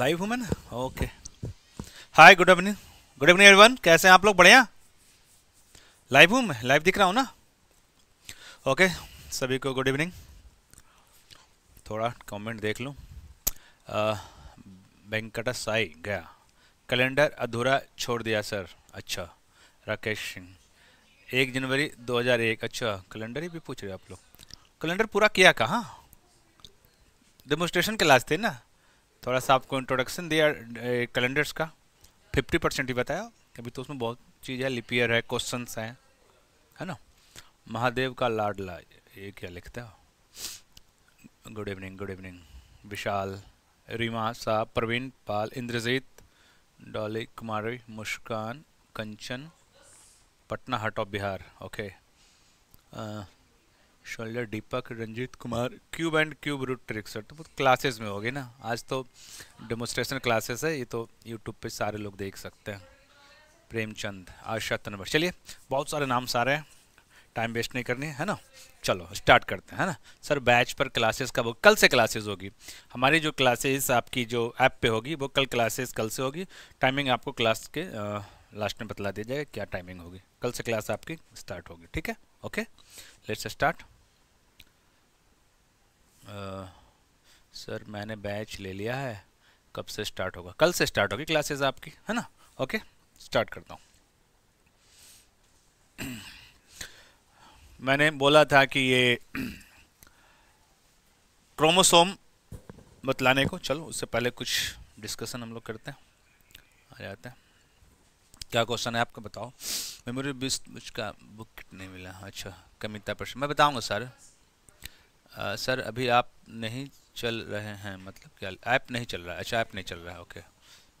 Live हूँ मैं ना okay hi good evening good evening everyone कैसे हैं आप लोग बढ़िया लाइव हूँ मैं लाइव दिख रहा हूँ ना ओके सभी को गुड इवनिंग थोड़ा कमेंट देख लूँ वेंकटा साई गया कैलेंडर अधूरा छोड़ दिया सर अच्छा राकेश सिंह एक जनवरी 2001 अच्छा कैलेंडर ही भी पूछ रहे आप लोग कैलेंडर पूरा किया कहाँ डेमोस्ट्रेशन क्लास थे ना थोड़ा सा आपको इंट्रोडक्शन दिया कैलेंडर्स का फिफ्टी परसेंट ही बताया अभी तो उसमें बहुत चीज़ है लिपियर है क्वेश्चन हैं है ना महादेव का लाडला ये क्या लिखता है good evening good evening Vishal Reema साहब प्रवीण पाल इंद्रजीत डॉली कुमारी मुस्कान कंचन पटना हट ऑफ बिहार ओके शोल्डर Deepak Ranjeet Kumar cube and cube root trick sir तो क्लासेस में होगी ना आज तो डेमोस्ट्रेशन क्लासेस है ये तो यूट्यूब पे सारे लोग देख सकते हैं प्रेमचंद आशा तनवर चलिए बहुत सारे नाम सारे हैं टाइम वेस्ट नहीं करनी है ना चलो स्टार्ट करते हैं है ना सर बैच पर क्लासेस कब होगी कल से क्लासेस होगी हमारी जो क्लासेस आपकी जो ऐप पे होगी वो कल क्लासेस कल से होगी टाइमिंग आपको क्लास के आ, लास्ट में बतला दिया जाएगा क्या टाइमिंग होगी कल से क्लास आपकी स्टार्ट होगी ठीक है ओके लेट्स स्टार्ट सर मैंने बैच ले लिया है कब से स्टार्ट होगा कल से स्टार्ट होगी क्लासेस आपकी है ना ओके स्टार्ट करता हूँ मैंने बोला था कि ये क्रोमोसोम बतलाने को चलो उससे पहले कुछ डिस्कशन हम लोग करते हैं आ जाते हैं क्या क्वेश्चन है आपका बताओ मेमोरी बिस्ट मुझका बुक नहीं मिला अच्छा कमिता प्रश्न मैं बताऊंगा सर आ, सर अभी आप नहीं चल रहे हैं मतलब क्या ऐप नहीं चल रहा है अच्छा ऐप नहीं चल रहा है ओके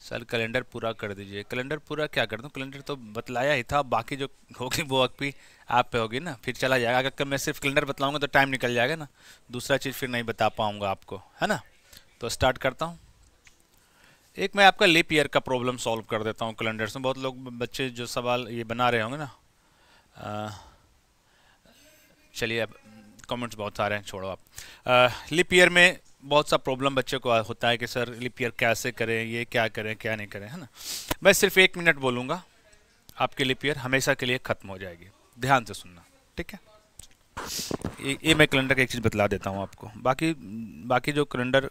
सर कैलेंडर पूरा कर दीजिए कैलेंडर पूरा क्या कर दूँ कैलेंडर तो बतलाया ही था बाकी जो होगी वो अब भी आप पे होगी ना फिर चला जाएगा अगर मैं सिर्फ कैलेंडर बतलाऊँगा तो टाइम निकल जाएगा ना दूसरा चीज़ फिर नहीं बता पाऊँगा आपको है ना तो स्टार्ट करता हूँ एक मैं आपका लिप ईयर का प्रॉब्लम सॉल्व कर देता हूँ कैलेंडर से बहुत लोग बच्चे जो सवाल ये बना रहे होंगे ना चलिए अब कमेंट्स बहुत सारे हैं छोड़ो आप लिप ईयर में बहुत सा प्रॉब्लम बच्चे को होता है कि सर लिप ईयर कैसे करें ये क्या करें क्या नहीं करें है ना मैं सिर्फ एक मिनट बोलूँगा आपके लिप ईयर हमेशा के लिए ख़त्म हो जाएगी ध्यान से सुनना ठीक है ये, ये मैं कैलेंडर का एक चीज़ बतला देता हूँ आपको बाकी बाकी जो कैलेंडर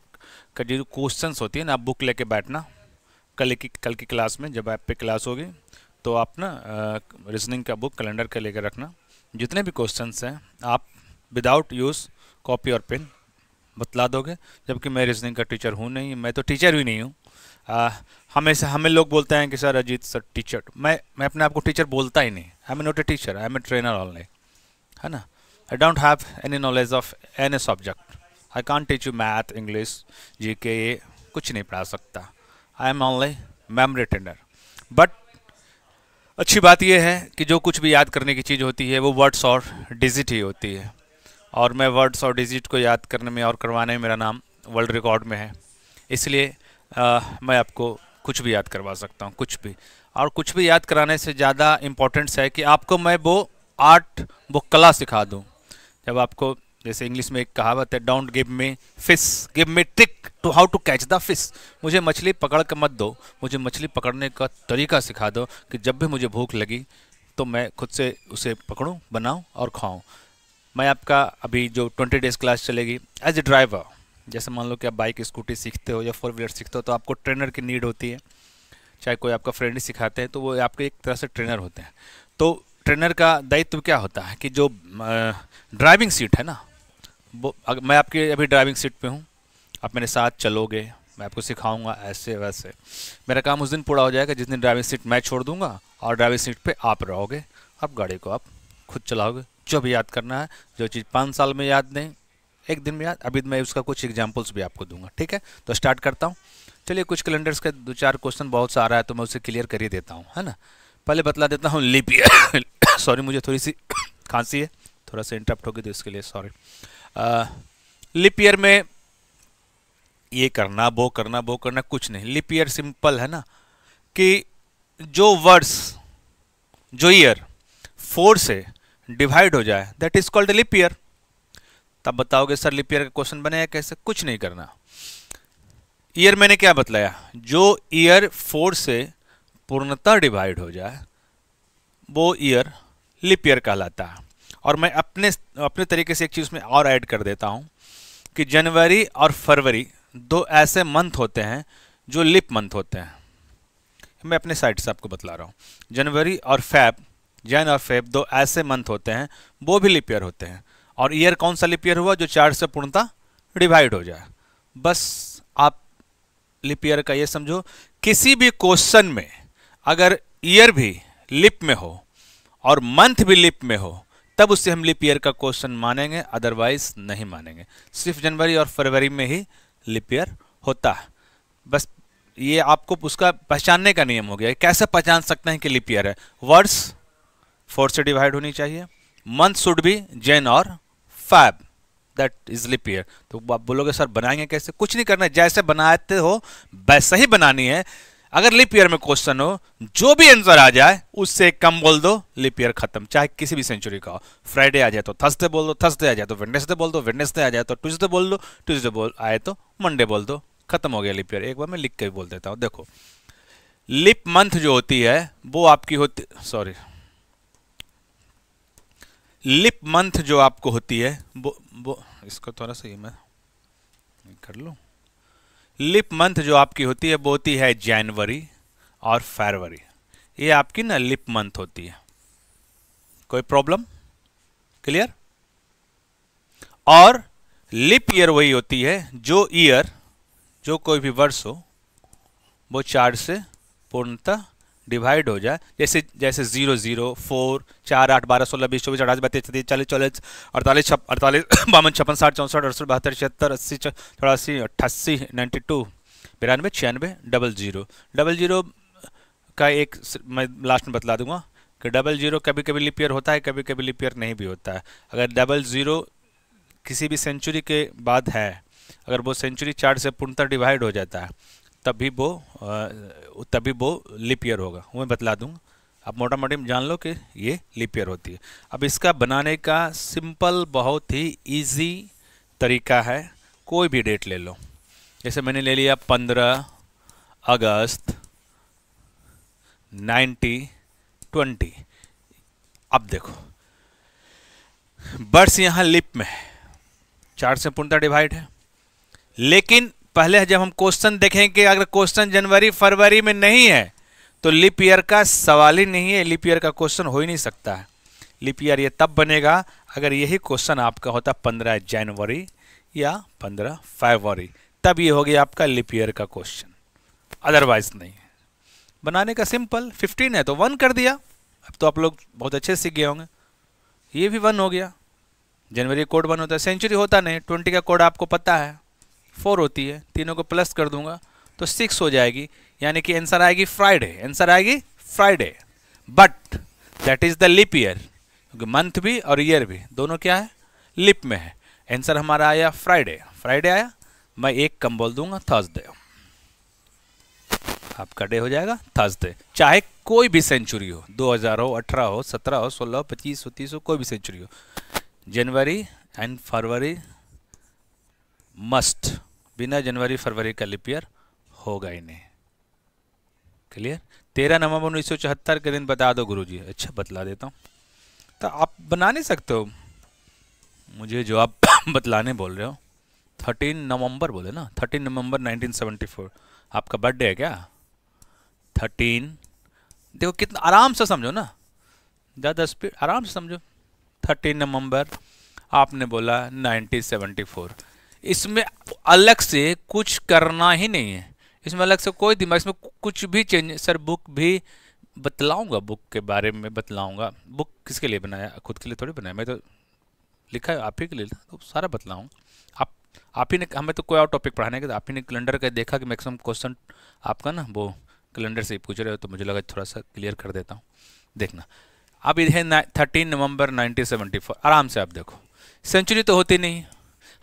का जो क्वेश्चंस होती है ना आप बुक लेके बैठना कल की कल की क्लास में जब आप पे क्लास होगी तो आप ना रीजनिंग का बुक कैलेंडर का लेकर रखना जितने भी क्वेश्चंस हैं आप विदाउट यूज़ कॉपी और पेन बतला दोगे जबकि मैं रीजनिंग का टीचर हूँ नहीं मैं तो टीचर भी नहीं हूँ हमेशा हमें लोग बोलते हैं कि सर अजीत सर टीचर मैं मैं अपने आप को टीचर बोलता ही नहीं I am not a teacher I am a trainer online है ना I don't have any knowledge of any subject I can't teach you math English G K ये कुछ नहीं पढ़ा सकता I am only memory trainer but अच्छी बात यह है कि जो कुछ भी याद करने की चीज़ होती है वो वर्ड्स और डिजिट ही होती है और मैं वर्ड्स और डिजिट को याद करने में और करवाने में मेरा नाम वर्ल्ड रिकॉर्ड में है इसलिए मैं आपको कुछ भी याद करवा सकता हूँ कुछ भी और कुछ भी याद कराने से ज़्यादा इम्पोर्टेंस है कि आपको मैं वो आर्ट वो कला सिखा दूँ जब आपको जैसे इंग्लिश में एक कहावत है don't give me fish give me trick to how to catch the fish मुझे मछली पकड़ कर मत दो मुझे मछली पकड़ने का तरीका सिखा दो कि जब भी मुझे भूख लगी तो मैं खुद से उसे पकड़ूँ बनाऊँ और खाऊँ मैं आपका अभी जो ट्वेंटी डेज क्लास चलेगी एज ए ड्राइवर जैसे मान लो कि आप बाइक स्कूटी सीखते हो या फोर व्हीलर सीखते हो तो आपको ट्रेनर की नीड होती है चाहे कोई आपका फ्रेंड सिखाते हैं तो वो आपके एक तरह से ट्रेनर होते हैं तो ट्रेनर का दायित्व क्या होता है कि जो ड्राइविंग सीट है ना वो अगर मैं आपकी अभी ड्राइविंग सीट पे हूँ आप मेरे साथ चलोगे मैं आपको सिखाऊंगा ऐसे वैसे मेरा काम उस दिन पूरा हो जाएगा जिस दिन ड्राइविंग सीट मैं छोड़ दूंगा और ड्राइविंग सीट पे आप रहोगे आप गाड़ी को आप खुद चलाओगे जो भी याद करना है जो चीज़ पाँच साल में याद नहीं एक दिन में याद अभी मैं उसका कुछ एग्जाम्पल्स भी आपको दूंगा ठीक है तो स्टार्ट करता हूँ चलिए कुछ कैलेंडर्स के दो चार क्वेश्चन बहुत सारा है तो मैं उसे क्लियर कर ही देता हूँ है ना पहले बतला देता हूँ लिप ईयर सॉरी मुझे थोड़ी सी खांसी है थोड़ा सा इंटरप्ट होगी तो इसके लिए सॉरी लिप ईयर में ये करना वो करना वो करना कुछ नहीं लिप ईयर सिंपल है ना कि जो वर्ड्स जो ईयर फोर से डिवाइड हो जाए दैट इज कॉल्ड लिपियर तब बताओगे सर लिपियर का क्वेश्चन बनेगा कैसे कुछ नहीं करना ईयर मैंने क्या बतलाया जो ईयर फोर से पूर्णतः डिवाइड हो जाए वो ईयर लिपियर कहलाता है और मैं अपने अपने तरीके से एक चीज़ में और ऐड कर देता हूं कि जनवरी और फरवरी दो ऐसे मंथ होते हैं जो लिप मंथ होते हैं मैं अपने साइड से आपको बतला रहा हूं जनवरी और फैब जैन और फेब दो ऐसे मंथ होते हैं वो भी लिपियर होते हैं और ईयर कौन सा लिपियर हुआ जो चार से पूर्णता डिवाइड हो जाए बस आप लिपियर का ये समझो किसी भी क्वेश्चन में अगर ईयर भी लिप में हो और मंथ भी लिप में हो तब उसे हम लिपियर का क्वेश्चन मानेंगे अदरवाइज नहीं मानेंगे सिर्फ जनवरी और फरवरी में ही लिपियर होता है बस ये आपको उसका पहचानने का नियम हो गया कैसे पहचान सकते हैं कि लिपियर है वर्ड्स फोर से डिवाइड होनी चाहिए मंथ शुड बी जैन और Feb that is leap year तो आप बोलोगे सर बनाएंगे कैसे कुछ नहीं करना जैसे बनाते हो वैसे ही बनानी है अगर लिप ईयर में क्वेश्चन हो जो भी आंसर आ जाए उससे कम बोल दो लिप ईयर खत्म चाहे किसी भी सेंचुरी का हो फ्राइडे आ जाए तो थर्सडे बोल दो थर्सडे आ जाए तो वेडनेसडे बोल दो वेडनेसडे आ जाए तो ट्यूजडे बोल दो ट्यूजडे बोल आए तो मंडे बोल दो खत्म हो गया लिप ईयर एक बार मैं लिख के भी बोल देता हूँ देखो लिप मंथ जो होती है वो आपकी होती सॉरी लिप मंथ जो आपको होती है वो वो इसको थोड़ा सा ये मैं कर लूँ लिप मंथ जो आपकी होती है वो होती है जनवरी और फरवरी ये आपकी ना लिप मंथ होती है कोई प्रॉब्लम क्लियर और लिप ईयर वही होती है जो ईयर जो कोई भी वर्ष हो वो चार से पूर्णतः डिवाइड हो जाए जैसे जैसे जीरो जीरो फोर चार आठ बारह सोलह बीस चौबीस अठाईस बत्तीस छत्तीस चालीस चौलीस अड़तालीस छप अड़तालीस बावन छप्पन साठ चौंसठ अड़सठ बहत्तर छिहत्तर अस्सी चौरासी अट्ठासी नाइन्टी टू बिरानवे छियानवे डबल जीरो डबल जीरो का एक मैं लास्ट में बतला दूंगा कि डबल जीरो कभी कभी लिपियर होता है कभी कभी लिपियर नहीं भी होता है अगर डबल जीरो किसी भी सेंचुरी के बाद है अगर वो सेंचुरी चार से पूर्णतः डिवाइड हो जाता है तभी वो तभी वो लिपियर होगा वो मैं बतला दूंगा आप मोटा मोटी जान लो कि ये लिपियर होती है अब इसका बनाने का सिंपल बहुत ही इजी तरीका है कोई भी डेट ले लो जैसे मैंने ले लिया पंद्रह अगस्त नाइन्टी ट्वेंटी अब देखो बर्स यहाँ लिप में है चार से पूर्णता डिवाइड है लेकिन पहले जब हम क्वेश्चन देखें कि अगर क्वेश्चन जनवरी फरवरी में नहीं है तो लिप ईयर का सवाल ही नहीं है लिप ईयर का क्वेश्चन हो ही नहीं सकता है लिप ईयर ये तब बनेगा अगर यही क्वेश्चन आपका होता पंद्रह जनवरी या पंद्रह फरवरी तब ये हो गया आपका लिप ईयर का क्वेश्चन अदरवाइज नहीं है बनाने का सिंपल फिफ्टीन है तो वन कर दिया अब तो आप लोग बहुत अच्छे सीख गए होंगे ये भी वन हो गया जनवरी कोड वन होता है सेंचुरी होता नहीं ट्वेंटी का कोड आपको पता है फोर होती है तीनों को प्लस कर दूंगा तो सिक्स हो जाएगी यानी कि आंसर आएगी फ्राइडे आंसर आएगी Friday but that is the leap year क्योंकि मंथ भी और ईयर भी दोनों क्या है लिप में है आंसर हमारा आया फ्राइडे फ्राइडे आया मैं एक कम बोल दूंगा थर्सडे आपका डे हो जाएगा थर्सडे चाहे कोई भी सेंचुरी हो 2000 हो 18 हो 17 हो 16 हो पच्चीस हो तीस हो कोई भी सेंचुरी हो जनवरी एंड फरवरी मस्ट बिना जनवरी फरवरी का लिपियर होगा ही नहीं क्लियर तेरह नवंबर उन्नीस सौ चौहत्तर के दिन बता दो गुरुजी अच्छा बतला देता हूँ तो आप बना नहीं सकते हो मुझे जो आप बतलाने बोल रहे हो थर्टीन नवंबर बोले ना thirteen November nineteen seventy four आपका बर्थडे है क्या थर्टीन देखो कितना आराम से समझो ना ज़्यादा स्पीड आराम से समझो थर्टीन नवंबर आपने बोला फोर इसमें अलग से कुछ करना ही नहीं है इसमें अलग से कोई दिमाग इसमें कुछ भी चेंज सर बुक भी बतलाऊंगा बुक के बारे में बतलाऊंगा बुक किसके लिए बनाया खुद के लिए थोड़ी बनाया मैं तो लिखा है आप ही के लिए तो सारा बतलाऊँ आप आप ही ने हमें तो कोई और टॉपिक पढ़ाने का आप ही ने कैलेंडर का देखा कि मैक्सिमम क्वेश्चन आपका ना वो कैलेंडर से पूछ रहे हो तो मुझे लगा थोड़ा सा क्लियर कर देता हूँ देखना अब इधर है थर्टीन नवंबर नाइनटीन आराम से आप देखो सेंचुरी तो होती नहीं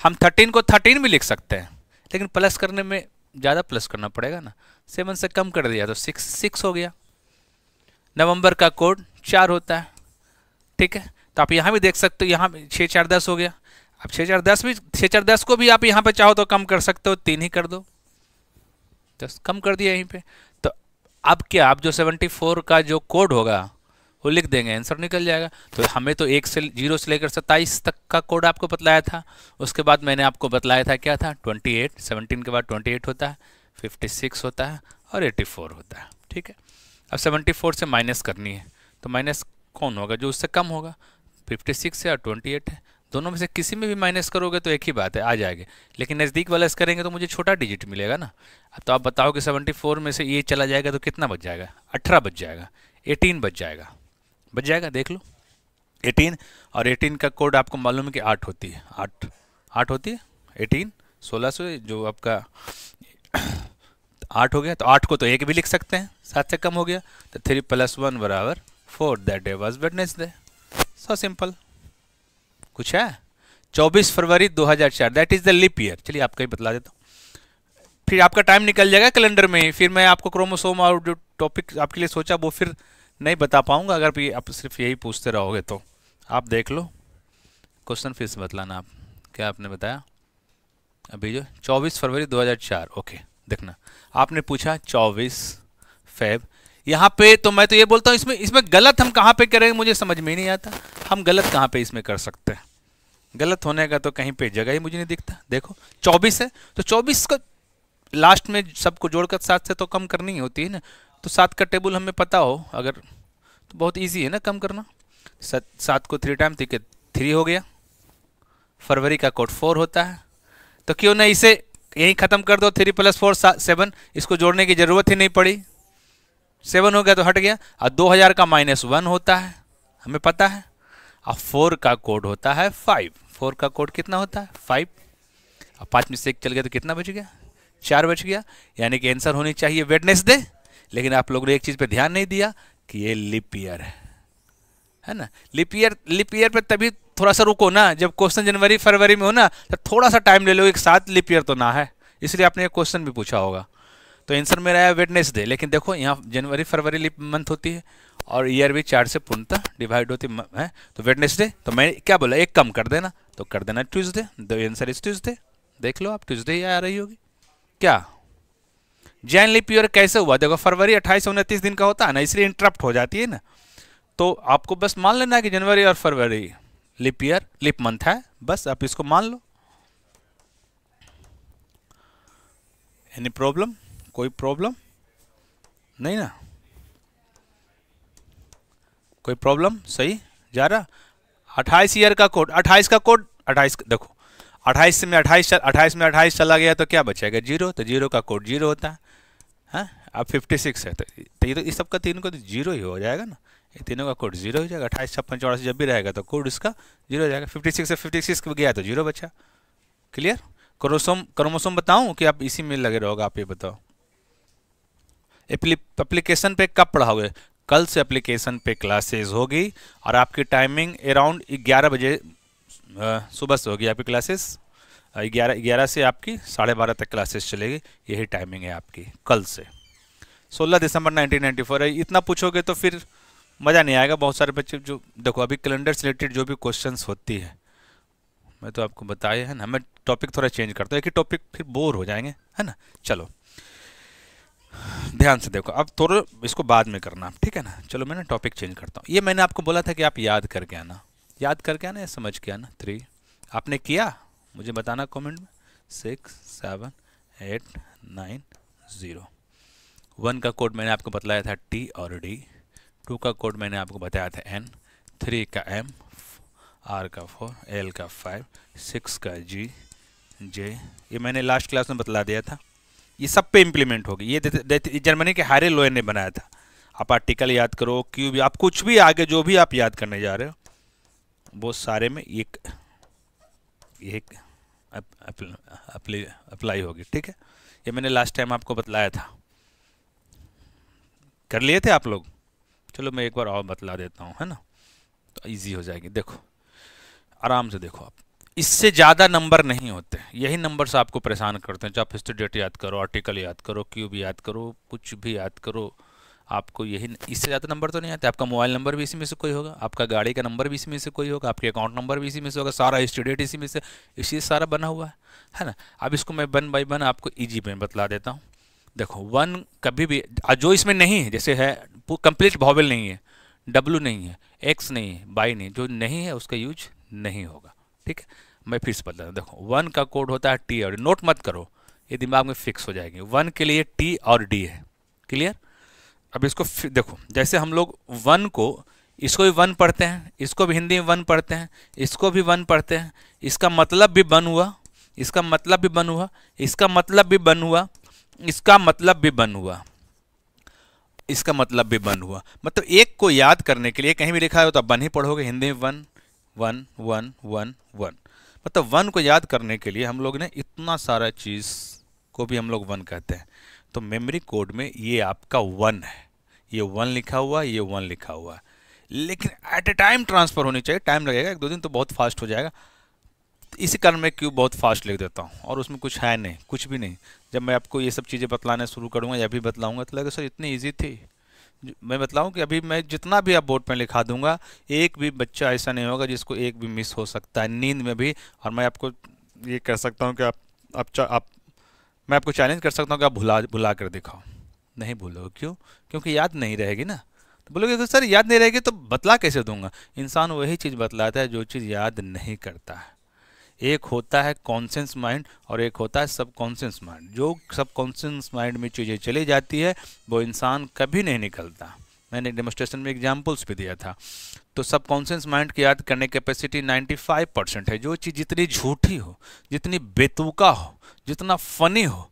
हम थर्टीन को थर्टीन भी लिख सकते हैं लेकिन प्लस करने में ज़्यादा प्लस करना पड़ेगा ना सेवन से कम कर दिया तो सिक्स सिक्स हो गया नवंबर का कोड चार होता है ठीक है तो आप यहाँ भी देख सकते हो यहाँ छः चार दस हो गया अब छः चार दस भी छः चार दस को भी आप यहाँ पे चाहो तो कम कर सकते हो तीन ही कर दो दस कम कर दिया यहीं पे तो अब क्या आप जो सेवेंटी फोर का जो कोड होगा वो लिख देंगे आंसर निकल जाएगा तो हमें तो एक से जीरो से लेकर सत्ताईस तक का कोड आपको बतलाया था उसके बाद मैंने आपको बतलाया था क्या था ट्वेंटी एट सेवनटीन के बाद ट्वेंटी एट होता है फिफ्टी सिक्स होता है और एट्टी फोर होता है ठीक है अब सेवेंटी फोर से माइनस करनी है तो माइनस कौन होगा जो उससे कम होगा फिफ्टी सिक्स है और ट्वेंटी एट है दोनों में से किसी में भी माइनस करोगे तो एक ही बात है आ जाएगी लेकिन नज़दीक वाला करेंगे तो मुझे छोटा डिजिट मिलेगा ना अब तो आप बताओ कि सेवेंटी फोर में से ये चला जाएगा तो कितना बच जाएगा अठारह बच जाएगा एटीन बच जाएगा बच जाएगा देख लो 18 और 18 का कोड आपको मालूम है कि आठ होती है आठ आठ होती है एटीन सोलह सौ जो आपका आठ हो गया तो आठ को तो एक भी लिख सकते हैं सात से कम हो गया तो थ्री प्लस वन बराबर four that day was Wednesday so simple कुछ है चौबीस फरवरी 2004 that is the leap year चलिए आपका ही बता देता हूँ फिर आपका टाइम निकल जाएगा कैलेंडर में ही फिर मैं आपको क्रोमोसोम और जो टॉपिक आपके लिए सोचा वो फिर नहीं बता पाऊँगा अगर आप सिर्फ यही पूछते रहोगे तो आप देख लो क्वेश्चन फिर से बतलाना आप क्या आपने बताया अभी जो 24 फरवरी 2004 ओके देखना आपने पूछा 24 फेब यहाँ पे तो मैं तो ये बोलता हूँ इसमें इसमें गलत हम कहाँ पे करेंगे मुझे समझ में ही नहीं आता हम गलत कहाँ पे इसमें कर सकते हैं गलत होने का तो कहीं पे जगह ही मुझे नहीं दिखता देखो 24 है तो 24 को लास्ट में सबको जोड़कर साथ से तो कम करनी ही होती है ना तो सात का टेबल हमें पता हो अगर तो बहुत इजी है ना कम करना सात सात को थ्री टाइम थी थ्री हो गया फरवरी का कोड फोर होता है तो क्यों ना इसे यहीं ख़त्म कर दो थ्री प्लस फोर सेवन इसको जोड़ने की ज़रूरत ही नहीं पड़ी सेवन हो गया तो हट गया और दो हज़ार का माइनस वन होता है हमें पता है और फोर का कोड होता है फाइव फोर का कोड कितना होता है फाइव और पाँच में से एक चल गया तो कितना बच गया चार बच गया यानी कि आंसर होनी चाहिए वेडनेसडे लेकिन आप लोगों ने एक चीज़ पे ध्यान नहीं दिया कि ये लिप ईयर है है ना लिप ईयर लिप ईयर पर तभी थोड़ा सा रुको ना जब क्वेश्चन जनवरी फरवरी में हो ना तो थोड़ा सा टाइम ले लो एक साथ लिप ईयर तो ना है इसलिए आपने एक क्वेश्चन भी पूछा होगा तो आंसर मेरा है डे लेकिन देखो यहाँ जनवरी फरवरी लिप मंथ होती है और ईयर भी चार से पूर्णतः डिवाइड होती है तो डे तो मैं क्या बोला एक कम कर देना तो कर देना Tuesday the answer is Tuesday देख लो आप ट्यूजडे ही आ रही होगी क्या जैन लिप ईयर कैसे हुआ देखो फरवरी अट्ठाईस उनतीस दिन का होता है ना इसलिए इंटरप्ट हो जाती है ना तो आपको बस मान लेना कि जनवरी और फरवरी लिप ईयर लिप मंथ है बस आप इसको मान लो एनी प्रॉब्लम कोई प्रॉब्लम नहीं ना कोई प्रॉब्लम सही जा रहा अट्ठाईस ईयर का कोड अट्ठाईस का कोड अट्ठाईस देखो अट्ठाईस में अट्ठाईस अट्ठाईस में अट्ठाईस चला गया तो क्या बचेगा जीरो तो जीरो का कोड जीरो होता है अब फिफ्टी सिक्स है तो, तो ये तो इस सब का तीनों का तो जीरो ही हो जाएगा ना ये तीनों का कोड जीरो हो जाएगा अट्ठाईस छप्पन चौरासी जब भी रहेगा तो कोड इसका जीरो हो जाएगा फिफ्टी सिक्स से फिफ्टी सिक्स गया तो जीरो बचा क्लियर क्रोसोम क्रोमोसोम बताऊँ कि आप इसी में लगे रहोगे आप ये बताओ एप्लीकेशन पे कब पढ़ाओगे कल से एप्लीकेशन पे क्लासेस होगी और आपकी टाइमिंग अराउंड ग्यारह बजे सुबह से होगी आपकी क्लासेस ग्यारह ग्यारह से आपकी साढ़े बारह तक क्लासेस चलेगी यही टाइमिंग है आपकी कल से सोलह दिसंबर 1994 है इतना पूछोगे तो फिर मज़ा नहीं आएगा बहुत सारे बच्चे जो देखो अभी कैलेंडर से रिलेटेड जो भी क्वेश्चंस होती है मैं तो आपको बताया है ना मैं टॉपिक थोड़ा चेंज करता हूँ एक ही टॉपिक फिर बोर हो जाएंगे है ना चलो ध्यान से देखो अब थोड़ा इसको बाद में करना ठीक है ना चलो मैं टॉपिक चेंज करता हूँ ये मैंने आपको बोला था कि आप याद करके आना याद करके आना या समझ के आना थ्री आपने किया मुझे बताना कमेंट में six seven eight nine zero one का कोड मैंने आपको बताया था टी और डी टू का कोड मैंने आपको बताया था एन थ्री का एम आर का फोर एल का फाइव सिक्स का जी जे ये मैंने लास्ट क्लास में बतला दिया था ये सब पे इम्प्लीमेंट होगी ये जर्मनी के हारे लोए ने बनाया था आप आर्टिकल याद करो भी आप कुछ भी आगे जो भी आप याद करने जा रहे हो वो सारे में एक एक अप्लाई होगी ठीक है ये मैंने लास्ट टाइम आपको बतलाया था कर लिए थे आप लोग चलो मैं एक बार और बतला देता हूँ है ना तो ईजी हो जाएगी देखो आराम से देखो आप इससे ज़्यादा नंबर नहीं होते यही नंबर्स आपको परेशान करते हैं चाहे फिस्ट डेट याद करो आर्टिकल याद करो क्यूब याद करो कुछ भी याद करो आपको यही इससे ज़्यादा नंबर तो नहीं आते आपका मोबाइल नंबर भी इसी में से कोई होगा आपका गाड़ी का नंबर भी इसी में से कोई होगा आपके अकाउंट नंबर भी इसी में से होगा सारा डेट इसी में से इसी सारा बना हुआ है है ना अब इसको मैं बन बाई वन आपको ईजी में बतला देता हूँ देखो वन कभी भी जो इसमें नहीं है जैसे है कंप्लीट भॉवेल नहीं है डब्लू नहीं है एक्स नहीं है बाई नहीं जो नहीं है उसका यूज नहीं होगा ठीक है मैं फिर से बता देखो वन का कोड होता है टी और नोट मत करो ये दिमाग में फिक्स हो जाएगी वन के लिए टी और डी है क्लियर अब इसको देखो जैसे हम लोग वन को इसको भी वन पढ़ते हैं इसको भी हिंदी में वन पढ़ते हैं इसको भी वन पढ़ते हैं इसका मतलब भी वन हुआ इसका मतलब भी वन हुआ इसका मतलब भी वन हुआ इसका मतलब भी बन हुआ इसका मतलब भी बन हुआ मतलब एक को याद करने के लिए कहीं भी लिखा हो तो आप बन ही पढ़ोगे हिंदी में one one one one one मतलब वन को याद करने के लिए हम लोग ने इतना सारा चीज़ को भी हम लोग वन कहते हैं तो मेमोरी कोड में ये आपका वन है ये वन लिखा हुआ ये वन लिखा हुआ लेकिन एट ए टाइम ट्रांसफ़र होनी चाहिए टाइम लगेगा एक दो दिन तो बहुत फास्ट हो जाएगा इसी कारण मैं क्यूब बहुत फास्ट लिख देता हूँ और उसमें कुछ है नहीं कुछ भी नहीं जब मैं आपको ये सब चीज़ें बतलाने शुरू करूँगा या भी बतलाऊँगा तो लगे सर इतनी ईजी थी मैं बताऊं कि अभी मैं जितना भी आप बोर्ड पर लिखा दूंगा एक भी बच्चा ऐसा नहीं होगा जिसको एक भी मिस हो सकता है नींद में भी और मैं आपको ये कह सकता हूँ कि आप आप, आप मैं आपको चैलेंज कर सकता हूँ कि आप भुला भुला कर दिखाओ नहीं भूलोगे क्यों क्योंकि याद नहीं रहेगी ना तो बोलोगे तो सर याद नहीं रहेगी तो बतला कैसे दूंगा इंसान वही चीज़ बतलाता है जो चीज़ याद नहीं करता है एक होता है कॉन्सेंस माइंड और एक होता है सब कॉन्सेंस माइंड जो सब कॉन्सेंस माइंड में चीज़ें चली जाती है वो इंसान कभी नहीं निकलता मैंने डेमोस्ट्रेशन में एग्जाम्पल्स भी दिया था तो सब कॉन्सेंस माइंड की याद करने कैपेसिटी 95 परसेंट है जो चीज़ जितनी झूठी हो जितनी बेतुका हो जितना फ़नी हो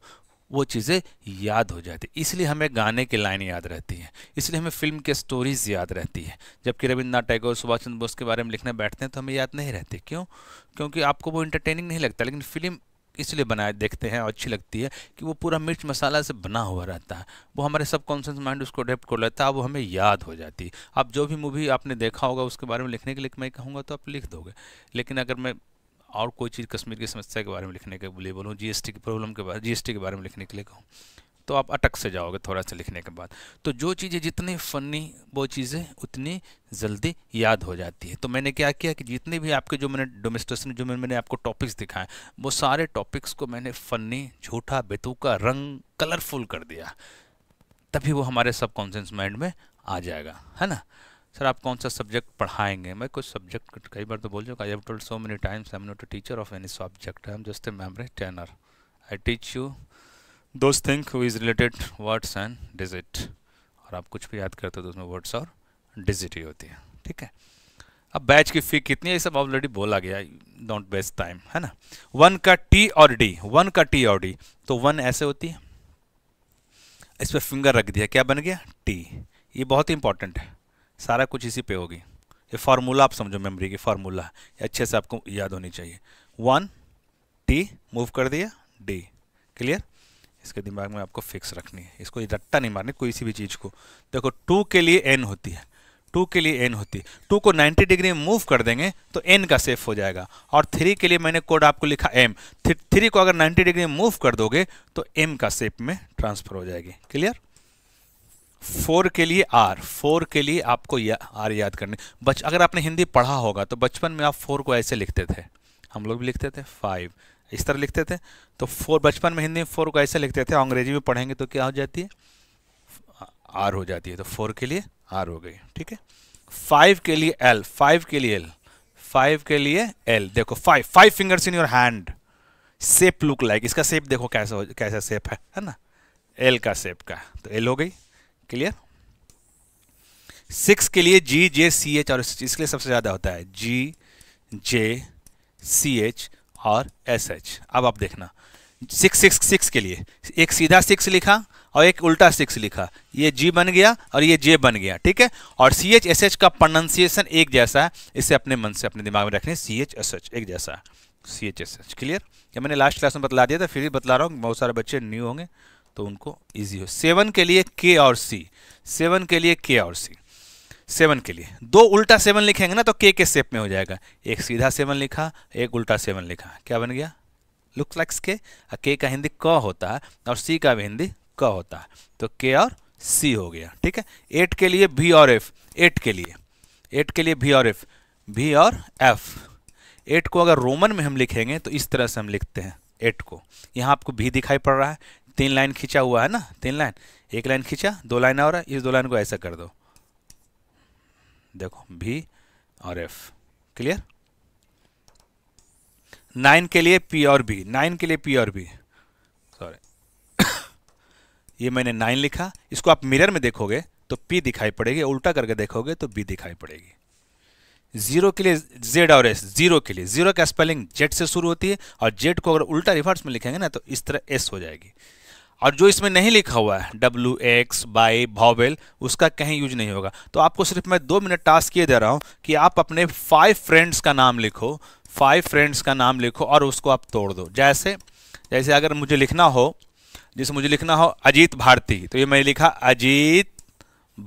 वो चीज़ें याद हो जाती इसलिए हमें गाने की लाइन याद रहती हैं इसलिए हमें फिल्म के स्टोरीज याद रहती है जबकि रविंद्रनाथ टैगोर सुभाष चंद्र बोस के बारे में लिखने बैठते हैं तो हमें याद नहीं रहती क्यों क्योंकि आपको वो इंटरटेनिंग नहीं लगता लेकिन फिल्म इसलिए बनाए देखते हैं और अच्छी लगती है कि वो पूरा मिर्च मसाला से बना हुआ रहता है वो हमारे सब कॉन्शियस माइंड उसको अडेप्ट कर लेता है वो हमें याद हो जाती है आप जो भी मूवी आपने देखा होगा उसके बारे में लिखने के लिए मैं कहूँगा तो आप लिख दोगे लेकिन अगर मैं और कोई चीज़ कश्मीर की समस्या के बारे में लिखने के लिए बोलूँ जीएसटी की प्रॉब्लम के बारे टी के बारे में लिखने के लिए कहूँ तो आप अटक से जाओगे थोड़ा सा लिखने के बाद तो जो चीज़ें जितनी फ़नी वो चीज़ें उतनी जल्दी याद हो जाती है तो मैंने क्या किया कि जितने भी आपके जो मैंने डोमेस्टेशन जो मैंने आपको टॉपिक्स दिखाए वो सारे टॉपिक्स को मैंने फ़नी झूठा बेतुका रंग कलरफुल कर दिया तभी वो हमारे सबकॉन्शियस माइंड में आ जाएगा है ना सर आप कौन सा सब्जेक्ट पढ़ाएंगे मैं कुछ सब्जेक्ट कई बार तो बोल जाऊँ I told so many times I am not a teacher of any subject I am just a memory trainer I teach you those think who is related words and digit और आप कुछ भी याद करते हो तो उसमें वर्ड्स और डिजिट ही होती है ठीक है अब बैच की फी कितनी है ये सब ऑलरेडी बोला गया डोंट बेस्ट टाइम है ना वन का टी और डी वन का टी और डी तो वन ऐसे होती है इस पर फिंगर रख दिया क्या बन गया टी ये बहुत ही इंपॉर्टेंट है सारा कुछ इसी पे होगी ये फार्मूला आप समझो मेमोरी की फार्मूला ये अच्छे से आपको याद होनी चाहिए वन टी मूव कर दिया डी क्लियर इसके दिमाग में आपको फिक्स रखनी है इसको रट्टा नहीं मारनी कोई सी भी चीज़ को देखो टू के लिए एन होती है टू के लिए एन होती है टू को 90 डिग्री मूव कर देंगे तो एन का सेफ हो जाएगा और थ्री के लिए मैंने कोड आपको लिखा एम थ्री को अगर 90 डिग्री मूव कर दोगे तो एम का सेफ में ट्रांसफर हो जाएगी क्लियर फोर के लिए आर फोर के लिए आपको या, आर याद करने बच अगर आपने हिंदी पढ़ा होगा तो बचपन में आप फोर को ऐसे लिखते थे हम लोग भी लिखते थे फाइव इस तरह लिखते थे तो फोर बचपन में हिंदी में फोर को ऐसे लिखते थे अंग्रेजी में पढ़ेंगे तो क्या हो जाती है आर हो जाती है तो फोर के लिए आर हो गई ठीक है फाइव के लिए एल फाइव के लिए एल फाइव के लिए एल देखो five five fingers in your hand shape look like इसका सेप देखो कैसा कैसा सेप है है ना एल का सेप का तो एल हो गई क्लियर सिक्स के लिए जी जे सी एच और इसके लिए सबसे ज़्यादा होता है जी जे सी एच और एस एच अब आप देखना सिक्स सिक्स सिक्स के लिए एक सीधा सिक्स लिखा और एक उल्टा सिक्स लिखा ये जी बन गया और ये जे बन गया ठीक है और सी एच एस एच का प्रोनाउंसिएशन एक जैसा है इसे अपने मन से अपने दिमाग में रखने सी एच एस एच एक जैसा है C H S H clear क्या मैंने लास्ट क्लास में बतला दिया था फिर भी बतला रहा हूँ बहुत सारे बच्चे न्यू होंगे तो उनको इजी हो सेवन के लिए के और सी सेवन के लिए के और सी सेवन के लिए दो उल्टा सेवन लिखेंगे ना तो के के सेप में हो जाएगा एक सीधा सेवन लिखा एक उल्टा सेवन लिखा क्या बन गया लुक्स लाइक्स के और के का हिंदी क होता है और सी का भी हिंदी क होता है तो के और सी हो गया ठीक है एट के लिए भी और एफ एट के लिए एट के लिए भी और एफ भी और एफ एट को अगर रोमन में हम लिखेंगे तो इस तरह से हम लिखते हैं एट को यहाँ आपको भी दिखाई पड़ रहा है तीन लाइन खींचा हुआ है ना तीन लाइन एक लाइन खींचा दो लाइन और इस दो लाइन को ऐसा कर दो देखो भी और एफ क्लियर नाइन के लिए पी और बी नाइन के लिए पी और बी सॉरी ये मैंने नाइन लिखा इसको आप मिरर में देखोगे तो पी दिखाई पड़ेगी उल्टा करके देखोगे तो बी दिखाई पड़ेगी जीरो के लिए जेड और एस जीरो के लिए जीरो का स्पेलिंग जेड से शुरू होती है और जेड को अगर उल्टा रिवर्स में लिखेंगे ना तो इस तरह एस हो जाएगी और जो इसमें नहीं लिखा हुआ है डब्ल्यू एक्स बाई भावेल उसका कहीं यूज नहीं होगा तो आपको सिर्फ मैं दो मिनट टास्क ये दे रहा हूँ कि आप अपने फाइव फ्रेंड्स का नाम लिखो फाइव फ्रेंड्स का नाम लिखो और उसको आप तोड़ दो जैसे जैसे अगर मुझे लिखना हो जैसे मुझे लिखना हो अजीत भारती तो ये मैंने लिखा अजीत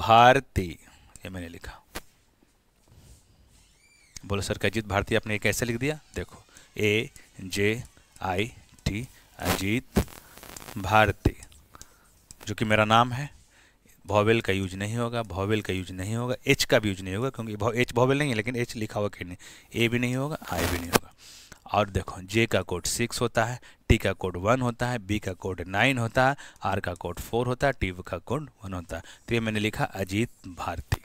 भारती ये मैंने लिखा बोलो सर अजीत भारती आपने ये कैसे लिख दिया देखो A J I T Ajit Bharti जो कि मेरा नाम है भॉवेल का यूज नहीं होगा भॉवेल का यूज नहीं होगा एच का भी यूज नहीं होगा क्योंकि एच भॉवेल नहीं है लेकिन एच लिखा हुआ कहीं नहीं ए भी नहीं होगा आई भी नहीं होगा और देखो जे का कोड सिक्स होता है टी का कोड वन होता है बी का कोड नाइन होता है आर का कोड फोर होता है टी का कोड वन होता है तो ये मैंने लिखा अजीत भारती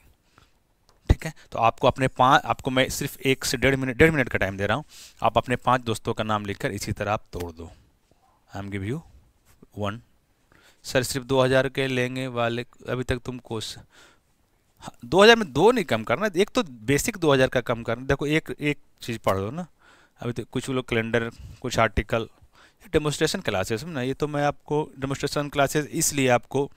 ठीक है तो आपको अपने पाँच आपको मैं सिर्फ एक से डेढ़ मिनट डेढ़ मिनट का टाइम दे रहा हूँ आप अपने पाँच दोस्तों का नाम लिखकर इसी तरह आप तोड़ दो I am give you one sir सिर्फ दो हज़ार के लेंगे वाले अभी तक तुम कोस हाँ, हज़ार में दो नहीं कम करना एक तो बेसिक दो हज़ार का कम करना देखो एक एक चीज़ पढ़ लो ना अभी तो कुछ लोग कैलेंडर कुछ आर्टिकल डेमोस्ट्रेशन क्लासेस ना ये तो मैं आपको डेमोस्ट्रेशन क्लासेस इसलिए आपको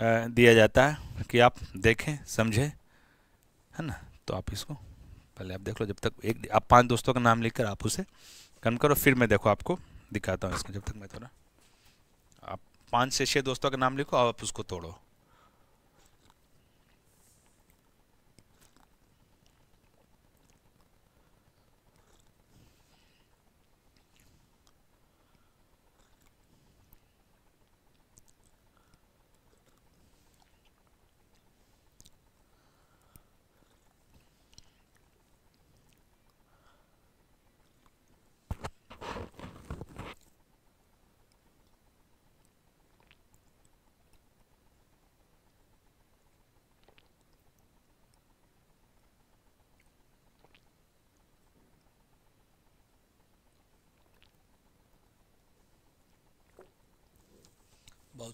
दिया जाता है कि आप देखें समझें है ना तो आप इसको पहले आप देख लो जब तक एक आप पांच दोस्तों का नाम लिखकर आप उसे कम करो फिर मैं देखो आपको दिखाता हूँ इसको जब तक मैं थोड़ा पाँच से छः दोस्तों का नाम लिखो और आप उसको तोड़ो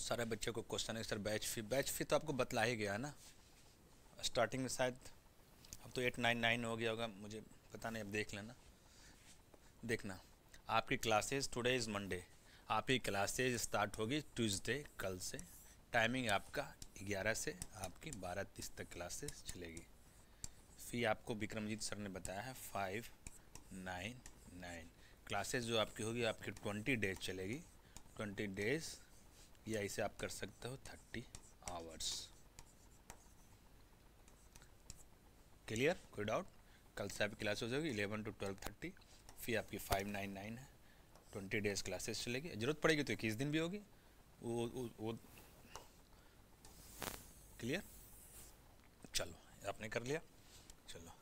बहुत सारे बच्चों को क्वेश्चन है sir batch fee batch fee तो आपको बतला ही गया ना स्टार्टिंग में शायद अब तो एट नाइन नाइन हो गया होगा मुझे पता नहीं अब देख लेना देखना आपकी क्लासेस टुडे इज़ मंडे आपकी क्लासेज स्टार्ट होगी ट्यूसडे कल से टाइमिंग आपका ग्यारह से आपकी बारह तीस तक क्लासेस चलेगी फ़ी आपको विक्रमजीत सर ने बताया है फाइव नाइन नाइन क्लासेज जो आपकी होगी आपकी ट्वेंटी डेज चलेगी ट्वेंटी डेज़ या इसे आप कर सकते हो थर्टी आवर्स क्लियर कोई डाउट कल से आपकी क्लासेस होगी eleven to twelve thirty fee आपकी फाइव नाइन नाइन है ट्वेंटी डेज क्लासेस चलेगी ज़रूरत पड़ेगी तो इक्कीस दिन भी होगी वो, वो क्लियर चलो आपने कर लिया चलो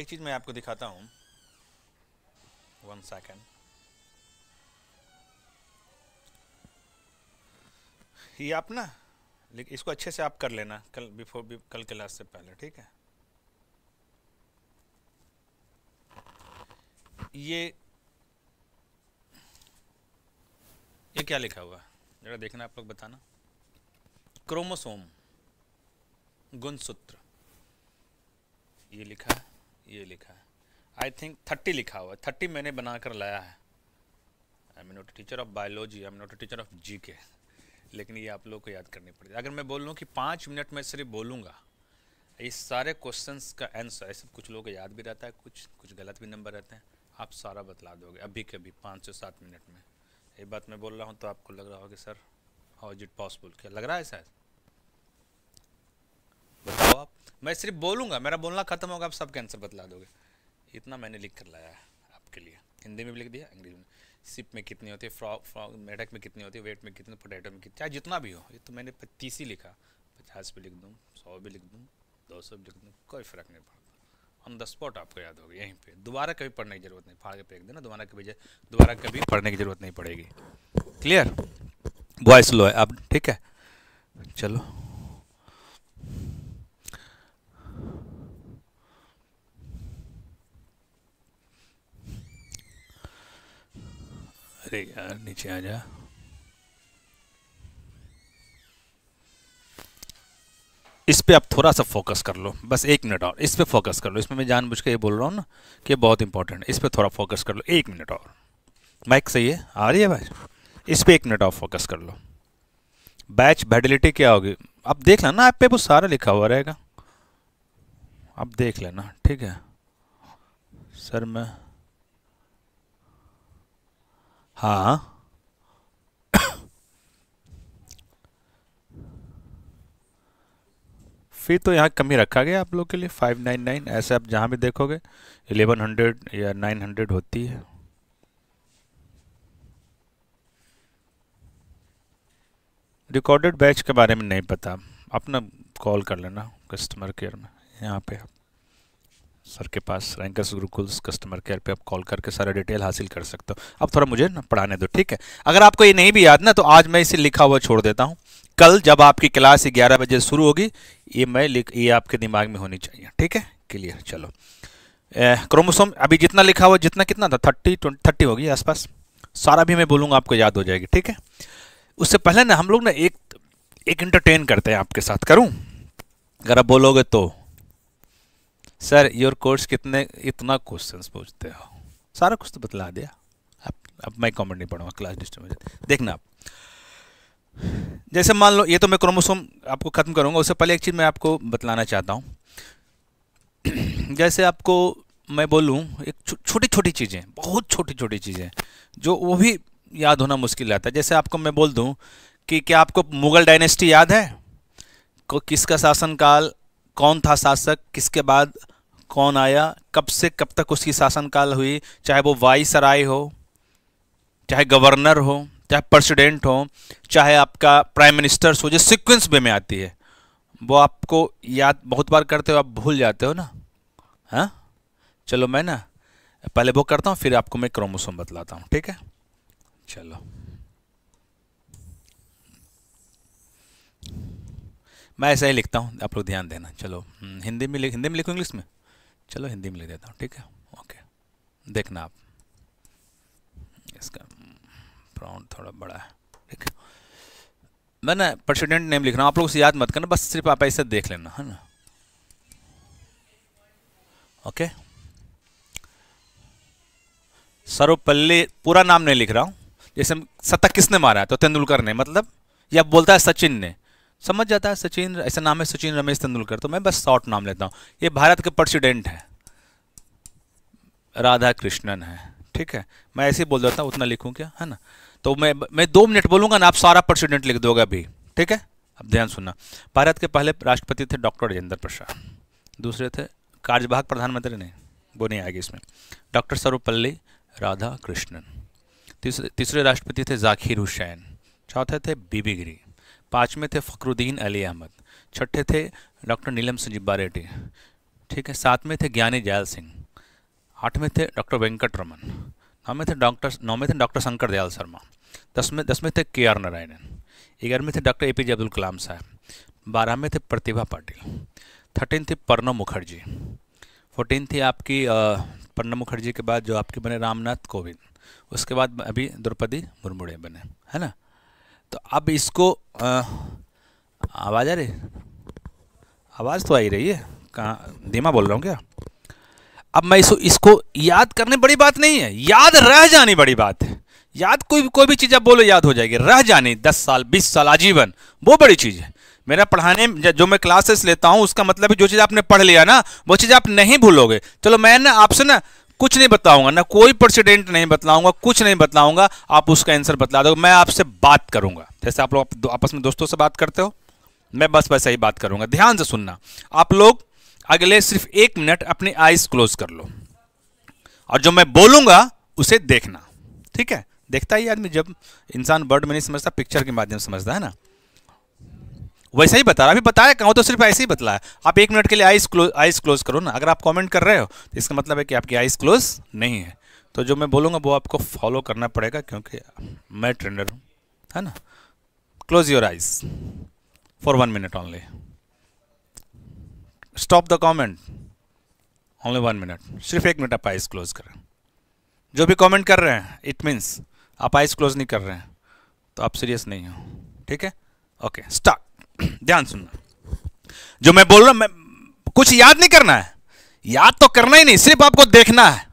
एक चीज़ मैं आपको दिखाता हूँ वन सेकेंड ये आप ना लेकिन इसको अच्छे से आप कर लेना कल बिफोर भी, कल क्लास से पहले ठीक है ये ये क्या लिखा हुआ जरा देखना आप लोग बताना क्रोमोसोम गुणसूत्र ये लिखा है ये लिखा है आई थिंक थर्टी लिखा हुआ है थर्टी मैंने बनाकर लाया है I am not teacher of biology I am not teacher of G K लेकिन ये आप लोग को याद करनी पड़ेगी अगर मैं बोल लूँ कि पाँच मिनट में सिर्फ बोलूँगा इस सारे क्वेश्चंस का आंसर ऐसे कुछ लोगों को याद भी रहता है कुछ कुछ गलत भी नंबर रहते हैं आप सारा बतला दोगे अभी के अभी पाँच से सात मिनट में ये बात मैं बोल रहा हूँ तो आपको लग रहा होगा sir how is it possible क्या लग रहा है शायद बताओ आप मैं सिर्फ बोलूँगा मेरा बोलना ख़त्म होगा आप सबके आंसर बतला दोगे इतना मैंने लिख कर लाया है आपके लिए हिंदी में भी लिख दिया अंग्रेजी में सिप में कितनी होती है फ्रॉक फ्रॉक मेढक में कितनी होती है वेट में कितनी पोटैटो में कितनी चाहे जितना भी हो ये तो मैंने पच्चीस ही लिखा पचास भी लिख दूँ सौ भी लिख दूँ दो सौ भी लिख दूँ कोई फ़र्क नहीं पड़ता ऑन द स्पॉट आपको याद होगी यहीं पर दोबारा कभी पढ़ने की ज़रूरत नहीं फाड़ के फेंक देना दोबारा कभी दोबारा कभी पढ़ने की ज़रूरत नहीं पड़ेगी क्लियर बॉय स्लो है अब ठीक है चलो अरे यार नीचे आ जा इस पे आप थोड़ा सा फोकस कर लो बस एक मिनट और इस पे फोकस कर लो इसमें मैं जानबूझ के ये बोल रहा हूँ ना कि बहुत इंपॉर्टेंट है इस पे थोड़ा फोकस कर लो एक मिनट और माइक सही है आ रही है भाई इस पे एक मिनट और फोकस कर लो बैच वेडिलिटी क्या होगी आप देख लेना ऐप पे वो सारा लिखा हुआ रहेगा आप देख लेना ठीक है सर मैं हाँ फी तो यहाँ कम ही रखा गया आप लोग के लिए फ़ाइव नाइन नाइन ऐसे आप जहाँ भी देखोगे हंड्रेड या नाइन हंड्रेड होती है रिकॉर्डेड बैच के बारे में नहीं पता अपना कॉल कर लेना कस्टमर केयर में यहाँ पे आप सर के पास रैंकर्स गुरुकुल्स कस्टमर केयर पे आप कॉल करके सारा डिटेल हासिल कर सकते हो अब थोड़ा मुझे ना पढ़ाने दो ठीक है अगर आपको ये नहीं भी याद ना तो आज मैं इसे लिखा हुआ छोड़ देता हूँ कल जब आपकी क्लास ग्यारह बजे शुरू होगी ये मैं लिख ये आपके दिमाग में होनी चाहिए ठीक है क्लियर चलो क्रोमोसोम अभी जितना लिखा हुआ जितना कितना था थर्टी ट्वेंटी थर्टी होगी आसपास सारा भी मैं बोलूँगा आपको याद हो जाएगी ठीक है उससे पहले ना हम लोग ना एक एक इंटरटेन करते हैं आपके साथ करूँ अगर आप बोलोगे तो सर योर कोर्स कितने इतना क्वेश्चन पूछते हो सारा कुछ तो बतला दिया अब अब मैं कमेंट नहीं पढ़ूंगा क्लास डिस्टर्ब देखना आप जैसे मान लो ये तो मैं क्रोमोसोम आपको ख़त्म करूँगा उससे पहले एक चीज़ मैं आपको बतलाना चाहता हूँ जैसे आपको मैं बोलूँ एक छोटी छोटी चीज़ें बहुत छोटी छोटी चीज़ें जो वो भी याद होना मुश्किल रहता है जैसे आपको मैं बोल दूँ कि क्या आपको मुग़ल डायनेस्टी याद है को किसका शासनकाल कौन था शासक किसके बाद कौन आया कब से कब तक उसकी शासनकाल हुई चाहे वो राय हो चाहे गवर्नर हो चाहे प्रेसिडेंट हो चाहे आपका प्राइम मिनिस्टर्स हो जो सिक्वेंस वे में आती है वो आपको याद बहुत बार करते हो आप भूल जाते हो ना हाँ चलो मैं ना पहले वो करता हूँ फिर आपको मैं क्रोमोसोम बतलाता हूँ ठीक है चलो मैं ऐसा ही लिखता हूँ आप लोग ध्यान देना चलो हम्म, हिंदी में हिंदी में लिखूँ इंग्लिश में चलो हिंदी में लिख देता हूँ ठीक है ओके देखना आप इसका हम्म, प्राउंड थोड़ा बड़ा है ठीक है मैं ना प्रेसिडेंट नेम लिख रहा हूँ आप लोग उसे याद मत करना बस सिर्फ आप ऐसे देख लेना है ना ओके सर्वपल्ली पूरा नाम नहीं लिख रहा हूँ जैसे शतक किसने मारा है तो तेंदुलकर ने मतलब या बोलता है सचिन ने समझ जाता है सचिन ऐसा नाम है सचिन रमेश तेंदुलकर तो मैं बस शॉर्ट नाम लेता हूँ ये भारत के प्रेसिडेंट है राधा कृष्णन है ठीक है मैं ऐसे ही बोल देता हूँ उतना लिखूँ क्या है ना तो मैं मैं दो मिनट बोलूँगा ना आप सारा प्रेसिडेंट लिख दोगे अभी ठीक है अब ध्यान सुनना भारत के पहले राष्ट्रपति थे डॉक्टर राजेंद्र प्रसाद दूसरे थे कार्यवाहक प्रधानमंत्री नहीं वो नहीं आएगी इसमें डॉक्टर सर्वपल्ली राधा कृष्णन तीसरे तीसरे राष्ट्रपति थे जाकिर हुसैन चौथे थे बीबी गिरी पाँचवें थे फ़खरुद्दीन अली अहमद छठे थे डॉक्टर नीलम संजीबा रेड्डी ठीक है सातवें थे ज्ञानी जयाल सिंह आठवें थे डॉक्टर वेंकट रमन नौवें थे डॉक्टर नौवें थे डॉक्टर शंकर दयाल शर्मा दसवें दसवें थे के आर नारायणन ग्यारहवें थे doctor A P J Abdul Kalam साहब बारह में थे प्रतिभा पाटिल थर्टीन थी प्रणब मुखर्जी फोर्टीन थी आपकी प्रणब मुखर्जी के बाद जो आपके बने रामनाथ कोविंद उसके बाद अभी द्रौपदी मुर्मुड़े बने है ना तो अब इसको आवाज़ आ रही आवाज़ तो आ ही रही है कहाँ धीमा बोल रहा हूँ क्या अब मैं इसको इसको याद करने बड़ी बात नहीं है याद रह जानी बड़ी बात है याद कोई कोई भी चीज़ आप बोलो याद हो जाएगी रह जानी दस साल बीस साल आजीवन वो बड़ी चीज़ है मेरा पढ़ाने जो मैं क्लासेस लेता हूँ उसका मतलब जो चीज़ आपने पढ़ लिया ना वो चीज़ आप नहीं भूलोगे चलो मैं ना आपसे ना कुछ नहीं बताऊंगा ना कोई प्रेसिडेंट नहीं बतलाऊंगा कुछ नहीं बतलाऊंगा आप उसका आंसर बतला दो मैं आपसे बात करूंगा जैसे आप लोग आपस में दोस्तों से बात करते हो मैं बस वैसा ही बात करूंगा ध्यान से सुनना आप लोग अगले सिर्फ एक मिनट अपनी आइज क्लोज कर लो और जो मैं बोलूंगा उसे देखना ठीक है देखता ही आदमी जब इंसान वर्ड में नहीं समझता पिक्चर के माध्यम से समझता है ना वैसे ही बता रहा अभी बताया कहूँ तो सिर्फ ऐसे ही बतला है आप एक मिनट के लिए आइस क्लोज आइस क्लोज करो ना अगर आप कमेंट कर रहे हो तो इसका मतलब है कि आपकी आइस क्लोज नहीं है तो जो मैं बोलूँगा वो आपको फॉलो करना पड़ेगा क्योंकि मैं ट्रेनर हूँ है ना close your eyes for one minute only stop the comment only one minute सिर्फ एक मिनट आप आइस क्लोज करें जो भी कॉमेंट कर रहे हैं इट मीन्स आप आइस क्लोज नहीं कर रहे हैं तो आप सीरियस नहीं हो ठीक है ओके स्टार्ट ध्यान सुनना जो मैं बोल रहा हूं मैं कुछ याद नहीं करना है याद तो करना ही नहीं सिर्फ आपको देखना है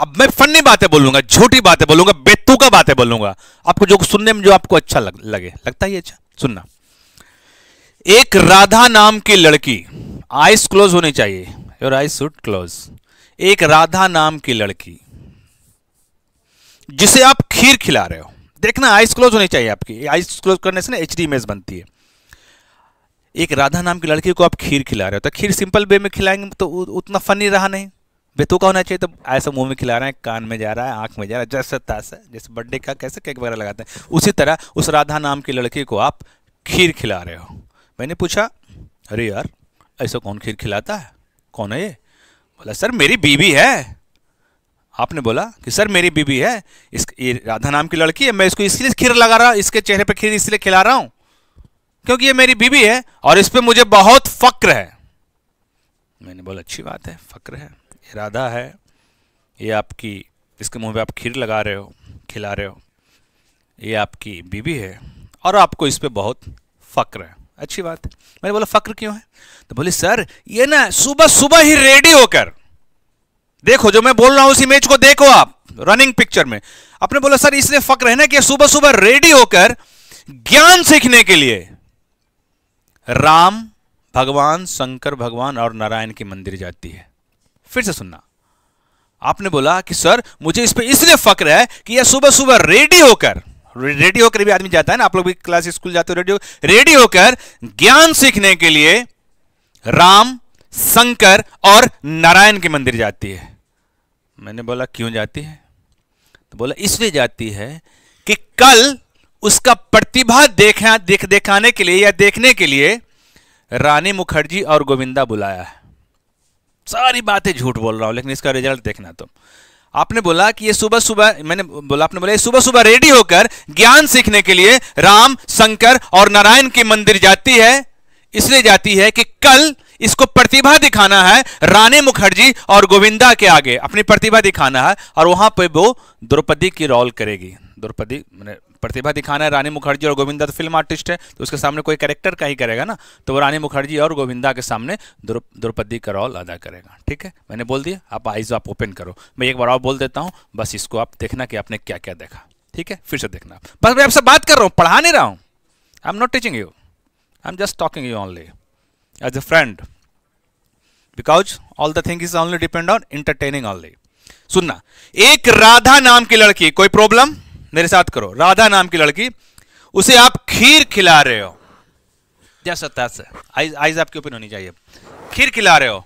अब मैं फनी बातें बोलूंगा झूठी बातें बोलूंगा बेतुका बातें बोलूंगा आपको जो सुनने में जो आपको अच्छा लग, लगे लगता ही अच्छा सुनना एक राधा नाम की लड़की आइस क्लोज होनी चाहिए योर आइस शुड क्लोज एक राधा नाम की लड़की जिसे आप खीर खिला रहे हो देखना आइस क्लोज होनी चाहिए आपकी आइस क्लोज करने से ना एच डी इमेज बनती है एक राधा नाम की लड़की को आप खीर खिला रहे हो तो खीर सिंपल वे में खिलाएंगे तो उतना फनी रहा नहीं का होना चाहिए तो ऐसा मुंह में खिला रहे हैं कान में जा रहा है आँख में जा रहा है जैसे तैसा जैसे बर्थडे का कैसे केक वगैरह लगाते हैं उसी तरह उस राधा नाम की लड़की को आप खीर खिला रहे हो मैंने पूछा अरे यार ऐसा कौन खीर खिलाता है कौन है ये बोला सर मेरी बीवी है आपने बोला कि सर मेरी बीवी है इस ये राधा नाम की लड़की है मैं इसको इसलिए खीर लगा रहा हूँ इसके चेहरे पर खीर इसलिए खिला रहा हूँ क्योंकि ये मेरी बीबी है और इस पर मुझे बहुत फक्र है मैंने बोला अच्छी बात है फक्र है इरादा है ये आपकी इसके मुंह पे आप खीर लगा रहे हो खिला रहे हो ये आपकी बीबी है और आपको इस पर बहुत फक्र है अच्छी बात है मैंने बोला फ़क्र क्यों है तो बोले सर ये ना सुबह सुबह ही रेडी होकर देखो जो मैं बोल रहा हूं उस इमेज को देखो आप रनिंग पिक्चर में आपने बोला सर इसलिए फ़क्र है ना कि सुबह सुबह रेडी होकर ज्ञान सीखने के लिए राम भगवान शंकर भगवान और नारायण के मंदिर जाती है फिर से सुनना आपने बोला कि सर मुझे इस पर इसलिए फक्र है कि यह सुबह सुबह रेडी होकर रेडी होकर भी आदमी जाता है ना आप लोग भी क्लास स्कूल जाते हो रेडी हो रेडी होकर ज्ञान सीखने के लिए राम शंकर और नारायण के मंदिर जाती है मैंने बोला क्यों जाती है तो बोला इसलिए जाती है कि कल उसका प्रतिभा देखना देख दिखाने के लिए या देखने के लिए रानी मुखर्जी और गोविंदा बुलाया है सारी बातें झूठ बोल रहा हूं लेकिन इसका रिजल्ट देखना तुम आपने बोला कि ये सुबह सुबह मैंने बोला आपने बोला सुबह सुबह रेडी होकर ज्ञान सीखने के लिए राम शंकर और नारायण के मंदिर जाती है इसलिए जाती है कि कल इसको प्रतिभा दिखाना है रानी मुखर्जी और गोविंदा के आगे अपनी प्रतिभा दिखाना है और वहां पर वो द्रौपदी की रोल करेगी द्रौपदी मैंने प्रतिभा दिखाना है रानी मुखर्जी और गोविंदा तो फिल्म आर्टिस्ट है तो उसके सामने कोई कैरेक्टर का ही करेगा ना तो वो रानी मुखर्जी और गोविंदा के सामने द्रौपदी का रोल अदा करेगा ठीक है मैंने बोल दिया आप आइज आप ओपन करो मैं एक बार और बोल देता हूँ बस इसको आप देखना कि आपने क्या क्या देखा ठीक है फिर से देखना बस मैं आपसे बात कर रहा हूँ पढ़ा नहीं रहा हूँ I am not teaching you I am just talking you only as a friend because all the thing is only depend on entertaining only सुनना एक राधा नाम की लड़की कोई प्रॉब्लम मेरे साथ करो राधा नाम की लड़की उसे आप खीर खिला रहे हो जैसा तैसा आइज आइज आपके ऊपर होनी चाहिए खीर खिला रहे हो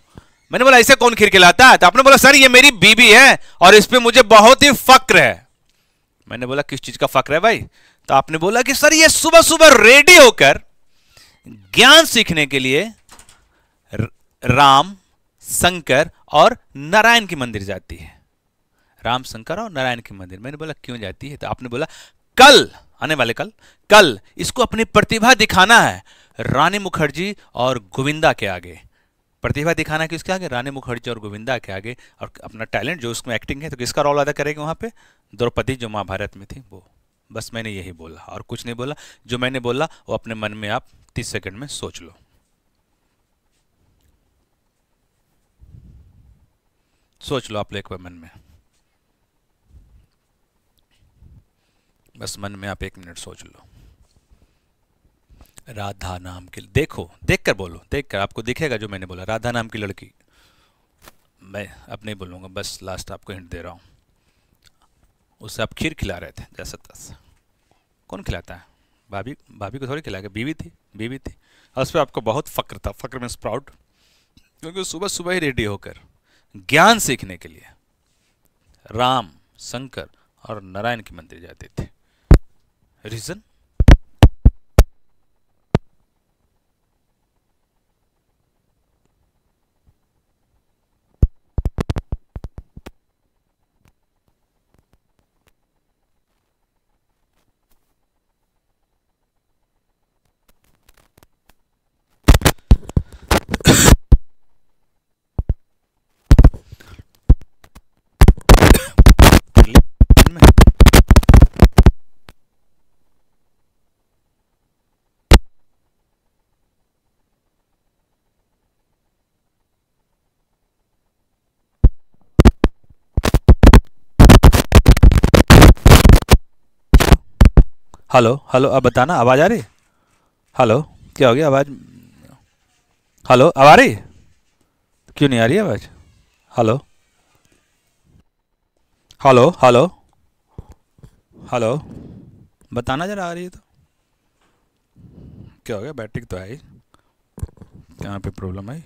मैंने बोला ऐसे कौन खीर खिलाता है तो आपने बोला सर ये मेरी बीबी है और इस पर मुझे बहुत ही फक्र है मैंने बोला किस चीज का फक्र है भाई तो आपने बोला कि सर ये सुबह सुबह रेडी होकर ज्ञान सीखने के लिए राम शंकर और नारायण की मंदिर जाती है राम शंकर और नारायण के मंदिर मैंने बोला क्यों जाती है तो आपने बोला कल आने वाले कल कल इसको अपनी प्रतिभा दिखाना है रानी मुखर्जी और गोविंदा के आगे प्रतिभा दिखाना कि उसके आगे रानी मुखर्जी और गोविंदा के आगे और अपना टैलेंट जो उसमें एक्टिंग है तो किसका रोल अदा करेगी वहाँ पे द्रौपदी जो महाभारत में थी वो बस मैंने यही बोला और कुछ नहीं बोला जो मैंने बोला वो अपने मन में आप तीस सेकंड में सोच लो सोच लो आप लोग मन में बस मन में आप एक मिनट सोच लो राधा नाम की देखो देख कर बोलो देख कर आपको दिखेगा जो मैंने बोला राधा नाम की लड़की मैं अब नहीं बोलूँगा बस लास्ट आपको हिंट दे रहा हूँ उसे आप खीर खिला रहे थे जैसा तैसा कौन खिलाता है भाभी भाभी को थोड़ी खिला गया बीवी थी बीवी थी और उस पर आपको बहुत फ़क्र था फ़क्र में प्राउड क्योंकि सुबह सुबह ही रेडी होकर ज्ञान सीखने के लिए राम शंकर और नारायण के मंदिर जाते थे reason हेलो हेलो अब बताना आवाज़ आ रही हेलो क्या हो गया आवाज़ हेलो अब आ रही क्यों नहीं आ रही आवाज़ हेलो हेलो हेलो हेलो बताना ज़रा आ रही है तो क्या हो गया बैटरी तो आई कहाँ पे प्रॉब्लम आई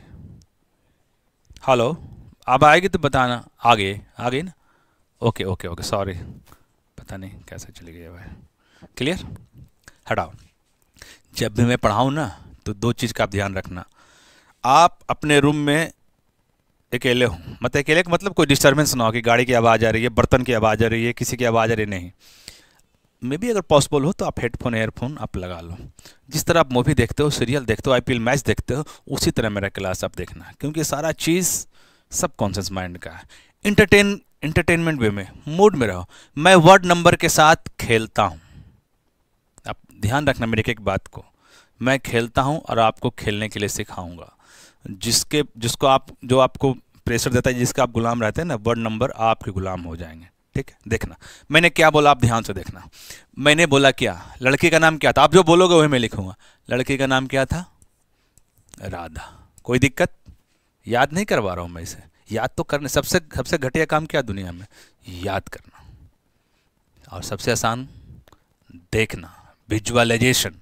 हेलो अब आएगी तो बताना आ गई आ गई ना ओके ओके ओके सॉरी पता नहीं कैसे चली गई आवाज़ क्लियर हटाओ जब भी मैं पढ़ाऊँ ना तो दो चीज़ का आप ध्यान रखना आप अपने रूम में अकेले हो मतलब अकेले का मतलब कोई डिस्टर्बेंस ना हो कि गाड़ी की आवाज़ आ रही है बर्तन की आवाज़ आ रही है किसी की आवाज़ आ रही नहीं मे भी अगर पॉसिबल हो तो आप हेडफोन एयरफोन आप लगा लो जिस तरह आप मूवी देखते हो सीरियल देखते हो आईपीएल मैच देखते हो उसी तरह मेरा क्लास आप देखना क्योंकि सारा चीज़ सब कॉन्शियस माइंड का है इंटरटेन इंटरटेनमेंट वे में मूड में रहो मैं वर्ड नंबर के साथ खेलता हूँ ध्यान रखना मेरे एक बात को मैं खेलता हूँ और आपको खेलने के लिए सिखाऊंगा जिसके जिसको आप जो आपको प्रेशर देता है जिसका आप गुलाम रहते हैं ना वर्ड नंबर आपके गुलाम हो जाएंगे ठीक है देखना मैंने क्या बोला आप ध्यान से देखना मैंने बोला क्या लड़की का नाम क्या था आप जो बोलोगे वही मैं लिखूंगा लड़की का नाम क्या था राधा कोई दिक्कत याद नहीं करवा रहा हूँ मैं इसे याद तो करने सबसे सबसे घटिया काम क्या दुनिया में याद करना और सबसे आसान देखना विजुअलाइजेशन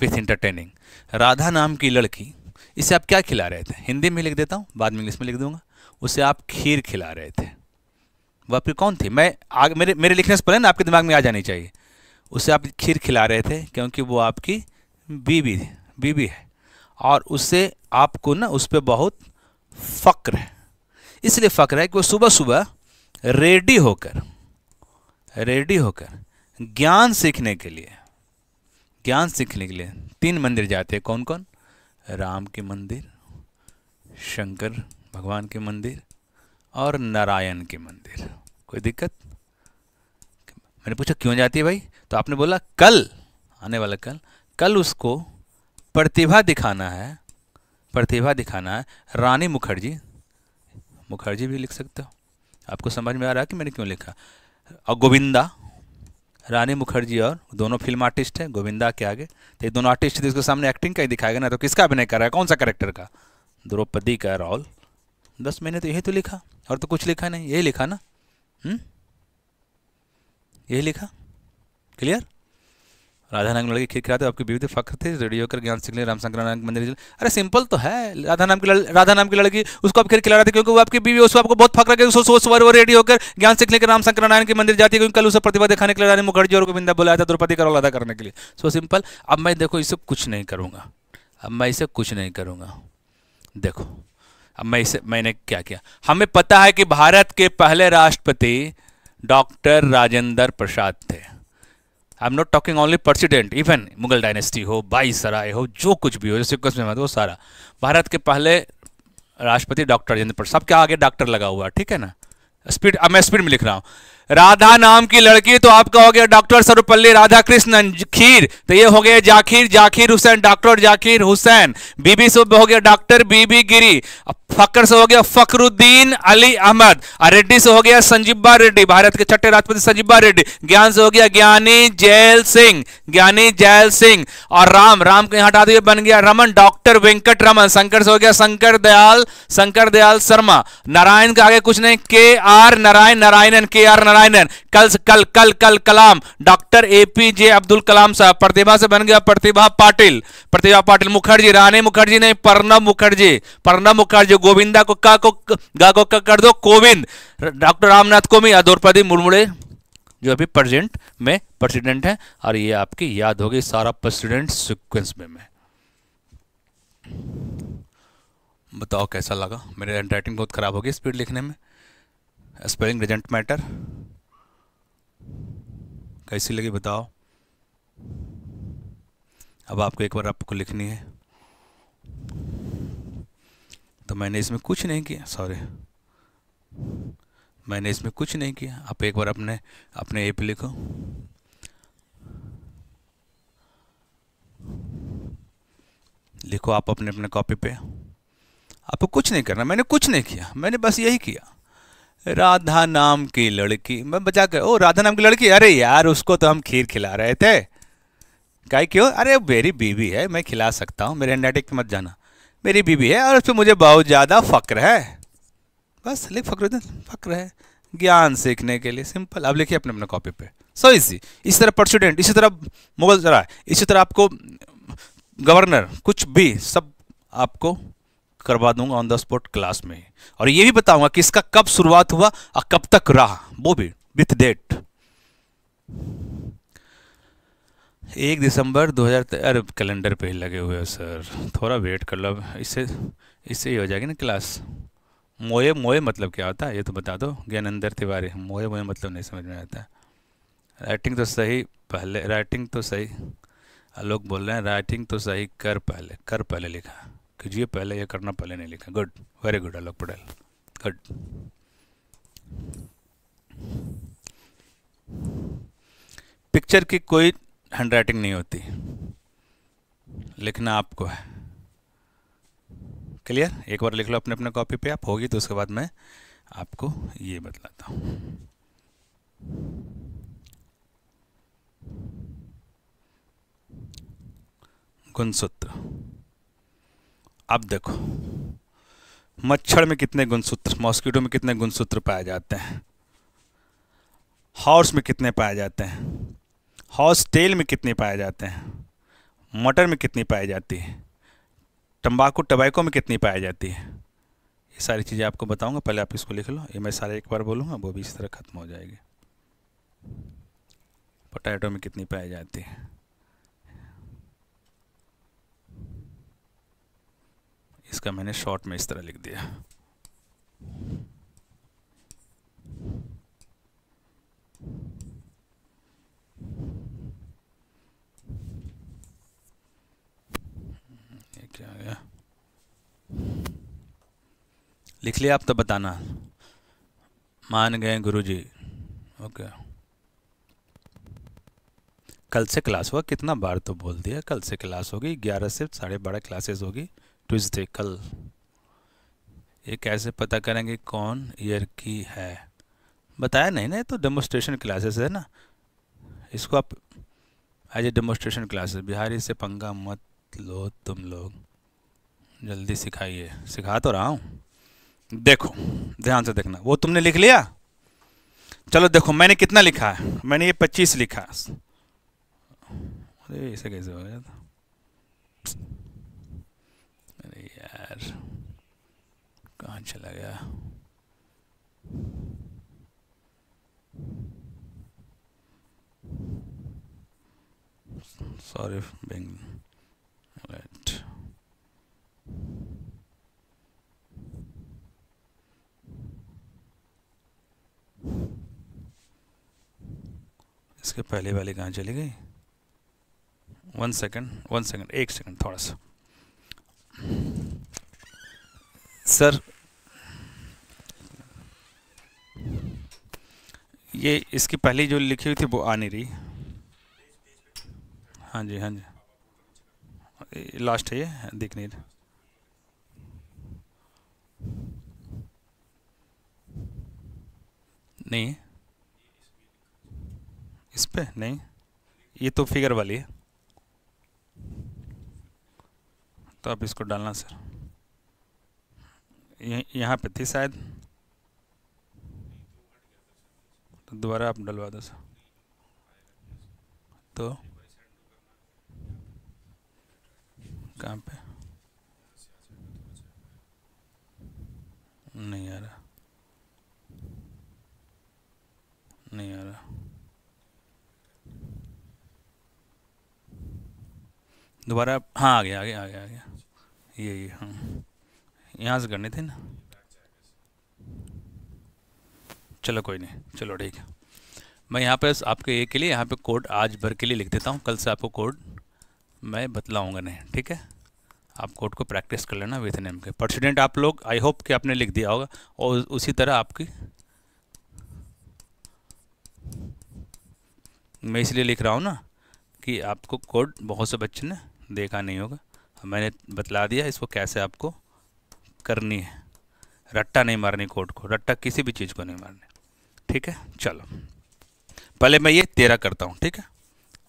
विथ इंटरटेनिंग राधा नाम की लड़की इसे आप क्या खिला रहे थे हिंदी में लिख देता हूँ बाद में इंग्लिश में लिख दूंगा उसे आप खीर खिला रहे थे वह आपकी कौन थी मैं आग मेरे मेरे लिखने से पहले ना आपके दिमाग में आ जानी चाहिए उसे आप खीर खिला रहे थे क्योंकि वो आपकी बीबी बीबी है और उससे आपको ना उस पर बहुत फ़क्र है इसलिए फ़क्र है कि वो सुबह सुबह रेडी होकर रेडी होकर ज्ञान सीखने के लिए ज्ञान सीखने के लिए तीन मंदिर जाते हैं कौन कौन राम के मंदिर शंकर भगवान के मंदिर और नारायण के मंदिर कोई दिक्कत मैंने पूछा क्यों जाती है भाई तो आपने बोला कल आने वाला कल कल उसको प्रतिभा दिखाना है प्रतिभा दिखाना है रानी मुखर्जी मुखर्जी भी लिख सकते हो आपको समझ में आ रहा है कि मैंने क्यों लिखा और गोविंदा रानी मुखर्जी और दोनों फिल्म आर्टिस्ट हैं गोविंदा के आगे तो ये दोनों आर्टिस्ट थे तो इसके सामने एक्टिंग का ही दिखाएगा ना तो किसका अभिनय कर रहा है कौन सा करेक्टर का द्रौपदी का रोल बस मैंने तो यही तो लिखा और तो कुछ लिखा नहीं यही लिखा ना हम्म? यही लिखा क्लियर राधा नाम लड़की लड़के खीर खिलाते आपकी बीवी थे तो फख्र थे रेडियो कर ज्ञान सीख ले रामशंकर नारायण मंदिर अरे सिंपल तो है राधा नाम की राधा नाम की लड़की उसको आप खीर खिला रहे थे क्योंकि वो आपकी बीवी उसको आपको बहुत फख्र उसको सोच वो रेडियो होकर ज्ञान सीख के रामशंकर नारायण के मंदिर जाती है क्योंकि कल उसे प्रतिभा दिखाने के लिए रानी मुखर्जी और गोविंदा बुलाया था द्रौपदी का रोल अदा करने के लिए सो सिंपल अब मैं देखो इसे कुछ नहीं करूँगा अब मैं इसे कुछ नहीं करूँगा देखो अब मैं इसे मैंने क्या किया हमें पता है कि भारत के पहले राष्ट्रपति डॉक्टर राजेंद्र प्रसाद थे I am not talking only president even Mughal dynasty हो बाई सराय हो जो कुछ भी हो जैसे कुछ में वो सारा भारत के पहले राष्ट्रपति डॉक्टर राजेंद्र प्रसाद सबके आगे डॉक्टर लगा हुआ ठीक है ना स्पीड अब मैं स्पीड में लिख रहा हूँ राधा नाम की लड़की तो आपका हो गया डॉक्टर सर्वपल्ली राधा कृष्णन खीर तो ये हो गया जाखीर जाकिर हुसैन डॉक्टर जाकिर हुसैन बीबी सब हो गया डॉक्टर बीबी गिरी फकर से हो गया फकरुद्दीन अली अहमद रेड्डी से हो गया संजीबा रेड्डी भारत के छठे राष्ट्रपति संजीबा रेड्डी ज्ञान से हो गया ज्ञानी जैल सिंह ज्ञानी जैल सिंह और राम राम को हटा दिए बन गया रमन डॉक्टर वेंकट रमन शंकर से हो गया शंकर दयाल शंकर दयाल शर्मा नारायण का आगे कुछ नहीं के आर नारायण नारायण के आर नारायण डिजाइनर कल कल कल कल Kalam doctor A P J Abdul Kalam साहब प्रतिभा से बन गया प्रतिभा पाटिल प्रतिभा पाटिल मुखर्जी रानी मुखर्जी नहीं प्रणब मुखर्जी प्रणब मुखर्जी गोविंदा को का को गा को का कर दो कोविंद डॉक्टर रामनाथ कोमी और मुर्मुड़े जो अभी प्रेजेंट में प्रेसिडेंट है और ये आपकी याद होगी सारा प्रेसिडेंट सिक्वेंस में, मैं बताओ कैसा लगा मेरे हैंड राइटिंग बहुत ख़राब होगी स्पीड लिखने में स्पेलिंग डजेंट मैटर कैसी लगी बताओ अब आपको एक बार आपको लिखनी है तो मैंने इसमें कुछ नहीं किया सॉरी मैंने इसमें कुछ नहीं किया आप एक बार अपने अपने ऐप लिखो लिखो आप अपने अपने कॉपी पे आपको कुछ नहीं करना मैंने कुछ नहीं किया मैंने बस यही किया राधा नाम की लड़की मैं बचा कर ओ राधा नाम की लड़की अरे यार उसको तो हम खीर खिला रहे थे काय क्यों अरे मेरी बीवी है मैं खिला सकता हूँ मेरे हैंड मत जाना मेरी बीवी है और उस पर मुझे बहुत ज़्यादा फ़क्र है बस लिख फ़क्र फ़क्र है ज्ञान सीखने के लिए सिंपल अब लिखिए अपने अपने कॉपी पे सो इजी इसी इसी तरह प्रेसिडेंट इसी तरह मुगल जरा इसी तरह आपको गवर्नर कुछ भी सब आपको करवा दूंगा ऑन द स्पॉट क्लास में और ये भी बताऊंगा कि इसका कब शुरुआत हुआ और कब तक रहा वो भी विथ डेट एक दिसंबर 2000 अरे कैलेंडर पे ही लगे हुए हो सर थोड़ा वेट कर लो इससे इससे ही हो जाएगी ना क्लास मोए मोए मतलब क्या होता है ये तो बता दो ज्ञानंदर तिवारी मोए मोए मतलब नहीं समझ में आता राइटिंग तो सही पहले राइटिंग तो सही लोग बोल रहे हैं राइटिंग तो सही कर पहले कर पहले लिखा कीजिए पहले यह करना पहले नहीं लिखना good very good Alok Patel good picture की कोई हैंड राइटिंग नहीं होती लिखना आपको है क्लियर एक बार लिख लो अपने अपने कॉपी पे आप होगी तो उसके बाद मैं आपको ये बतलाता हूँ गुणसूत्र अब देखो मच्छर में कितने गुणसूत्र मॉस्किटो में कितने गुणसूत्र पाए जाते हैं हॉर्स में कितने पाए जाते हैं हॉर्स तेल में कितने पाए जाते हैं मटर में कितनी पाई जाती है तम्बाकू टबैको में कितनी पाई जाती है ये सारी चीज़ें आपको बताऊंगा पहले आप इसको लिख लो ये मैं सारे एक बार बोलूँगा वो भी इस तरह ख़त्म हो जाएगी पोटैटो में कितनी पाई जाती है इसका मैंने शॉर्ट में इस तरह लिख दिया ये क्या गया लिख लिया आप तो बताना मान गए गुरुजी ओके कल से क्लास हुआ कितना बार तो बोल दिया कल से क्लास होगी ग्यारह से साढ़े बारह क्लासेस होगी क्विज थे कल ये कैसे पता करेंगे कौन ईयर की है बताया नहीं ना तो डेमोस्ट्रेशन क्लासेस है ना इसको आप as a demonstration classes Bihari से पंगा मत लो तुम लोग जल्दी सिखाइए सिखा तो रहा हूँ देखो ध्यान से देखना वो तुमने लिख लिया चलो देखो मैंने कितना लिखा है मैंने ये पच्चीस लिखा अरे ऐसे कैसे हो गया था यार कहाँ चला गया सॉरी बिंग इसके पहले वाली कहाँ चली गई वन सेकंड वन सेकंड एक सेकंड थोड़ा सा सर ये इसकी पहली जो लिखी हुई थी वो आ नहीं रही हाँ जी हाँ जी लास्ट है ये देख नहीं नहीं इस पे नहीं ये तो फिगर वाली है तो आप इसको डालना सर यहाँ पे थी शायद तो दोबारा आप डलवा दो सर तो कहाँ पे नहीं आ रहा नहीं आ रहा दोबारा हाँ आ गया आ गया आ गया आ गया ये ये हाँ यहाँ से करने थे ना चलो कोई नहीं चलो ठीक है मैं यहाँ पर आपके ये के लिए यहाँ पे कोड आज भर के लिए लिख देता हूँ कल से आपको कोड मैं बतलाऊँगा नहीं ठीक है आप कोड को प्रैक्टिस कर लेना विथ नेम के परसिडेंट आप लोग आई होप कि आपने लिख दिया होगा और उसी तरह आपकी मैं इसलिए लिख रहा हूँ ना कि आपको कोड बहुत से बच्चे ने देखा नहीं होगा मैंने बतला दिया इसको कैसे आपको करनी है रट्टा नहीं मारनी कोर्ट को रट्टा किसी भी चीज़ को नहीं मारनी ठीक है चलो पहले मैं ये तेरह करता हूँ ठीक है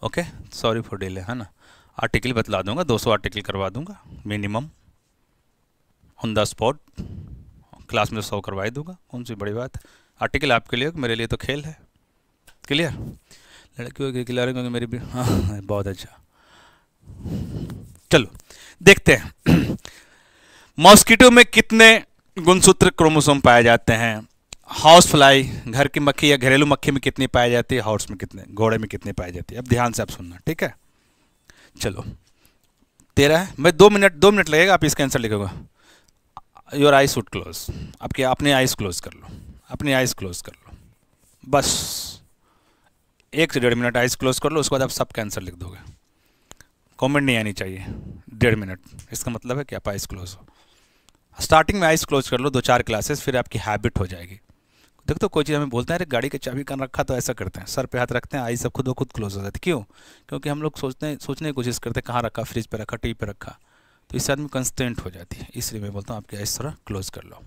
ओके सॉरी फॉर डिले है ना आर्टिकल बतला दूंगा 200 आर्टिकल करवा दूंगा minimum on the spot class में सौ करवा दूंगा कौन सी बड़ी बात आर्टिकल आपके लिए मेरे लिए तो खेल है क्लियर लड़कियों के खिला रहे क्योंकि मेरी भी हाँ बहुत अच्छा चलो देखते हैं मॉस्किटो में कितने गुणसूत्र क्रोमोसोम पाए जाते हैं हाउस फ्लाई घर की मक्खी या घरेलू मक्खी में कितनी पाई जाती है हॉर्स में कितने घोड़े में कितनी पाई जाती है अब ध्यान से आप सुनना ठीक है चलो तेरह है मैं दो मिनट दो मिनट लगेगा आप इसका आंसर लिखोगे योर आइस वुड क्लोज आपके अपने आइस क्लोज कर लो अपने आइस क्लोज कर लो बस एक से डेढ़ मिनट आइस क्लोज कर लो उसके बाद आप सब कैंसर लिख दोगे कमेंट नहीं आनी चाहिए डेढ़ मिनट इसका मतलब है कि आप आइस क्लोज हो स्टार्टिंग में आइस क्लोज कर लो दो चार क्लासेस फिर आपकी हैबिट हो जाएगी देख तो कोई चीज़ हमें बोलते हैं अरे गाड़ी की चाबी कान रखा तो ऐसा करते हैं सर पे हाथ रखते हैं आई सब खुद ब खुद क्लोज हो जाती है क्यों क्योंकि हम लोग सोचते हैं सोचने की कोशिश करते हैं कहाँ रखा फ्रिज पे रखा टी पे रखा तो इससे आदमी कंस्टेंट हो जाती है इसलिए मैं बोलता हूँ आपकी आइस थोड़ा क्लोज कर लो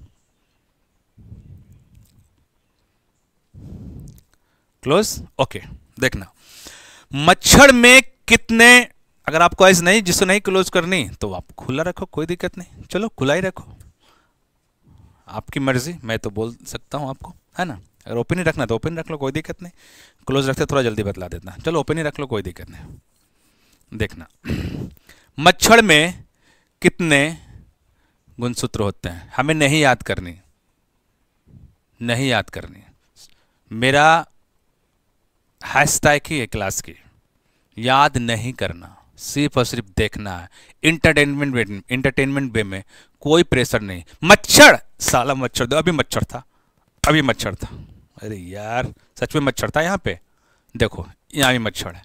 क्लोज ओके देखना मच्छर में कितने अगर आपको आइज नहीं जिसको नहीं क्लोज करनी तो आप खुला रखो कोई दिक्कत नहीं चलो खुला ही रखो आपकी मर्जी मैं तो बोल सकता हूँ आपको है ना अगर ओपन ही रखना तो ओपन रख लो कोई दिक्कत नहीं क्लोज रखते थोड़ा जल्दी बतला देना चलो ओपन ही रख लो कोई दिक्कत नहीं देखना मच्छर में कितने गुणसूत्र होते हैं हमें नहीं याद करनी नहीं याद करनी मेरा हैश ही है क्लास की याद नहीं करना सिर्फ और सिर्फ देखना है इंटरटेनमेंट वे इंटरटेनमेंट वे में कोई प्रेशर नहीं मच्छर साला मच्छर दो अभी मच्छर था अभी मच्छर था अरे यार सच में मच्छर था यहाँ पे देखो यहाँ भी मच्छर है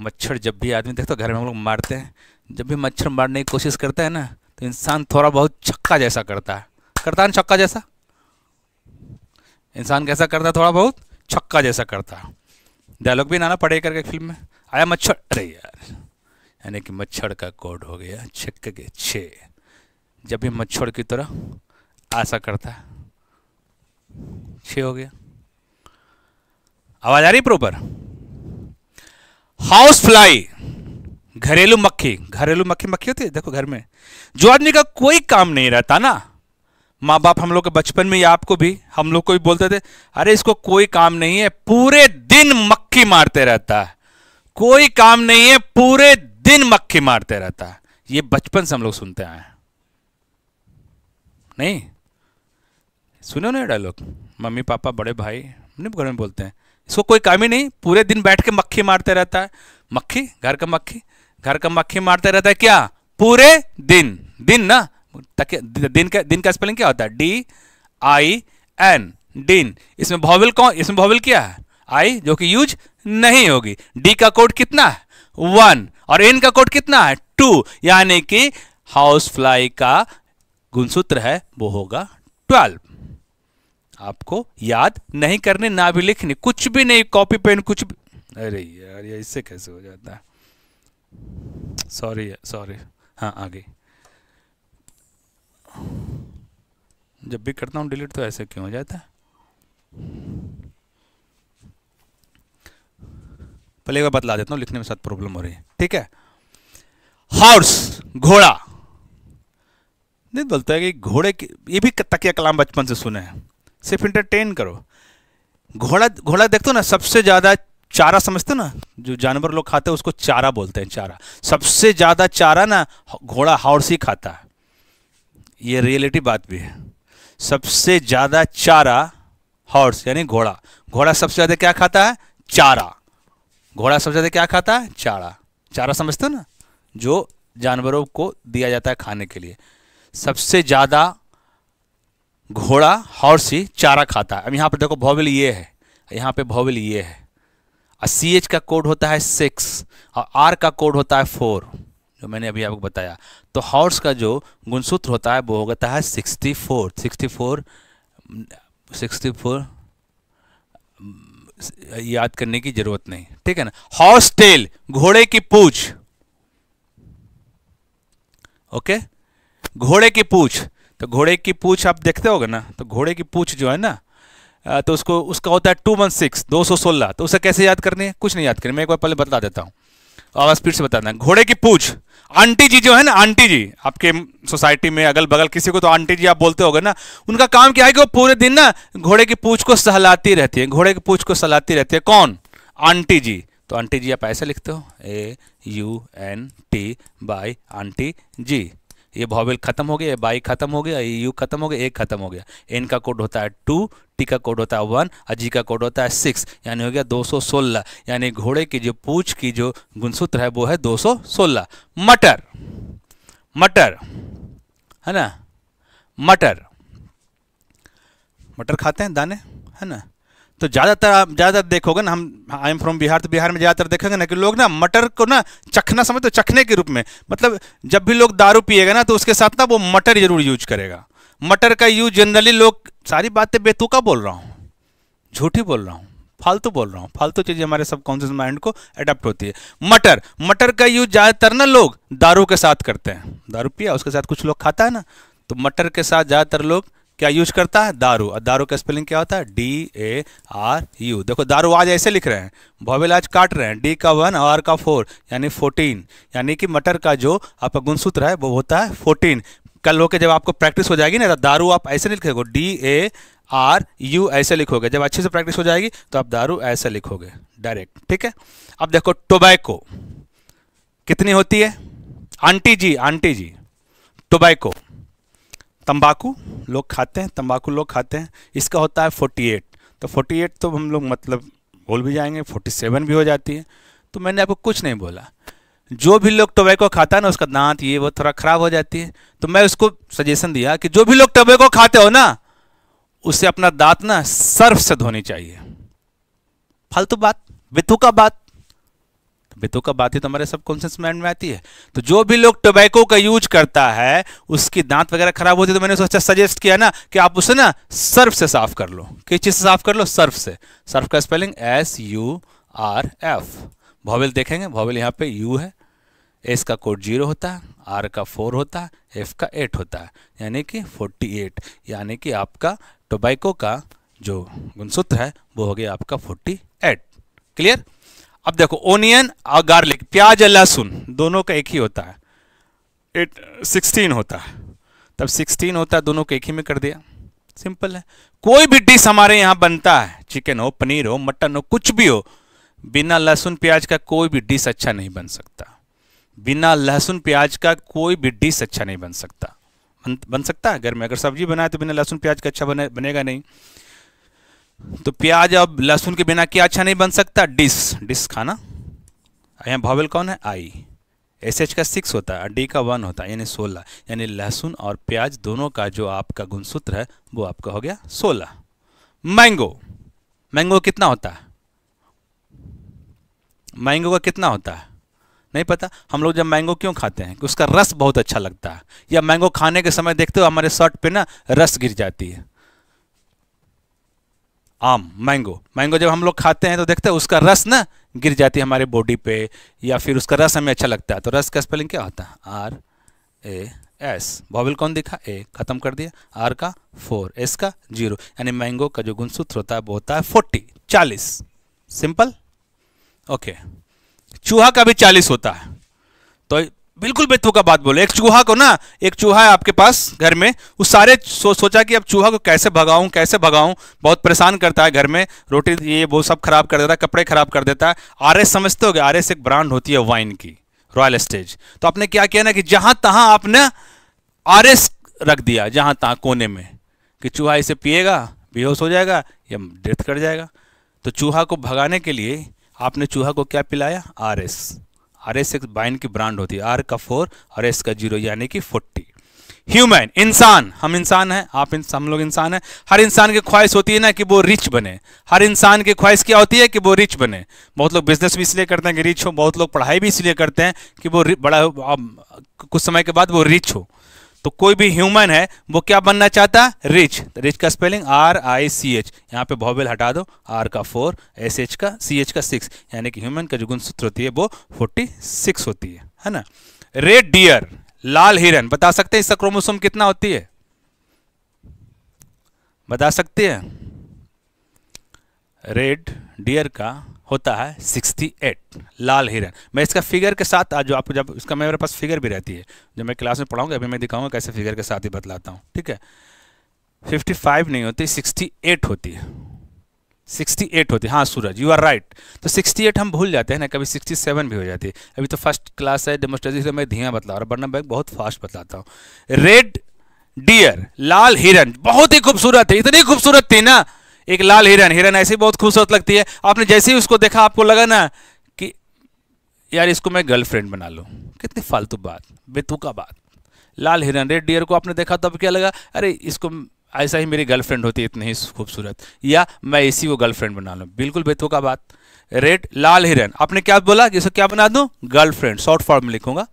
मच्छर जब भी आदमी देखते घर में हम लोग मारते हैं जब भी मच्छर मारने की कोशिश करता है ना तो इंसान थोड़ा बहुत छक्का जैसा करता है करता है ना छक्का जैसा इंसान कैसा करता है थोड़ा बहुत छक्का जैसा करता है डायलॉग भी नाना पड़े करके फिल्म में आया मच्छर अरे यार यानी कि मच्छर का कोड हो गया छक्के के छ जब भी मच्छर की तरह आशा करता है छ हो गया आवाज आ रही प्रॉपर हाउस फ्लाई घरेलू मक्खी घरेलू मक्खी मक्खी होती है देखो घर में जो आदमी का कोई काम नहीं रहता ना माँ बाप हम लोग के बचपन में या आपको भी हम लोग को भी बोलते थे अरे इसको कोई काम नहीं है पूरे दिन मक्खी मारते रहता है कोई काम नहीं है पूरे दिन मक्खी मारते रहता है ये बचपन से हम लोग सुनते आए हैं नहीं सुनो ना डायलॉग मम्मी पापा बड़े भाई अपने घर में बोलते हैं इसको कोई काम ही नहीं पूरे दिन बैठ के मक्खी मारते रहता है मक्खी घर का मक्खी घर का मक्खी मारते रहता है क्या पूरे दिन दिन ना ताकि दिन का दिन का स्पेलिंग क्या होता है डी आई एन डिन इसमें भॉवल कौन इसमें भॉवल क्या है आई जो कि यूज नहीं होगी डी का कोड कितना है वन और एन का कोड कितना है टू यानी कि हाउस फ्लाई का गुणसूत्र है वो होगा ट्वेल्व आपको याद नहीं करने ना भी लिखने कुछ भी नहीं कॉपी पेन कुछ भी अरे यार ये इससे कैसे हो जाता है सॉरी सॉरी हाँ आगे जब भी करता हूँ डिलीट तो ऐसे क्यों हो जाता है पहले एक बार बतला देता हूँ लिखने में साथ प्रॉब्लम हो रही है ठीक है हॉर्स घोड़ा नहीं बोलता है कि घोड़े ये भी तकिया कलाम बचपन से सुने हैं सिर्फ इंटरटेन करो घोड़ा घोड़ा देखते हो ना सबसे ज़्यादा चारा समझते हो ना जो जानवर लोग खाते हैं उसको चारा बोलते हैं चारा सबसे ज़्यादा चारा ना घोड़ा हॉर्स ही खाता है ये रियलिटी बात भी है सबसे ज़्यादा चारा हॉर्स यानी घोड़ा घोड़ा सबसे ज़्यादा क्या खाता है चारा घोड़ा सबसे ज़्यादा क्या खाता है चारा चारा समझते हो ना जो जानवरों को दिया जाता है खाने के लिए सबसे ज़्यादा घोड़ा हॉर्स ही चारा खाता है अब यहाँ पर देखो भौविल ये है यहाँ पे भौविल ये है और सी एच का कोड होता है सिक्स और आर का कोड होता है फोर जो मैंने अभी आपको बताया तो हॉर्स का जो गुणसूत्र होता है वो होता है sixty four sixty four sixty four याद करने की जरूरत नहीं ठीक है ना हॉर्स टेल घोड़े की पूछ ओके घोड़े की पूछ तो घोड़े की पूछ आप देखते होगे ना तो घोड़े की पूछ जो है ना तो उसको उसका होता है टू वन सिक्स दो सौ सोलह तो उसे कैसे याद करनी है कुछ नहीं याद करनी मैं एक बार पहले बता देता हूं और स्पीड से बताना घोड़े की पूछ आंटी जी जो है ना आंटी जी आपके सोसाइटी में अगल बगल किसी को तो आंटी जी आप बोलते हो ना उनका काम क्या है कि वो पूरे दिन ना घोड़े की पूछ को सहलाती रहती है घोड़े की पूछ को सहलाती रहती है कौन आंटी जी तो आंटी जी आप ऐसे लिखते हो A U N T by aunty ji ये भॉवेल खत्म हो गया बाई खत्म हो गया यू खत्म हो गया एक खत्म हो गया एन का कोड होता है टू टी का कोड होता है वन और जी का कोड होता है सिक्स यानी हो गया दो सौ सोलह यानी घोड़े की जो पूछ की जो गुणसूत्र है वो है दो सौ सोलह मटर मटर है ना मटर मटर खाते हैं दाने है ना तो ज़्यादातर आप ज़्यादातर देखोगे ना हम आई एम फ्रॉम बिहार तो बिहार में ज़्यादातर देखेंगे ना कि लोग ना मटर को ना चखना समझ तो चखने के रूप में मतलब जब भी लोग दारू पिएगा ना तो उसके साथ ना वो मटर जरूर यूज करेगा मटर का यूज जनरली लोग सारी बातें बेतुका बोल रहा हूँ झूठी बोल रहा हूँ फालतू बोल रहा हूँ फालतू चीज़ें हमारे कॉन्शियस माइंड को अडेप्ट होती है मटर मटर का यूज ज़्यादातर ना लोग दारू के साथ करते हैं दारू पिया उसके साथ कुछ लोग खाता है ना तो मटर के साथ ज़्यादातर लोग क्या यूज करता है दारू और दारू का स्पेलिंग क्या होता है डी ए आर यू देखो दारू आज ऐसे लिख रहे हैं भोवेल आज काट रहे हैं डी का वन आर का फोर यानी फोर्टीन यानी कि मटर का जो आपका गुणसूत्र है वो होता है फोर्टीन कल होके जब आपको प्रैक्टिस हो जाएगी ना तो दारू आप ऐसे नहीं लिखोगे डी ए आर यू ऐसे लिखोगे जब अच्छे से प्रैक्टिस हो जाएगी तो आप दारू ऐसे लिखोगे डायरेक्ट ठीक है अब देखो टोबैको कितनी होती है aunty ji aunty ji tobacco तंबाकू लोग खाते हैं तंबाकू लोग खाते हैं इसका होता है 48 तो 48 तो हम लोग मतलब बोल भी जाएंगे 47 भी हो जाती है तो मैंने आपको कुछ नहीं बोला जो भी लोग टोबैको खाता है ना उसका दांत ये वो थोड़ा ख़राब हो जाती है तो मैं उसको सजेशन दिया कि जो भी लोग टोबैको खाते हो ना उसे अपना दांत ना सर्फ से धोनी चाहिए फालतू बात बेतुका बात बेतो का बात ही तो हमारे सबकॉन्शियस माइंड में आती है तो जो भी लोग टोबैको का यूज करता है उसकी दांत वगैरह खराब होती है तो मैंने सोचा अच्छा सजेस्ट किया ना कि आप उसे ना सर्फ से साफ कर लो किस चीज़ से साफ कर लो सर्फ से सर्फ का spelling S U R F vowel देखेंगे भॉवेल यहाँ पे यू है एस का कोड जीरो होता है आर का फोर होता है एफ का एट होता है यानी कि फोर्टी एट यानी कि आपका टोबैको का जो गुणसूत्र है वो हो गया आपका फोर्टी एट क्लियर अब देखो ओनियन और गार्लिक प्याज और लहसुन दोनों का एक ही होता है एट सिक्सटीन होता है तब सिक्सटीन होता है दोनों को एक ही में कर दिया सिंपल है कोई भी डिश हमारे यहाँ बनता है चिकन हो पनीर हो मटन हो कुछ भी हो बिना लहसुन प्याज का कोई भी डिश अच्छा नहीं बन सकता बिना लहसुन प्याज का कोई भी डिश अच्छा नहीं बन सकता बन, बन सकता है घर में अगर सब्जी बनाए तो बिना लहसुन प्याज का अच्छा बने बनेगा नहीं तो प्याज अब लहसुन के बिना क्या अच्छा नहीं बन सकता डिस डिस खाना यहाँ भावल कौन है आई एस एच का सिक्स होता है डी का वन होता है यानी सोलह यानी लहसुन और प्याज दोनों का जो आपका गुणसूत्र है वो आपका हो गया सोलह मैंगो मैंगो कितना होता है मैंगो का कितना होता है नहीं पता हम लोग जब मैंगो क्यों खाते हैं उसका रस बहुत अच्छा लगता है या मैंगो खाने के समय देखते हो हमारे शर्ट पे ना रस गिर जाती है आम मैंगो मैंगो जब हम लोग खाते हैं तो देखते हैं उसका रस ना गिर जाती है हमारे बॉडी पे या फिर उसका रस हमें अच्छा लगता है तो रस का स्पेलिंग क्या होता है आर ए एस बॉबल कौन दिखा ए खत्म कर दिया आर का फोर एस का जीरो यानी मैंगो का जो गुणसूत्र होता है वो होता है फोर्टी चालीस सिंपल ओके चूहा का भी चालीस होता है तो बिल्कुल का बात बोले एक चूहा को ना एक चूहा है आपके पास घर में वो सारे सो, सोचा कि अब चूहा को कैसे भगाऊं कैसे भगाऊं बहुत परेशान करता है घर में रोटी ये वो सब खराब कर देता है कपड़े खराब कर देता है आर एस समझते हो गए आर एस एक ब्रांड होती है वाइन की रॉयल स्टेज तो आपने क्या किया ना कि जहां तहां आपने आर एस रख दिया जहां तहां कोने में कि चूहा इसे पिएगा बेहोश हो जाएगा या डेथ कर जाएगा तो चूहा को भगाने के लिए आपने चूहा को क्या पिलाया R S R S X बाइन की ब्रांड होती है आर का फोर आर एस का जीरो यानी कि फोर्टी ह्यूमन इंसान हम इंसान हैं आप इन, हम लोग इंसान हैं हर इंसान की ख्वाहिश होती है ना कि वो रिच बने हर इंसान की ख्वाहिश क्या होती है कि वो रिच बने बहुत लोग बिजनेस भी इसलिए करते हैं कि रिच हो बहुत लोग पढ़ाई भी इसलिए करते हैं कि वो बड़ा कुछ समय के बाद वो रिच हो तो कोई भी ह्यूमन है वो क्या बनना चाहता है रिच तो रिच का spelling R I C H यहाँ पे भोबेल हटा दो आर का फोर एस एच का सी एच का सिक्स यानी कि ह्यूमन का जो गुणसूत्र होती है वो फोर्टी सिक्स होती है है ना रेड डियर लाल हिरन बता सकते हैं इसका क्रोमोसोम कितना होती है बता सकते हैं रेड डियर का होता है 68 लाल हिरन मैं इसका फिगर के साथ आज जो आपको जब इसका मेरे पास फिगर भी रहती है जब मैं क्लास में पढ़ाऊंगा अभी मैं दिखाऊंगा कैसे फिगर के साथ ही बतलाता हूँ ठीक है 55 नहीं होती 68 होती है 68 होती है हाँ सूरज यू आर राइट तो 68 हम भूल जाते हैं ना कभी 67 भी हो जाती है अभी तो फर्स्ट क्लास है डेमोस्ट्रेशन से मैं धीमा बतला रहा हूँ मैं बहुत फास्ट बतलाता हूँ रेड डियर लाल हिरन बहुत ही खूबसूरत है इतनी खूबसूरत थी ना एक लाल हिरन हिरन ऐसी बहुत खूबसूरत लगती है आपने जैसे ही उसको देखा आपको लगा ना कि यार इसको मैं गर्लफ्रेंड बना लूँ कितनी फालतू बात बेतुका बात लाल हिरन रेड डियर को आपने देखा तब क्या लगा अरे इसको ऐसा ही मेरी गर्लफ्रेंड होती है इतनी ही खूबसूरत या मैं इसी को गर्लफ्रेंड बना लूँ बिल्कुल बेतुका बात रेड लाल हिरन आपने क्या बोला कि इसको क्या बना दूँ गर्लफ्रेंड शॉर्ट फॉर्म में लिखूंगा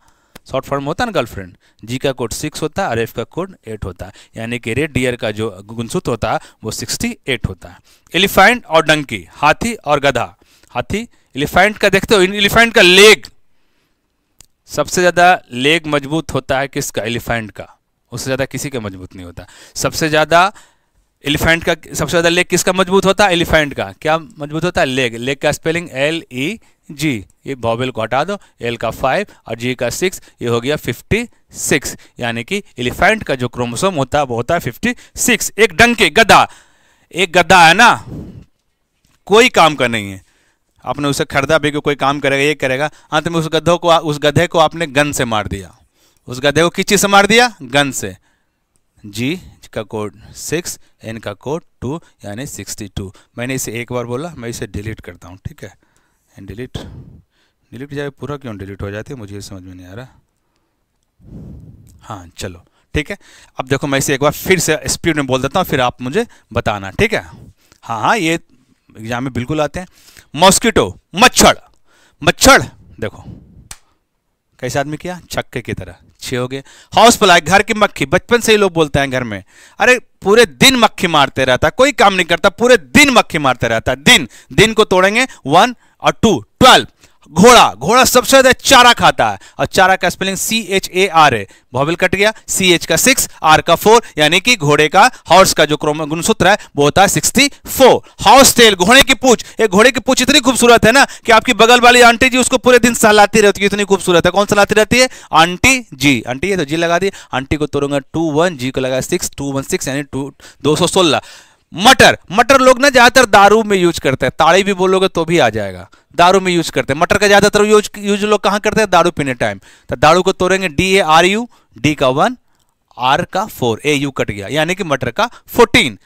शॉर्ट फॉर्म होता है ना गर्लफ्रेंड जी का कोड सिक्स होता है और एफ का कोड एट होता है यानी कि रेड डियर का जो गुनसुत होता है वो सिक्सटी एट होता है एलिफेंट और डंकी हाथी और गधा हाथी एलिफेंट का देखते हो एलिफेंट का लेग सबसे ज़्यादा लेग मजबूत होता है किसका एलिफेंट का उससे ज़्यादा किसी का मजबूत नहीं होता सबसे ज़्यादा एलिफेंट का सबसे ज़्यादा लेग किसका मजबूत होता है एलिफेंट का क्या मजबूत होता है लेग लेग का स्पेलिंग एल ई जी ये बॉबेल को हटा दो एल का फाइव और जी का सिक्स ये हो गया फिफ्टी सिक्स यानी कि एलिफेंट का जो क्रोमोसोम होता है वो होता है फिफ्टी सिक्स एक डंके गदा एक गद्दा है ना कोई काम का नहीं है आपने उसे खरीदा भी कोई काम करेगा ये करेगा अंत में उस गधे को उस गधे को आपने गन से मार दिया उस गधे को किस चीज़ से मार दिया गन से जी का कोड सिक्स एन का कोड टू यानी सिक्सटी टू मैंने इसे एक बार बोला मैं इसे डिलीट करता हूँ ठीक है एन डिलीट डिलीट जाए पूरा क्यों डिलीट हो जाती है मुझे समझ में नहीं आ रहा हाँ चलो ठीक है अब देखो मैं इसे एक बार फिर से स्पीड में बोल देता हूँ फिर आप मुझे बताना ठीक है हाँ हाँ ये एग्जाम में बिल्कुल आते हैं मॉस्किटो मच्छर मच्छर देखो कैसे आदमी किया छक्के की तरह अच्छे हो गए हाउस फ्लाई घर की मक्खी बचपन से ही लोग बोलते हैं घर में अरे पूरे दिन मक्खी मारते रहता कोई काम नहीं करता पूरे दिन मक्खी मारते रहता दिन दिन को तोड़ेंगे वन और टू ट्वेल्व घोड़ा घोड़ा सबसे ज्यादा चारा खाता है और चारा का spelling C H A R है भॉबिल कट गया सी एच का सिक्स आर का फोर यानी कि घोड़े का हॉर्स का जो गुणसूत्र है वो होता है सिक्सटी फोर हॉर्स टेल घोड़े की पूछ एक घोड़े की पूछ इतनी खूबसूरत है ना कि आपकी बगल वाली आंटी जी उसको पूरे दिन सहलाती रहती है इतनी खूबसूरत है कौन सहलाती रहती है आंटी जी आंटी तो जी लगा दी आंटी को तोड़ूंगा टू वन जी को लगा सिक्स टू वन सिक्स यानी टू दो सौ सोलह मटर मटर लोग ना ज्यादातर दारू में यूज करते हैं ताड़ी भी बोलोगे तो भी आ जाएगा दारू में यूज करते हैं मटर का ज्यादातर यूज यूज लोग कहां करते हैं दारू पीने टाइम तो दारू को तोड़ेंगे D A R U D का वन आर का फोर ए यू कट गया यानी कि मटर का फोर्टीन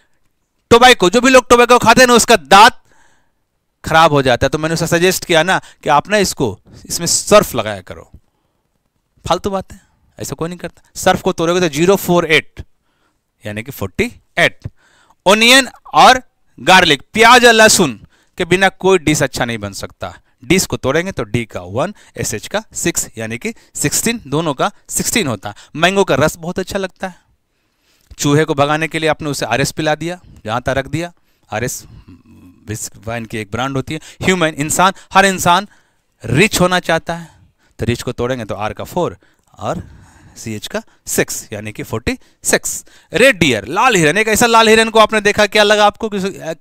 टोबैको जो भी लोग टोबैको खाते हैं ना उसका दांत खराब हो जाता है तो मैंने उसे सजेस्ट किया ना कि आप ना इसको इसमें सर्फ लगाया करो फालतू बात है ऐसा कोई नहीं करता सर्फ को तोड़ोगे तो जीरो फोर एट यानी कि फोर्टी एट ओनियन और गार्लिक प्याज और लहसुन के बिना कोई डिश अच्छा नहीं बन सकता डिश को तोड़ेंगे तो डी का वन एस एच का सिक्स यानी कि सिक्सटीन दोनों का सिक्सटीन होता है मैंगो का रस बहुत अच्छा लगता है चूहे को भगाने के लिए आपने उसे आर एस पिला दिया जहाँ तक रख दिया आर एस वाइन की एक ब्रांड होती है ह्यूमन इंसान हर इंसान रिच होना चाहता है तो रिच को तोड़ेंगे तो आर का फोर और सी एच का सिक्स यानी कि फोर्टी सिक्स रेड डियर लाल हिरन एक ऐसा लाल हिरन को आपने देखा क्या लगा आपको कि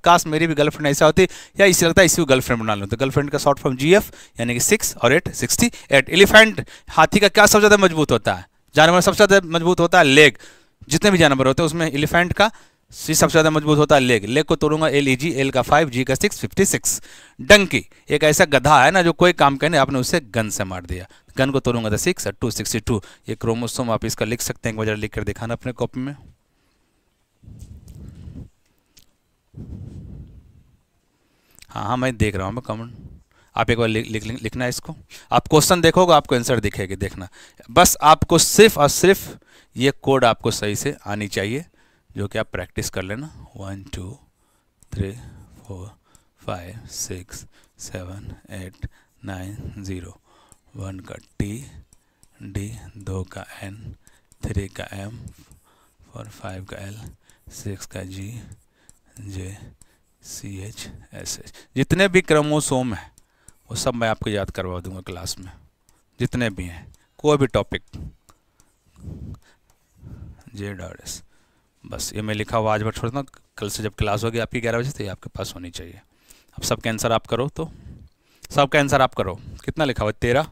काश मेरी भी गर्लफ्रेंड ऐसा होती या इसे लगता है इसी को गर्लफ्रेंड बना लूँ तो गर्लफ्रेंड का शॉर्ट फॉर्म जी एफ यानी कि सिक्स और एट सिक्सटी एट एलिफेंट हाथी का क्या सबसे ज़्यादा मजबूत होता है जानवर सबसे ज़्यादा मजबूत होता है लेग जितने भी जानवर होते हैं उसमें एलिफेंट का सी सबसे ज़्यादा मजबूत होता है लेग लेग को तोड़ूंगा एल ई जी एल का फाइव जी का सिक्स फिफ्टी सिक्स डंकी एक ऐसा गधा है ना जो कोई काम करने आपने उसे गन से मार दिया गन को तोड़ूंगा था सिक्स टू सिक्सटी टू ये क्रोमोसोम आप इसका लिख सकते हैं जरा लिख कर दिखाना अपने कॉपी में हाँ हाँ मैं देख रहा हूँ मैं कमेंट आप एक बार लिख, लिख, लिख लिखना है इसको आप क्वेश्चन देखोगे आपको आंसर दिखेगी देखना बस आपको सिर्फ और सिर्फ ये कोड आपको सही से आनी चाहिए जो कि आप प्रैक्टिस कर लेना one two three four five six seven eight nine zero one का टी डी दो का एन थ्री का एम फोर फाइव का एल सिक्स का G J C H S H जितने भी क्रोमोसोम हैं वो सब मैं आपको याद करवा दूंगा क्लास में जितने भी हैं कोई भी topic J dot S bus ये मैं लिखा हुआ आज मैं छोड़ता हूँ कल से जब क्लास होगी आपकी ग्यारह बजे तो ये आपके पास होनी चाहिए अब सब का आंसर आप करो तो सब का आंसर आप करो कितना लिखा हुआ तेरह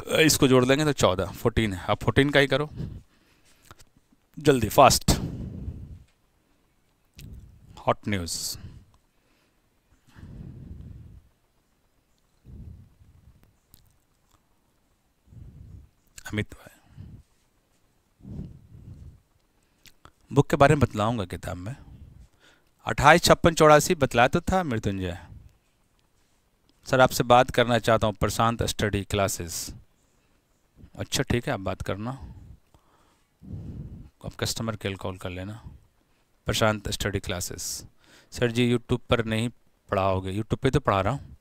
तो इसको जोड़ देंगे तो चौदह फोर्टीन है आप फोर्टीन का ही करो जल्दी फास्ट हॉट न्यूज़ अमित भाई बुक के बारे में बतलाऊंगा किताब में अट्ठाईस छप्पन चौरासी बतलाया तो था मृत्युंजय सर आपसे बात करना चाहता हूँ प्रशांत स्टडी क्लासेस अच्छा ठीक है आप बात करना आप कस्टमर केयर कॉल कर लेना Prashant study classes sir ji YouTube पर नहीं पढ़ाओगे यूट्यूब पे तो पढ़ा रहा हूँ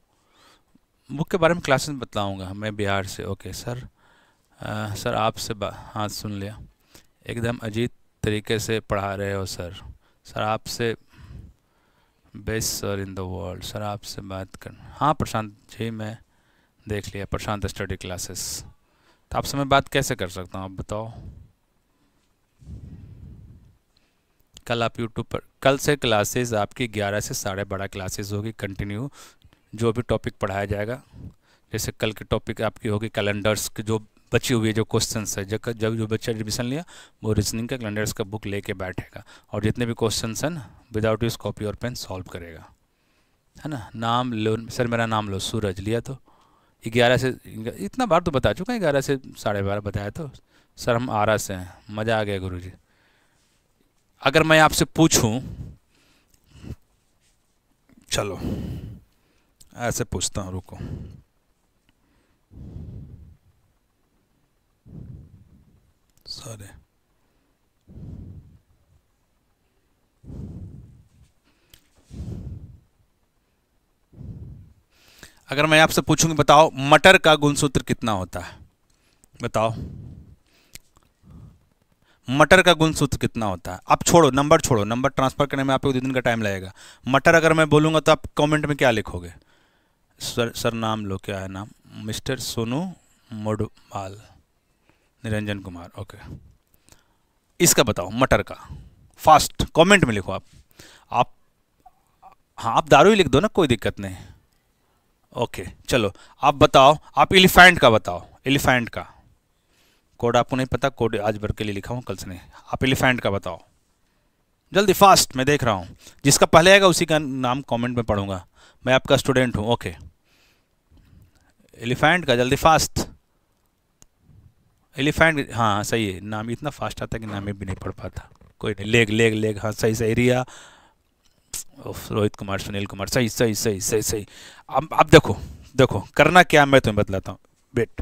बुक के बारे में क्लासेस बताऊँगा मैं बिहार से ओके सर आ, सर आपसे हाँ सुन लिया एकदम अजीब तरीके से पढ़ा रहे हो सर सर आपसे best sir in the world sir आपसे बात कर हाँ प्रशांत जी मैं देख लिया प्रशांत स्टडी क्लासेस तो आपसे मैं बात कैसे कर सकता हूँ आप बताओ कल आप यूट्यूब पर कल से क्लासेस आपकी 11 से साढ़े बारह क्लासेस होगी कंटिन्यू जो भी टॉपिक पढ़ाया जाएगा जैसे कल के टॉपिक आपकी होगी कैलेंडर्स के जो बची हुई जो क्वेश्चन है जब जब जो बच्चा एडमिशन लिया वो रीजनिंग का कैलेंडर्स का बुक लेके बैठेगा और जितने भी क्वेश्चन हैं विदाउट यूज कॉपी और पेन सॉल्व करेगा है ना नाम लो सर मेरा नाम लो सूरज लिया तो ग्यारह से इतना बार तो बता चुका है ग्यारह से साढ़े बारह बताया तो सर हम आरा से हैं मज़ा आ गया गुरु जी अगर मैं आपसे पूछूं चलो ऐसे पूछता हूँ रुको सॉरी अगर मैं आपसे पूछूंगी बताओ मटर का गुणसूत्र कितना होता है बताओ मटर का गुणसूत्र कितना होता है आप छोड़ो नंबर छोड़ो नंबर ट्रांसफर करने में आपको दो दिन का टाइम लगेगा मटर अगर मैं बोलूँगा तो आप कमेंट में क्या लिखोगे सर सर नाम लो क्या है नाम मिस्टर सोनू मोडवाल निरंजन कुमार ओके इसका बताओ मटर का फास्ट कमेंट में लिखो आप आप हाँ आप दारू ही लिख दो ना कोई दिक्कत नहीं ओके चलो आप बताओ आप एलिफेंट का बताओ एलिफेंट का कोड आपको नहीं पता कोड आज भर के लिए लिखा हूँ कल से नहीं आप एलिफेंट का बताओ जल्दी फास्ट मैं देख रहा हूँ जिसका पहले आएगा उसी का नाम कमेंट में पढ़ूंगा मैं आपका स्टूडेंट हूँ ओके एलिफेंट का जल्दी फास्ट एलिफेंट हाँ सही है नाम इतना फास्ट आता है कि नाम भी नहीं पढ़ पाता कोई नहीं लेग लेग लेग हाँ सही सही रिया रोहित कुमार सुनील कुमार सही सही सही सही सही अब अब देखो देखो करना क्या मैं तुम्हें बतलाता हूँ बेट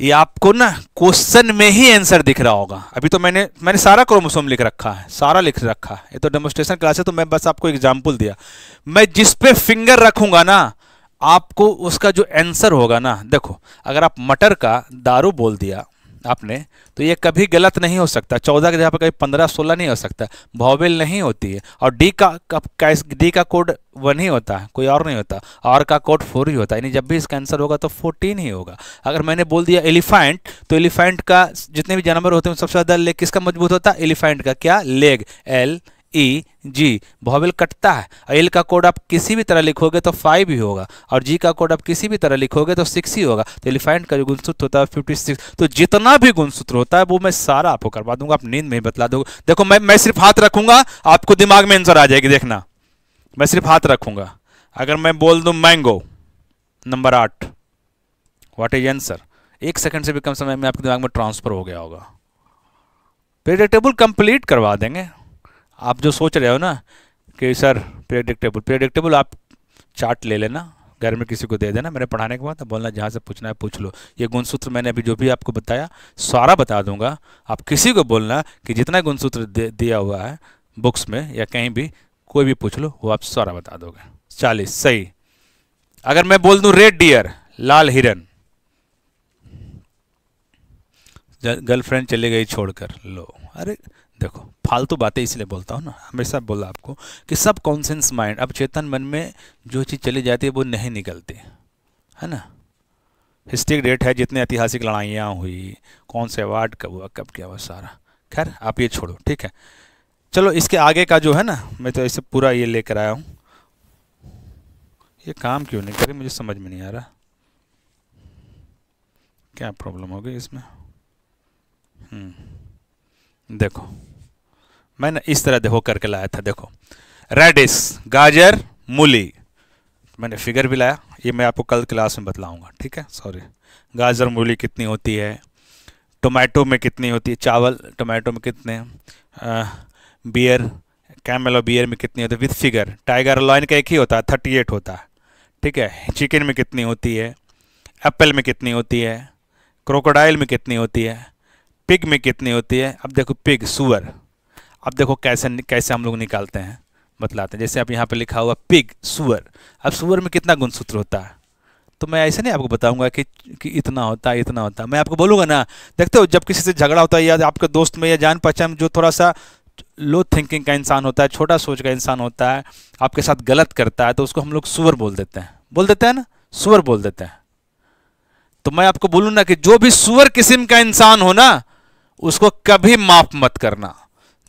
ये आपको ना क्वेश्चन में ही आंसर दिख रहा होगा अभी तो मैंने मैंने सारा क्रोमोसोम लिख रखा है सारा लिख रखा है ये तो डेमोस्ट्रेशन क्लास है तो मैं बस आपको एग्जाम्पल दिया मैं जिस पे फिंगर रखूंगा ना आपको उसका जो आंसर होगा ना देखो अगर आप मटर का दारू बोल दिया आपने तो ये कभी गलत नहीं हो सकता चौदह के जगह पर कभी पंद्रह सोलह नहीं हो सकता भॉवेल नहीं होती है और डी का डी का कोड वन ही होता है कोई और नहीं होता और का कोड फोर ही होता है यानी जब भी इसका आंसर होगा तो फोर्टीन ही होगा अगर मैंने बोल दिया एलिफेंट तो एलिफेंट का जितने भी जानवर होते हैं सबसे ज़्यादा लेग किसका मजबूत होता है एलिफेंट का क्या leg L E G vowel कटता है एल का कोड आप किसी भी तरह लिखोगे तो फाइव ही होगा और जी का कोड आप किसी भी तरह लिखोगे तो सिक्स ही होगा तो एलिफेंट का जो गुणसूत्र होता है फिफ्टी सिक्स तो जितना भी गुणसूत्र होता है वो मैं सारा आपको करवा दूंगा आप नींद में ही बतला दूंगा देखो मैं मैं सिर्फ हाथ रखूंगा आपको दिमाग में आंसर आ जाएगी देखना मैं सिर्फ हाथ रखूंगा अगर मैं बोल दूँ मैंगो नंबर आठ वाट इज आंसर एक सेकेंड से भी कम समय में आपके दिमाग में ट्रांसफर हो गया होगा प्रेडिक्टेबल कंप्लीट करवा देंगे आप जो सोच रहे हो ना कि सर प्रेडिक्टेबल प्रेडिक्टेबल आप चार्ट ले लेना घर में किसी को दे देना मैंने पढ़ाने के बाद बोलना जहाँ से पूछना है पूछ लो ये गुणसूत्र मैंने अभी जो भी आपको बताया सारा बता दूंगा आप किसी को बोलना कि जितना गुणसूत्र दिया हुआ है बुक्स में या कहीं भी कोई भी पूछ लो वो आप सारा बता दोगे चालीस सही अगर मैं बोल दूँ रेड डियर लाल हिरन गर्लफ्रेंड चली गई छोड़कर लो अरे देखो फालतू बातें इसलिए बोलता हूँ ना हमेशा बोला आपको कि सब कॉन्सेंस माइंड अब चेतन मन में जो चीज़ चली जाती है वो नहीं निकलती है ना हिस्ट्रिक डेट है जितने ऐतिहासिक लड़ाइयाँ हुई कौन से अवार्ड कब हुआ कब क्या हुआ सारा खैर आप ये छोड़ो ठीक है चलो इसके आगे का जो है ना मैं तो इसे पूरा ये लेकर आया हूँ ये काम क्यों नहीं करे मुझे समझ में नहीं आ रहा क्या प्रॉब्लम हो गई इसमें हम्म, देखो मैंने इस तरह देखो करके लाया था देखो रेडिस गाजर मूली मैंने फिगर भी लाया ये मैं आपको कल क्लास में बतलाऊंगा ठीक है सॉरी गाजर मूली कितनी होती है टोमेटो में कितनी होती है चावल टोमेटो में कितने बियर कैमल और बियर में कितनी होती है विथ फिगर टाइगर लॉइन का एक ही होता है थर्टी एट होता है ठीक है चिकन में कितनी होती है एप्पल में कितनी होती है क्रोकोडाइल में कितनी होती है पिग में कितनी होती है अब देखो पिग सुअर अब देखो कैसे कैसे हम लोग निकालते हैं बतलाते हैं जैसे अब यहाँ पे लिखा हुआ पिग सुअर अब सुअर में कितना गुणसूत्र होता है तो मैं ऐसे नहीं आपको बताऊंगा कि कि इतना होता है इतना होता है मैं आपको बोलूँगा ना देखते हो जब किसी से झगड़ा होता है या आपके दोस्त में या जान पहचान जो थोड़ा सा लो थिंकिंग का इंसान होता है छोटा सोच का इंसान होता है आपके साथ गलत करता है तो उसको हम लोग सुअर बोल देते हैं बोल देते हैं ना सुअर बोल देते हैं तो मैं आपको बोलूँ ना कि जो भी सुअर किस्म का इंसान हो ना उसको कभी माफ मत करना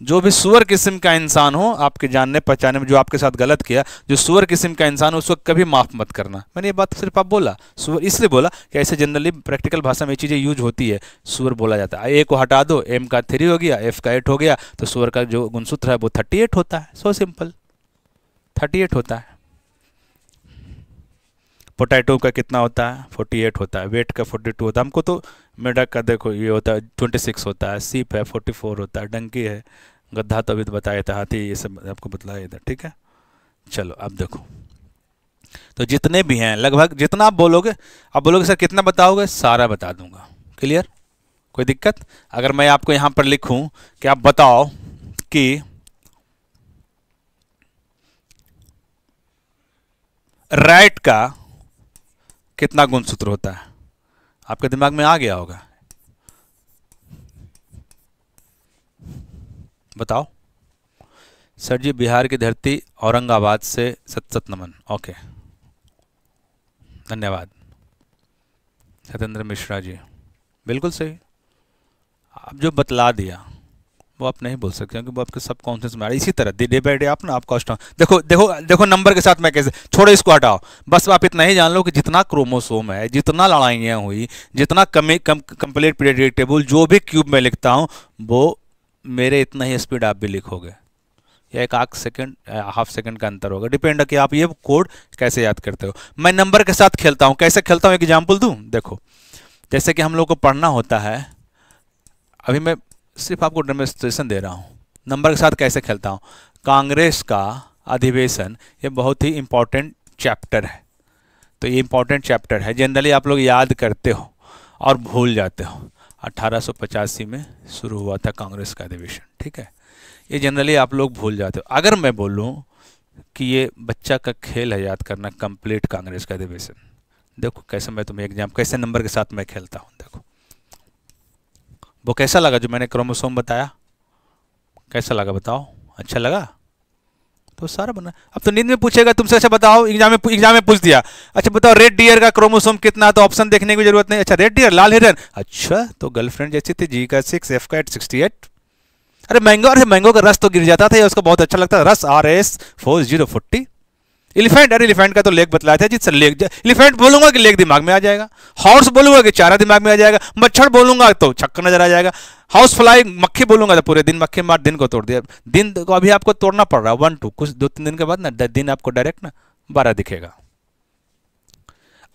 जो भी सुअर किस्म का इंसान हो आपके जानने पहचाने में जो आपके साथ गलत किया जो सुअर किस्म का इंसान हो उसको कभी माफ़ मत करना मैंने ये बात सिर्फ आप बोला सुअर इसलिए बोला कि ऐसे जनरली प्रैक्टिकल भाषा में ये चीज़ें यूज होती है सुअर बोला जाता है ए को हटा दो एम का थ्री हो गया एफ का एट हो गया तो सुअर का जो गुणसूत्र है वो थर्टी एट होता है सो सिंपल थर्टी एट होता है पोटैटो का कितना होता है फोर्टी एट होता है वेट का फोर्टी टू होता है हमको तो मेढक का देखो ये होता है ट्वेंटी सिक्स होता है सीप है फोर्टी फोर होता है डंकी है गद्दा तबीयत तो बताया था हाथी ये सब आपको बतलाया था ठीक है चलो अब देखो तो जितने भी हैं लगभग जितना आप बोलोगे आप बोलोगे सर कितना बताओगे सारा बता दूंगा क्लियर कोई दिक्कत अगर मैं आपको यहाँ पर लिखूं कि आप बताओ कि रैट का कितना गुणसूत्र होता है आपके दिमाग में आ गया होगा बताओ सर जी बिहार की धरती औरंगाबाद से सत सत नमन ओके धन्यवाद सत्येंद्र मिश्रा जी बिल्कुल सही आप जो बतला दिया वो आप नहीं बोल सकते क्योंकि वो आपके कॉन्शियस में आ इसी तरह डे बाई डे आप ना आपका स्ट्रॉन्ग देखो देखो देखो नंबर के साथ मैं कैसे छोड़ो इसको हटाओ बस आप इतना ही जान लो कि जितना क्रोमोसोम है जितना लड़ाइयाँ हुई जितना कमी कम कंप्लीट टेबल जो भी क्यूब में लिखता हूँ वो मेरे इतना ही स्पीड आप भी लिखोगे या एक आख सेकेंड हाफ सेकेंड का अंतर होगा डिपेंड है कि आप ये कोड कैसे याद करते हो मैं नंबर के साथ खेलता हूँ कैसे खेलता हूँ एग्जाम्पल दूँ देखो जैसे कि हम लोग को पढ़ना होता है अभी मैं सिर्फ आपको डेमोस्ट्रेशन दे रहा हूँ नंबर के साथ कैसे खेलता हूँ कांग्रेस का अधिवेशन ये बहुत ही इम्पॉर्टेंट चैप्टर है तो ये इम्पॉर्टेंट चैप्टर है जनरली आप लोग याद करते हो और भूल जाते हो 1885 में शुरू हुआ था कांग्रेस का अधिवेशन ठीक है ये जनरली आप लोग भूल जाते हो अगर मैं बोलूँ कि ये बच्चा का खेल है याद करना कंप्लीट कांग्रेस का अधिवेशन देखो कैसे मैं तुम्हें एग्जाम कैसे नंबर के साथ मैं खेलता हूँ देखो वो कैसा लगा जो मैंने क्रोमोसोम बताया कैसा लगा बताओ अच्छा लगा तो सारा बना अब तो नींद में पूछेगा तुमसे अच्छा बताओ एग्जाम में एग्जाम में पूछ दिया अच्छा बताओ रेड डियर का क्रोमोसोम कितना तो ऑप्शन देखने की जरूरत नहीं अच्छा रेड डियर लाल हिरन अच्छा तो गर्लफ्रेंड जैसी थी जी का सिक्स एफ का एट सिक्सटी एट अरे मैंगो अरे मैंगो का रस तो गिर जाता था उसको बहुत अच्छा लगता था रस R S four zero forty elephant अरे एलिफेंट का तो लेक बतलाया था जी सर लेक एलिफेंट बोलूंगा कि लेक दिमाग में आ जाएगा हॉर्स बोलूंगा कि चारा दिमाग में आ जाएगा मच्छर बोलूंगा तो छक्का नजर आ जाएगा हाउस फ्लाई मक्खी बोलूंगा तो पूरे दिन मक्खी मार दिन को तोड़ दिया दिन को तो अभी आपको तोड़ना पड़ रहा है वन टू कुछ दो तीन दिन के बाद ना दिन आपको डायरेक्ट ना बारह दिखेगा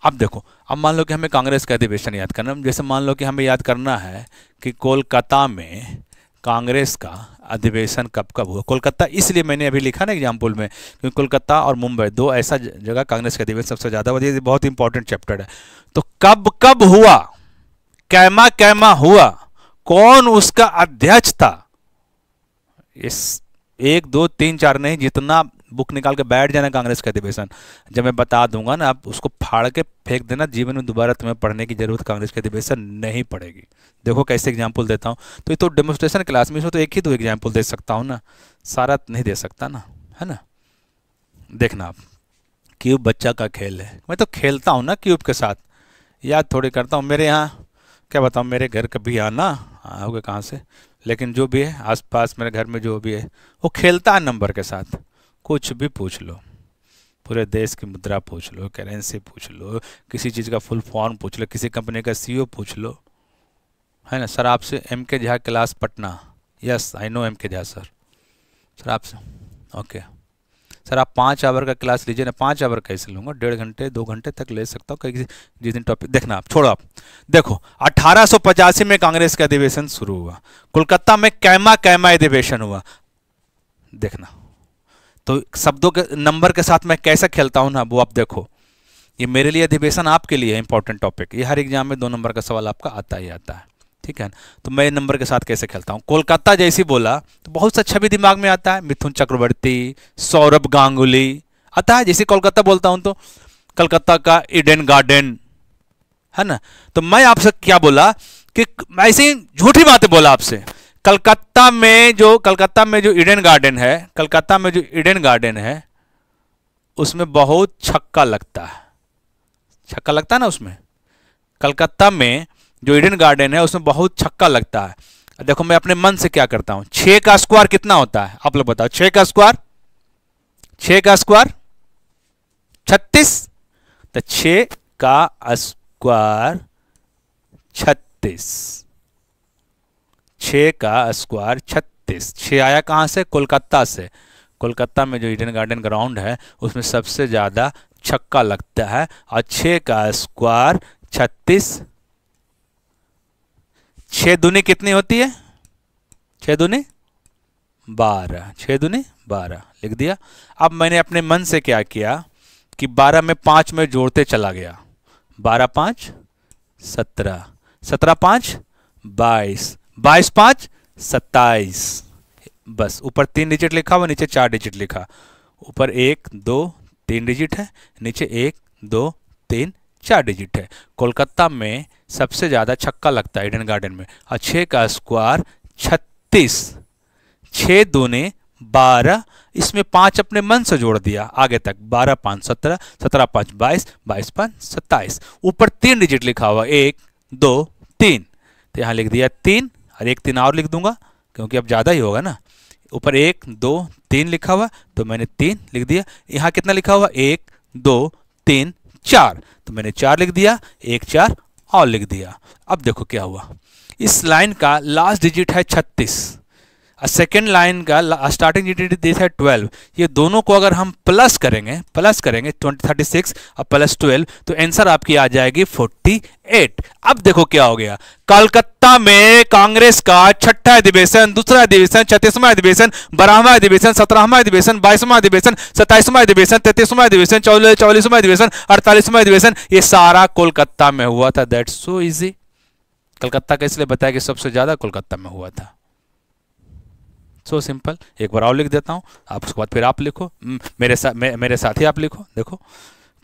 अब देखो अब मान लो कि हमें कांग्रेस का अधिवेशन याद करना जैसे मान लो कि हमें याद करना है कि कोलकाता में कांग्रेस का अधिवेशन कब कब हुआ कोलकाता इसलिए मैंने अभी लिखा ना एग्जाम्पल में क्योंकि कोलकाता और मुंबई दो ऐसा जगह कांग्रेस का अधिवेशन सबसे ज़्यादा हुआ ये बहुत इंपॉर्टेंट चैप्टर है तो कब कब हुआ कैमा कैमा हुआ कौन उसका अध्यक्ष था इस एक दो तीन चार नहीं जितना बुक निकाल के बैठ जाना कांग्रेस का अधिवेशन जब मैं बता दूंगा ना आप उसको फाड़ के फेंक देना जीवन में दोबारा तुम्हें पढ़ने की जरूरत कांग्रेस के अधिवेशन नहीं पड़ेगी देखो कैसे एग्जाम्पल देता हूँ तो ये तो डेमोस्ट्रेशन क्लास में इसमें तो एक ही दो एग्जाम्पल दे सकता हूँ ना सारा नहीं दे सकता ना है ना देखना आप क्यूब बच्चा का खेल है मैं तो खेलता हूँ ना क्यूब के साथ याद थोड़ी करता हूँ मेरे यहाँ क्या बताऊँ मेरे घर कभी आना आओगे कहाँ से लेकिन जो भी है आसपास मेरे घर में जो भी है वो खेलता है नंबर के साथ कुछ भी पूछ लो पूरे देश की मुद्रा पूछ लो करेंसी पूछ लो किसी चीज़ का फुल फॉर्म पूछ लो किसी कंपनी का सीईओ e पूछ लो है ना सर आपसे M K Jha class Patna yes I know M K Jha sir sir आपसे ओके सर आप पाँच आवर का क्लास लीजिए ना पाँच आवर कैसे लूँगा डेढ़ घंटे दो घंटे तक ले सकता हूँ कहीं जिस दिन टॉपिक देखना आप छोड़ो आप देखो अठारह में कांग्रेस का अधिवेशन शुरू हुआ कोलकाता में कैमा कैमा अधिवेशन हुआ देखना तो शब्दों के नंबर के साथ मैं कैसे खेलता हूँ ना वो आप देखो ये मेरे लिए अधिवेशन आपके लिए इंपॉर्टेंट टॉपिक ये हर एग्जाम में दो नंबर का सवाल आपका आता ही आता है ठीक है तो मैं नंबर के साथ कैसे खेलता हूँ कोलकाता जैसी बोला तो बहुत सा छवि अच्छा दिमाग में आता है मिथुन चक्रवर्ती सौरभ गांगुली आता है जैसे कोलकाता बोलता हूँ तो कलकत्ता का इडन गार्डन है ना तो मैं आपसे क्या बोला कि ऐसे ही झूठी बातें बोला आपसे कलकत्ता में जो कलकत्ता में जो इडन गार्डन है कलकत्ता में जो इडन गार्डन है उसमें बहुत छक्का लगता है छक्का लगता है ना उसमें कलकत्ता में जो इडन गार्डन है उसमें बहुत छक्का लगता है देखो मैं अपने मन से क्या करता हूं छ का स्क्वायर कितना होता है आप लोग बताओ छ का स्क्वायर छ का स्क्वायर छत्तीस तो छ का स्क्वायर छत्तीस छः का स्क्वायर छत्तीस छः आया कहाँ से कोलकाता से कोलकाता में जो ईडन गार्डन ग्राउंड है उसमें सबसे ज़्यादा छक्का लगता है और छः का स्क्वायर छत्तीस छः दुनी कितनी होती है छः दुनी बारह छः दुनी बारह लिख दिया अब मैंने अपने मन से क्या किया कि बारह में पाँच में जोड़ते चला गया बारह पाँच सत्रह सत्रह पाँच बाईस बाईस पांच सत्ताईस बस ऊपर तीन डिजिट लिखा हुआ नीचे चार डिजिट लिखा ऊपर एक दो तीन डिजिट है नीचे एक दो तीन चार डिजिट है कोलकाता में सबसे ज़्यादा छक्का लगता है ईडन गार्डन में और छः का स्क्वायर छत्तीस छः ने बारह इसमें पांच अपने मन से जोड़ दिया आगे तक बारह पाँच सत्रह सत्रह पाँच बाईस बाईस पाँच सत्ताईस ऊपर तीन डिजिट लिखा हुआ एक दो तीन तो यहाँ लिख दिया तीन और एक तीन और लिख दूंगा क्योंकि अब ज़्यादा ही होगा ना ऊपर एक दो तीन लिखा हुआ तो मैंने तीन लिख दिया यहाँ कितना लिखा हुआ एक दो तीन चार तो मैंने चार लिख दिया एक चार और लिख दिया अब देखो क्या हुआ इस लाइन का लास्ट डिजिट है छत्तीस सेकेंड लाइन का स्टार्टिंग जीटीडी दी है ट्वेल्व ये दोनों को अगर हम प्लस करेंगे प्लस करेंगे ट्वेंटी थर्टी सिक्स और प्लस ट्वेल्व तो आंसर आपकी आ जाएगी फोर्टी एट अब देखो क्या हो गया कलकत्ता में कांग्रेस का छठा अधिवेशन दूसरा अधिवेशन छत्तीसवां अधिवेशन बारहवां अधिवेशन सत्रहवां अधिवेशन बाईसवां अधिवेशन सत्ताईसवां अधिवेशन तैतीसवां अधिवेशन चौलीसवां अधिवेशन अड़तालीसवां अधिवेशन ये सारा कोलकाता में हुआ था दैट सो इजी कलकत्ता का इसलिए बताया कि सबसे ज्यादा कोलकाता में हुआ था सो so सिंपल एक बार और लिख देता हूँ आप उसके बाद फिर आप लिखो हम्म, मेरे साथ मेरे साथ ही आप लिखो देखो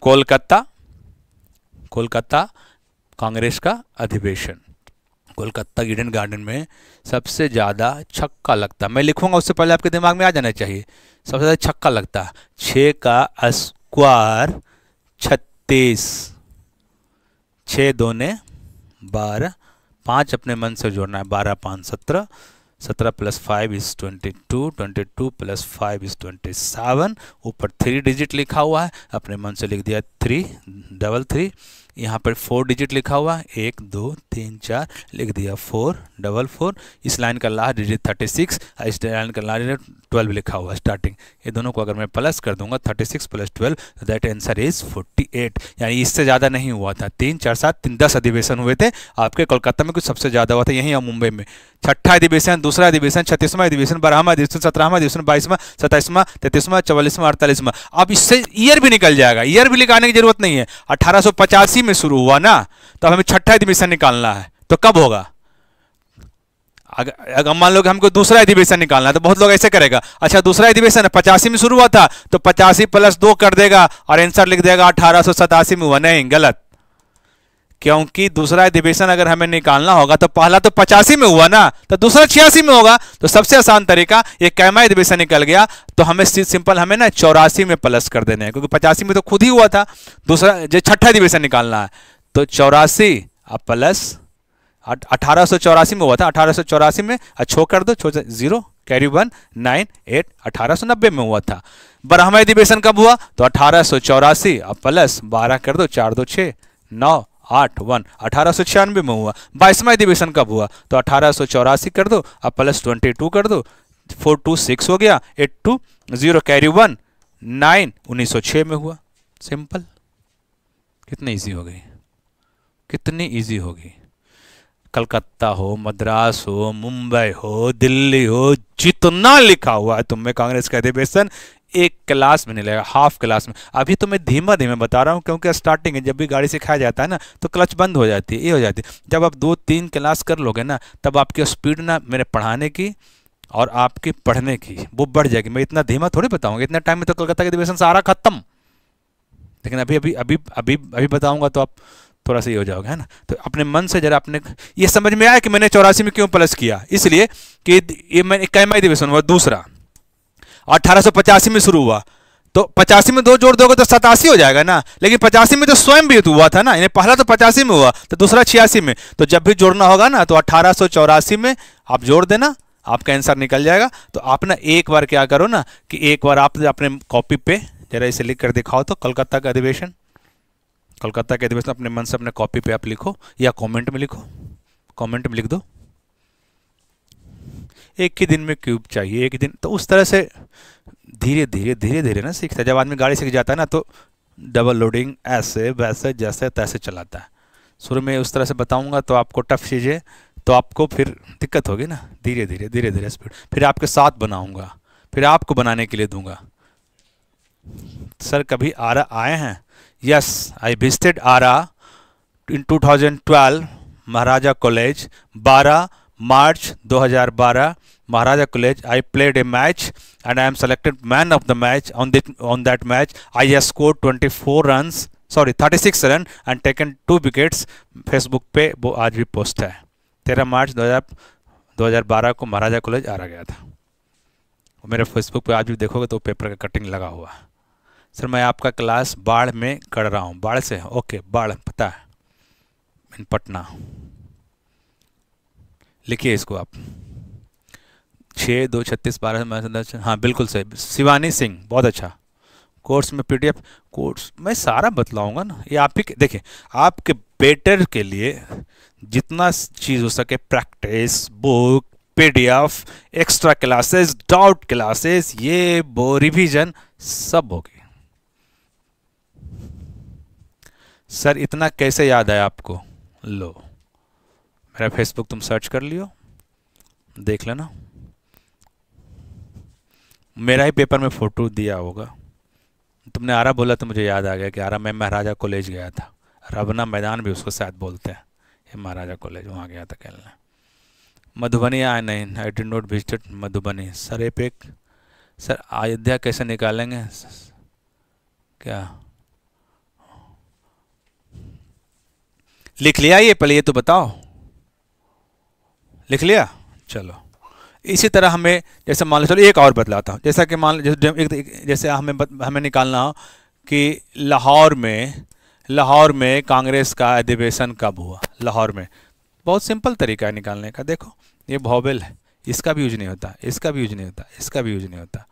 कोलकाता कोलकाता कांग्रेस का अधिवेशन कोलकाता ईडन गार्डन में सबसे ज़्यादा छक्का लगता मैं लिखूंगा उससे पहले आपके दिमाग में आ जाना चाहिए सबसे ज़्यादा छक्का लगता छः का स्क्वायर छत्तीस छः दो ने बारह पाँच अपने मन से जोड़ना है बारह पाँच सत्रह सत्रह plus five is twenty two twenty two plus five is twenty seven ऊपर थ्री डिजिट लिखा हुआ है अपने मन से लिख दिया थ्री डबल थ्री यहाँ पर फोर डिजिट लिखा हुआ एक दो तीन चार लिख दिया फोर डबल फोर इस लाइन का लास्ट डिजिट थर्टी सिक्स और इस लाइन का लास्ट डिजिट ट्वेल्व लिखा हुआ स्टार्टिंग ये दोनों को अगर मैं प्लस कर दूंगा थर्टी सिक्स प्लस ट्वेल्व तो that answer is forty eight यानी इससे ज़्यादा नहीं हुआ था तीन चार सात तीन दस अधिवेशन हुए थे आपके कोलकाता में कुछ सबसे ज़्यादा हुआ था यहीं और मुंबई में छठा अधिवेशन दूसरा अधिवेशन छत्तीसवां अधिवेशन बारहवा अधिवेशन सत्रहवा अधिवेशन बाईसवां सत्ताईसवां तैतीसवां चौवालीसवां अड़तालीसवां अब इससे ईयर भी निकल जाएगा ईयर भी लिखाने की जरूरत नहीं है अठारह ही में शुरू हुआ ना तो हमें छठा अधिवेशन निकालना है तो कब होगा अगर अगर मान लो कि हमको दूसरा अधिवेशन निकालना है तो बहुत लोग ऐसे करेगा अच्छा दूसरा अधिवेशन पचासी में शुरू हुआ था तो पचासी प्लस दो कर देगा और आंसर लिख देगा अठारह सतासी में हुआ नहीं गलत क्योंकि दूसरा अधिवेशन अगर हमें निकालना होगा तो पहला तो पचासी में हुआ ना तो दूसरा छियासी में होगा तो सबसे आसान तरीका ये कैमा अधिवेशन निकल गया तो हमें सिंपल हमें ना चौरासी में प्लस कर देने हैं क्योंकि पचासी में तो खुद ही हुआ था दूसरा जो छठा अधिवेशन निकालना है तो चौरासी अब प्लस अठारह सौ चौरासी में हुआ था अठारह सौ चौरासी में छो कर दो छो zero carry one nine eight अठारह सौ नब्बे में हुआ था ब्राह्मण अधिवेशन कब हुआ तो अठारह सौ चौरासी अब प्लस बारह कर दो चार दो छः नौ आठ वन अठारह सौ छियानवे में हुआ बाईसवा अधिवेशन कब हुआ तो अठारह सौ चौरासी कर दो अब प्लस ट्वेंटी टू कर दो फोर टू सिक्स हो गया eight two zero carry one nine उन्नीस सौ छः में हुआ सिंपल कितनी ईजी हो गई कितनी ईजी हो गई कलकत्ता हो मद्रास हो मुंबई हो दिल्ली हो जितना लिखा हुआ है तुम्हें कांग्रेस का अधिवेशन एक क्लास में नहीं लगेगा हाफ क्लास में अभी तो मैं धीमा धीमा बता रहा हूँ क्योंकि स्टार्टिंग है जब भी गाड़ी सिखाया जाता है ना तो क्लच बंद हो जाती है ये हो जाती है जब आप दो तीन क्लास कर लोगे ना तब आपकी स्पीड ना मेरे पढ़ाने की और आपके पढ़ने की वो बढ़ जाएगी मैं इतना धीमा थोड़ी बताऊँगा इतना टाइम में तो कलकत्ता के अधिवेशन सारा खत्म लेकिन अभी अभी अभी अभी अभी बताऊँगा तो आप थोड़ा सा ये हो जाओगे है ना तो अपने मन से जरा अपने ये समझ में आया कि मैंने चौरासी में क्यों प्लस किया इसलिए कि ये मैंने इक्याईवा अधिवेशन हुआ दूसरा अठारह में शुरू हुआ तो पचासी में दो जोड़ दोगे तो सतासी हो जाएगा ना लेकिन पचासी में तो स्वयं भी हुआ था ना यानी पहला तो पचासी में हुआ तो दूसरा छियासी में तो जब भी जोड़ना होगा ना तो अठारह में आप जोड़ देना आपका आंसर निकल जाएगा तो आप ना एक बार क्या करो ना कि एक बार आप अपने कॉपी पे जरा इसे लिख कर दिखाओ तो कलकत्ता का अधिवेशन कलकत्ता के अधिवेशन अपने मन से अपने कॉपी पे आप लिखो या कमेंट में लिखो कमेंट में लिख दो एक ही दिन में क्यूब चाहिए एक दिन तो उस तरह से धीरे धीरे धीरे धीरे ना सीखता है जब आदमी गाड़ी सीख जाता है ना तो डबल लोडिंग ऐसे वैसे जैसे तैसे चलाता है शुरू में उस तरह से बताऊँगा तो आपको टफ चीज़ें तो आपको फिर दिक्कत होगी ना धीरे धीरे धीरे धीरे स्पीड फिर आपके साथ बनाऊँगा फिर आपको बनाने के लिए दूंगा सर कभी आरा आए हैं yes I visited Arrah in 2012 Maharaja college बारह मार्च 2012 I played a match and I am selected man of the match on that on that match I as score twenty four run sorry thirty six run and taken two wickets Facebook पे वो आज भी post है तेरह मार्च 2000 2012 को महाराजा college आ रहा गया था मेरे फेसबुक पे आज भी देखोगे तो पेपर का कटिंग लगा हुआ सर मैं आपका क्लास बाढ़ में कर रहा हूँ बाढ़ से ओके बाढ़ पता है इन पटना लिखिए इसको आप छः दो छत्तीस बारह हाँ बिल्कुल सही शिवानी सिंह बहुत अच्छा कोर्स में पीडीएफ कोर्स मैं सारा बतलाऊंगा ना ये आप ही देखिए आपके बेटर के लिए जितना चीज़ हो सके practice book PDF extra classes doubt classes ये वो रिविजन सब होगी सर इतना कैसे याद है आपको लो मेरा फेसबुक तुम सर्च कर लियो देख लेना मेरा ही पेपर में फ़ोटो दिया होगा तुमने आरा बोला तो मुझे याद आ गया कि आरा मैं महाराजा कॉलेज गया था रबना मैदान भी उसको शायद बोलते हैं ये महाराजा कॉलेज वहाँ गया था खेलने मधुबनी आए नहीं I did not visited Madhubani sir एप एक सर अयोध्या कैसे निकालेंगे क्या लिख लिया ये पहले ये तो बताओ लिख लिया चलो इसी तरह हमें जैसे मान लो चलो एक और बतलाता हूँ जैसा कि मान लो जैसे, जैसे हमें हमें निकालना हो कि लाहौर में लाहौर में कांग्रेस का अधिवेशन कब हुआ लाहौर में बहुत सिंपल तरीका है निकालने का देखो ये भोबेल है इसका भी यूज नहीं होता इसका भी यूज नहीं होता इसका भी यूज नहीं होता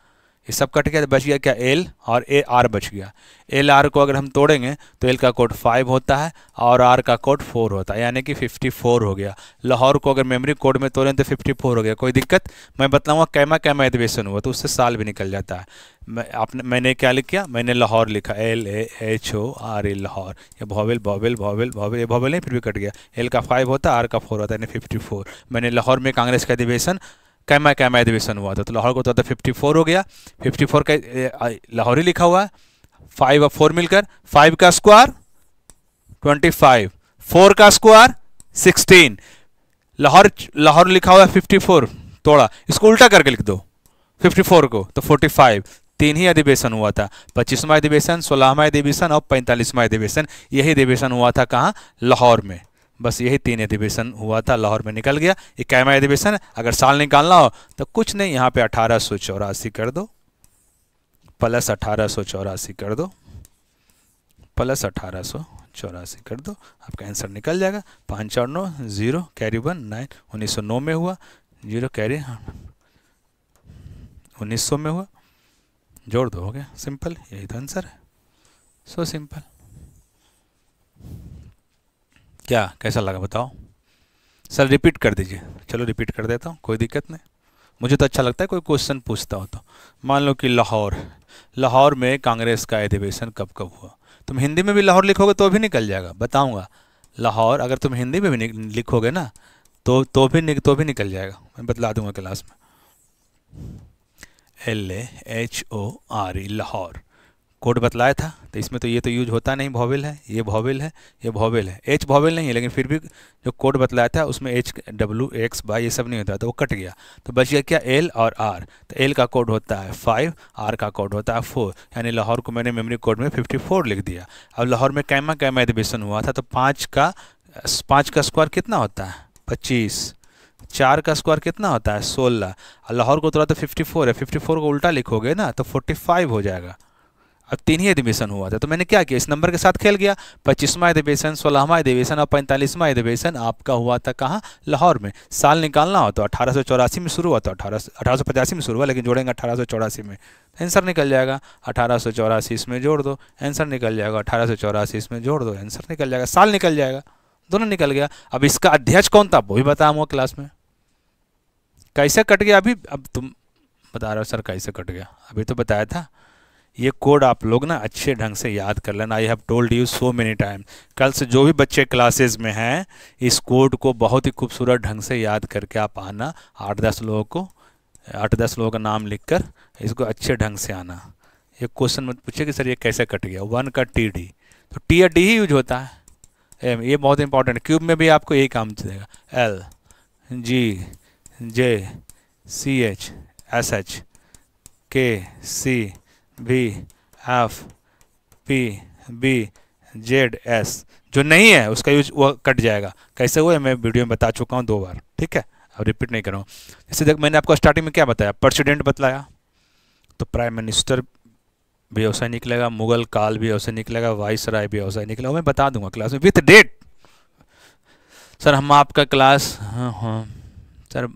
ये सब कट गया तो बच गया क्या एल और ए आर बच गया एल आर को अगर हम तोड़ेंगे तो एल का कोड फाइव होता है और आर का कोड फोर होता है यानी कि फिफ्टी फोर हो गया लाहौर को अगर मेमोरी कोड में तोड़ें तो फिफ्टी फोर हो गया कोई दिक्कत मैं बताऊँगा कैमा कैमा एदवेशन हुआ तो उससे साल भी निकल जाता है मैं आपने मैंने क्या लिख किया मैंने लाहौर लिखा L A H O R A Lahore ये भोवेल भोवेल भोवेल भोवेल ये भोवेल नहीं फिर भी कट गया एल का फाइव होता है आर का फोर होता है यानी फिफ्टी फोर मैंने लाहौर में कांग्रेस का अधिवेशन कैमा कैमा एडिवेशन हुआ था तो लाहौर को उतरता फिफ्टी फोर हो गया फिफ्टी फोर का लाहौर ही लिखा हुआ है फाइव और फोर मिलकर फाइव का स्क्वायर ट्वेंटी फाइव फोर का स्क्वायर सिक्सटीन लाहौर लाहौर लिखा हुआ है फिफ्टी फोर थोड़ा इसको उल्टा करके लिख दो फिफ्टी फोर को तो फोर्टी फाइव तीन ही अधिवेशन हुआ था पच्चीसवा अधिवेशन सोलहवा अधिवेशन और पैंतालीसवा अधिवेशन यही अधिवेशन हुआ था कहाँ लाहौर में बस यही तीन अधिवेशन हुआ था लाहौर में निकल गया ये इक्याववा अधिवेशन अगर साल निकालना हो तो कुछ नहीं यहाँ पे अठारह सौ चौरासी कर दो प्लस अठारह सौ चौरासी कर दो प्लस अठारह सौ चौरासी कर दो आपका आंसर निकल जाएगा पाँच और नौ जीरो कैरी वन नाइन उन्नीस सौ नौ में हुआ जीरो कैरी हाँ। उन्नीस सौ में हुआ जोड़ दो हो गया सिंपल यही तो आंसर है सो सिंपल क्या कैसा लगा बताओ सर रिपीट कर दीजिए चलो रिपीट कर देता हूँ कोई दिक्कत नहीं मुझे तो अच्छा लगता है कोई क्वेश्चन पूछता हो तो मान लो कि लाहौर लाहौर में कांग्रेस का अधिवेशन कब कब हुआ तुम हिंदी में भी लाहौर लिखोगे तो भी निकल जाएगा बताऊँगा लाहौर अगर तुम हिंदी में भी लिखोगे ना तो तो भी निक, तो भी निकल जाएगा मैं बतला दूंगा क्लास में L A H O R E Lahore code बतलाया था तो इसमें तो ये तो यूज होता नहीं भॉवेल है ये भॉवेल है ये भॉवेल है एच भॉवेल नहीं है लेकिन फिर भी जो कोड बतलाया था उसमें एच डब्ल्यू एक्स बाई ये सब नहीं होता तो वो कट गया तो बच गया क्या एल और आर तो एल का कोड होता है फाइव आर का कोड होता है फोर यानी लाहौर को मैंने मेमोरी कोड में फिफ्टी फोर लिख दिया अब लाहौर में कैमा कैमा एडमिशन हुआ था तो पाँच का पाँच का स्क्वायर कितना होता है पच्चीस चार का स्क्वायर कितना होता है सोलह लाहौर को थोड़ा तो फिफ्टी फोर तो है फिफ्टी फोर को उल्टा लिखोगे ना तो फोर्टी फाइव हो जाएगा तीन ही अधिवेशन हुआ था तो मैंने क्या किया इस नंबर के साथ खेल गया पच्चीसवा अधिवेशन सोलहवा अधिवेशन और पैंतालीसवा अधिवेशन आपका हुआ था कहाँ लाहौर में साल निकालना हो तो अठारह में शुरू हुआ तो अठारह अठारह में शुरू हुआ लेकिन जोड़ेंगे अठारह में आंसर निकल जाएगा अठारह इसमें जोड़ दो आंसर निकल जाएगा अठारह इसमें जोड़ दो आंसर निकल जाएगा साल निकल जाएगा दोनों निकल गया अब इसका अध्यक्ष कौन था वो भी हुआ क्लास में कैसे कट गया अभी अब तुम बता रहे हो सर कैसे कट गया अभी तो बताया था ये कोड आप लोग ना अच्छे ढंग से याद कर लेना I have told you so many time कल से जो भी बच्चे क्लासेस में हैं इस कोड को बहुत ही खूबसूरत ढंग से याद करके आप आना आठ दस लोगों को आठ दस लोगों का नाम लिखकर इसको अच्छे ढंग से आना ये क्वेश्चन मत पूछे कि सर ये कैसे कट गया वन का टी डी तो टी या डी ही यूज होता है एम ये बहुत इंपॉर्टेंट क्यूब में भी आपको यही काम चलेगा L G J C H S H K C B F P B Z S जो नहीं है उसका यूज वो कट जाएगा कैसे हुआ है मैं वीडियो में बता चुका हूँ दो बार ठीक है अब रिपीट नहीं कर रहा हूँ जैसे देख मैंने आपको स्टार्टिंग में क्या बताया प्रेसिडेंट बतलाया तो प्राइम मिनिस्टर भी व्यवसाय निकलेगा मुगल काल भी अवसर निकलेगा वाइस राय भी व्यवसाय निकलेगा मैं बता दूंगा क्लास में विथ डेट सर हम आपका क्लास हाँ हाँ सर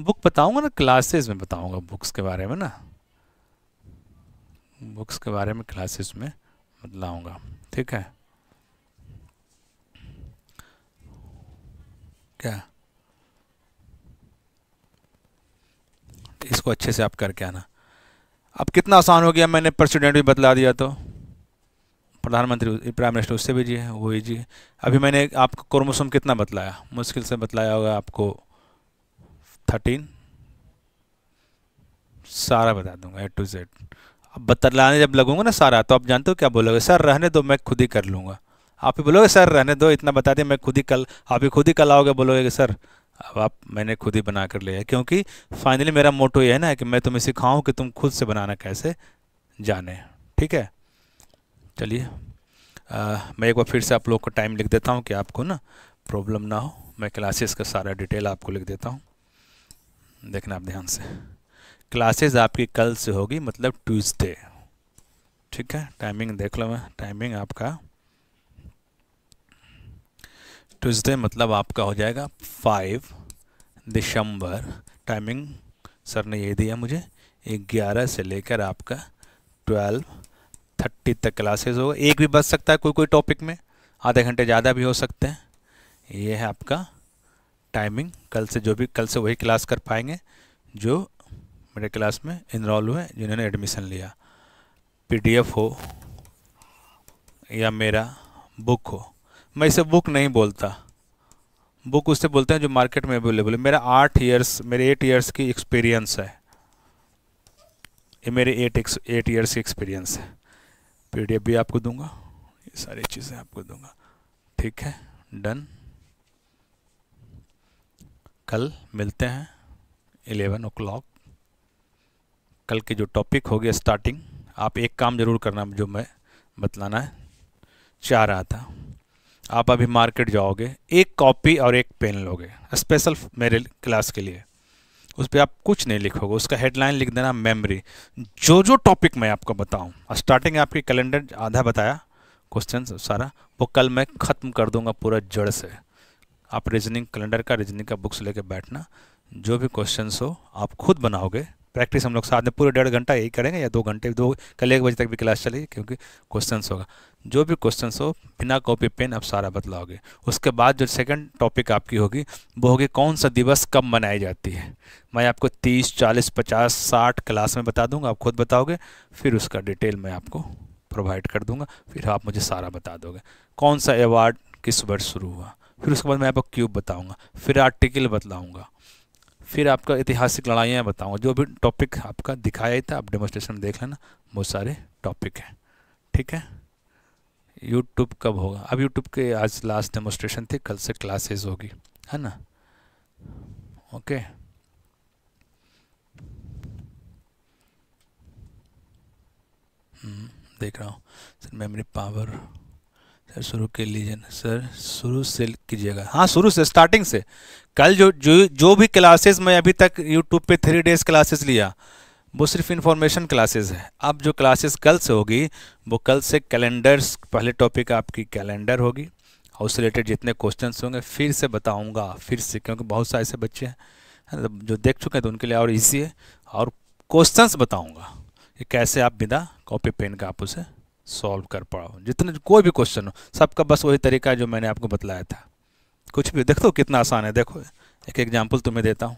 बुक बताऊंगा ना क्लासेस में बताऊंगा बुक्स के बारे में ना बुक्स के बारे में क्लासेस में बतलाऊँगा ठीक है क्या इसको अच्छे से आप करके आना अब कितना आसान हो गया मैंने प्रेसिडेंट भी बतला दिया तो प्रधानमंत्री प्राइम मिनिस्टर उससे भी जी है वो ही जी अभी मैंने आपको क्रोमोसोम कितना बतलाया मुश्किल से बतलाया होगा आपको थर्टीन सारा बता दूंगा ए टू जेड अब बतलाने जब लगूंगा ना सारा तो आप जानते हो क्या बोलोगे सर रहने दो मैं खुद ही कर लूँगा आप ही बोलोगे सर रहने दो इतना बता दिया मैं खुद ही कल आप ही खुद ही कल आओगे बोलोगे कि सर अब आप मैंने खुद ही बना कर लिया है क्योंकि फाइनली मेरा मोटो ये है ना कि मैं तुम्हें सिखाऊँ कि तुम खुद से बनाना कैसे जाने ठीक है चलिए मैं एक बार फिर से आप लोग को टाइम लिख देता हूँ कि आपको ना प्रॉब्लम ना हो मैं क्लासेस का सारा डिटेल आपको लिख देता हूँ देखना आप ध्यान से क्लासेस आपकी कल से होगी मतलब ट्यूसडे ठीक है टाइमिंग देख लो मैं टाइमिंग आपका ट्यूसडे मतलब आपका हो जाएगा फाइव दिसंबर टाइमिंग सर ने ये दिया मुझे ग्यारह से लेकर आपका ट्वेल्व थर्टी तक क्लासेस होगा एक भी बच सकता है कोई कोई टॉपिक में आधे घंटे ज़्यादा भी हो सकते हैं ये है आपका टाइमिंग कल से जो भी कल से वही क्लास कर पाएंगे जो मेरे क्लास में इनरोल हुए जिन्होंने एडमिशन लिया पीडीएफ हो या मेरा बुक हो मैं इसे बुक नहीं बोलता बुक उससे बोलते हैं जो मार्केट में अवेलेबल है मेरा आठ ईयर्स मेरे एट ईयर्स की एक्सपीरियंस है ये मेरे एट एट ईयर्स की एक्सपीरियंस है पीडीएफ भी आपको दूंगा ये सारी चीज़ें आपको दूंगा ठीक है डन कल मिलते हैं एलेवन ओ क्लॉक कल के जो टॉपिक हो गया स्टार्टिंग आप एक काम ज़रूर करना जो मैं बतलाना है चाह रहा था आप अभी मार्केट जाओगे एक कॉपी और एक पेन लोगे स्पेशल मेरे क्लास के लिए उस पर आप कुछ नहीं लिखोगे उसका हेडलाइन लिख देना मेमोरी जो जो टॉपिक मैं आपको बताऊँ स्टार्टिंग आपकी कैलेंडर आधा बताया क्वेश्चन सारा वो कल मैं ख़त्म कर दूंगा पूरा जड़ से आप रीजनिंग कैलेंडर का रीजनिंग का बुक्स लेके बैठना जो भी क्वेश्चन हो आप खुद बनाओगे प्रैक्टिस हम लोग साथ में पूरे डेढ़ घंटा यही करेंगे या दो घंटे दो कल एक बजे तक भी क्लास चलेगी क्योंकि क्वेश्चन होगा जो भी क्वेश्चन हो बिना कॉपी पेन आप सारा बतलाओगे उसके बाद जो सेकंड टॉपिक आपकी होगी वो होगी कौन सा दिवस कब मनाई जाती है मैं आपको 30, 40, 50, 60 क्लास में बता दूंगा आप खुद बताओगे फिर उसका डिटेल मैं आपको प्रोवाइड कर दूंगा फिर आप मुझे सारा बता दोगे कौन सा अवार्ड किस वर्ष शुरू हुआ फिर उसके बाद मैं आपको क्यूब बताऊँगा फिर आर्टिकल बतलाऊँगा फिर आपका ऐतिहासिक लड़ाइयाँ बताऊँगा जो भी टॉपिक आपका दिखाया था आप डेमोस्ट्रेशन में देख लेना बहुत सारे टॉपिक हैं ठीक है यूट्यूब कब होगा अब यूट्यूब के आज लास्ट डेमोस्ट्रेशन थे कल से क्लासेस होगी है ना ओके हम्म, देख रहा हूँ सर मेमोरी पावर शुरू के लीजिए सर शुरू से कीजिएगा हाँ शुरू से स्टार्टिंग से कल जो जो जो भी क्लासेस मैं अभी तक यूट्यूब पे थ्री डेज क्लासेस लिया वो सिर्फ इन्फॉर्मेशन क्लासेस है अब जो क्लासेस कल से होगी वो कल से कैलेंडर्स पहले टॉपिक आपकी कैलेंडर होगी और उससे रिलेटेड जितने क्वेश्चन होंगे फिर से बताऊँगा फिर से क्योंकि बहुत सारे ऐसे बच्चे हैं जो देख चुके हैं तो उनके लिए और ईजी है और क्वेश्चन बताऊँगा कि कैसे आप बिना कॉपी पेन का आप उसे सॉल्व कर पाओ जितने कोई भी क्वेश्चन हो सबका बस वही तरीका है जो मैंने आपको बतलाया था कुछ भी देखो कितना आसान है देखो एक एग्जाम्पल तुम्हें देता हूँ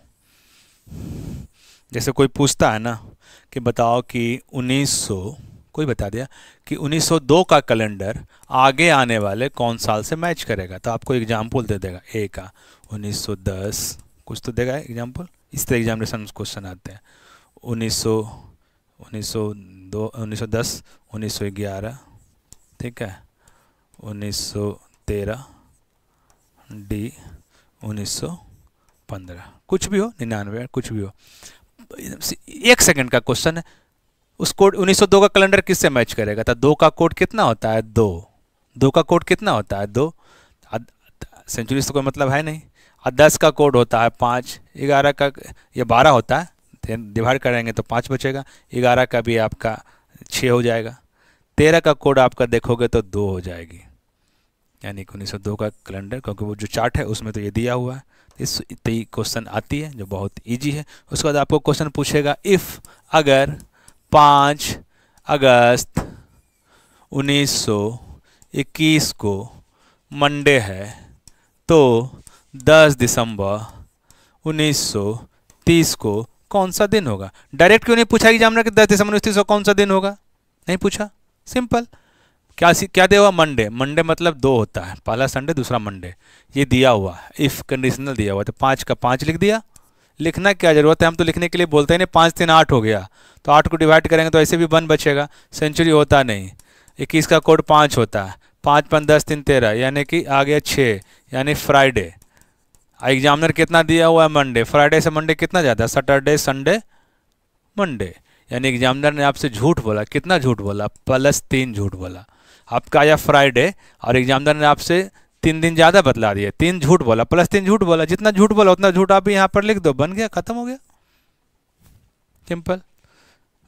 जैसे कोई पूछता है ना कि बताओ कि 1900 कोई बता दिया कि 1902 का कैलेंडर आगे आने वाले कौन साल से मैच करेगा तो आपको एग्जाम्पल दे देगा ए का 1910 कुछ तो देगा एग्जाम्पल इस तरह एग्जामिनेशन क्वेश्चन आते हैं 1900 उन्नीस सौ दो उन्नीस सौ दस उन्नीस सौ ग्यारह ठीक है उन्नीस सौ तेरह डी उन्नीस सौ पंद्रह कुछ भी हो निन्यानवे कुछ भी हो एक सेकंड का क्वेश्चन है उस कोड 1902 का कैलेंडर किससे मैच करेगा तो दो का कोड कितना होता है दो दो का कोड कितना होता है दो सेंचुरी से कोई मतलब है नहीं और दस का कोड होता है पाँच ग्यारह का या बारह होता है डिवाइड करेंगे तो पाँच बचेगा ग्यारह का भी आपका छः हो जाएगा तेरह का कोड आपका देखोगे तो दो हो जाएगी यानी कि उन्नीस का कैलेंडर क्योंकि वो जो चार्ट है उसमें तो ये दिया हुआ है इस क्वेश्चन आती है जो बहुत इजी है उसके बाद आपको क्वेश्चन पूछेगा इफ़ अगर पाँच अगस्त 1921 को मंडे है तो 10 दिसंबर 1930 को कौन सा दिन होगा डायरेक्ट क्यों नहीं पूछा एग्जाम के कि दस दिसंबर उन्नीस कौन सा दिन होगा नहीं पूछा सिंपल क्या क्या दिया हुआ मंडे मंडे मतलब दो होता है पहला संडे दूसरा मंडे ये दिया हुआ इफ़ कंडीशनल दिया हुआ तो पाँच का पाँच लिख दिया लिखना क्या ज़रूरत है हम तो लिखने के लिए बोलते हैं नहीं पाँच तीन आठ हो गया तो आठ को डिवाइड करेंगे तो ऐसे भी वन बचेगा सेंचुरी होता नहीं इक्कीस का कोड पाँच होता है पाँच पाँच दस तीन तेरह यानी कि आ गया छः यानी फ्राइडे एग्जामिनर कितना दिया हुआ है मंडे फ्राइडे से मंडे कितना ज़्यादा है सैटरडे संडे मंडे यानी एग्जामिनर ने आपसे झूठ बोला कितना झूठ बोला प्लस तीन झूठ बोला आपका आया फ्राइडे और एग्जामिनर ने आपसे तीन दिन ज़्यादा बतला दिया तीन झूठ बोला प्लस तीन झूठ बोला जितना झूठ बोला उतना झूठ आप यहाँ पर लिख दो बन गया खत्म हो गया सिंपल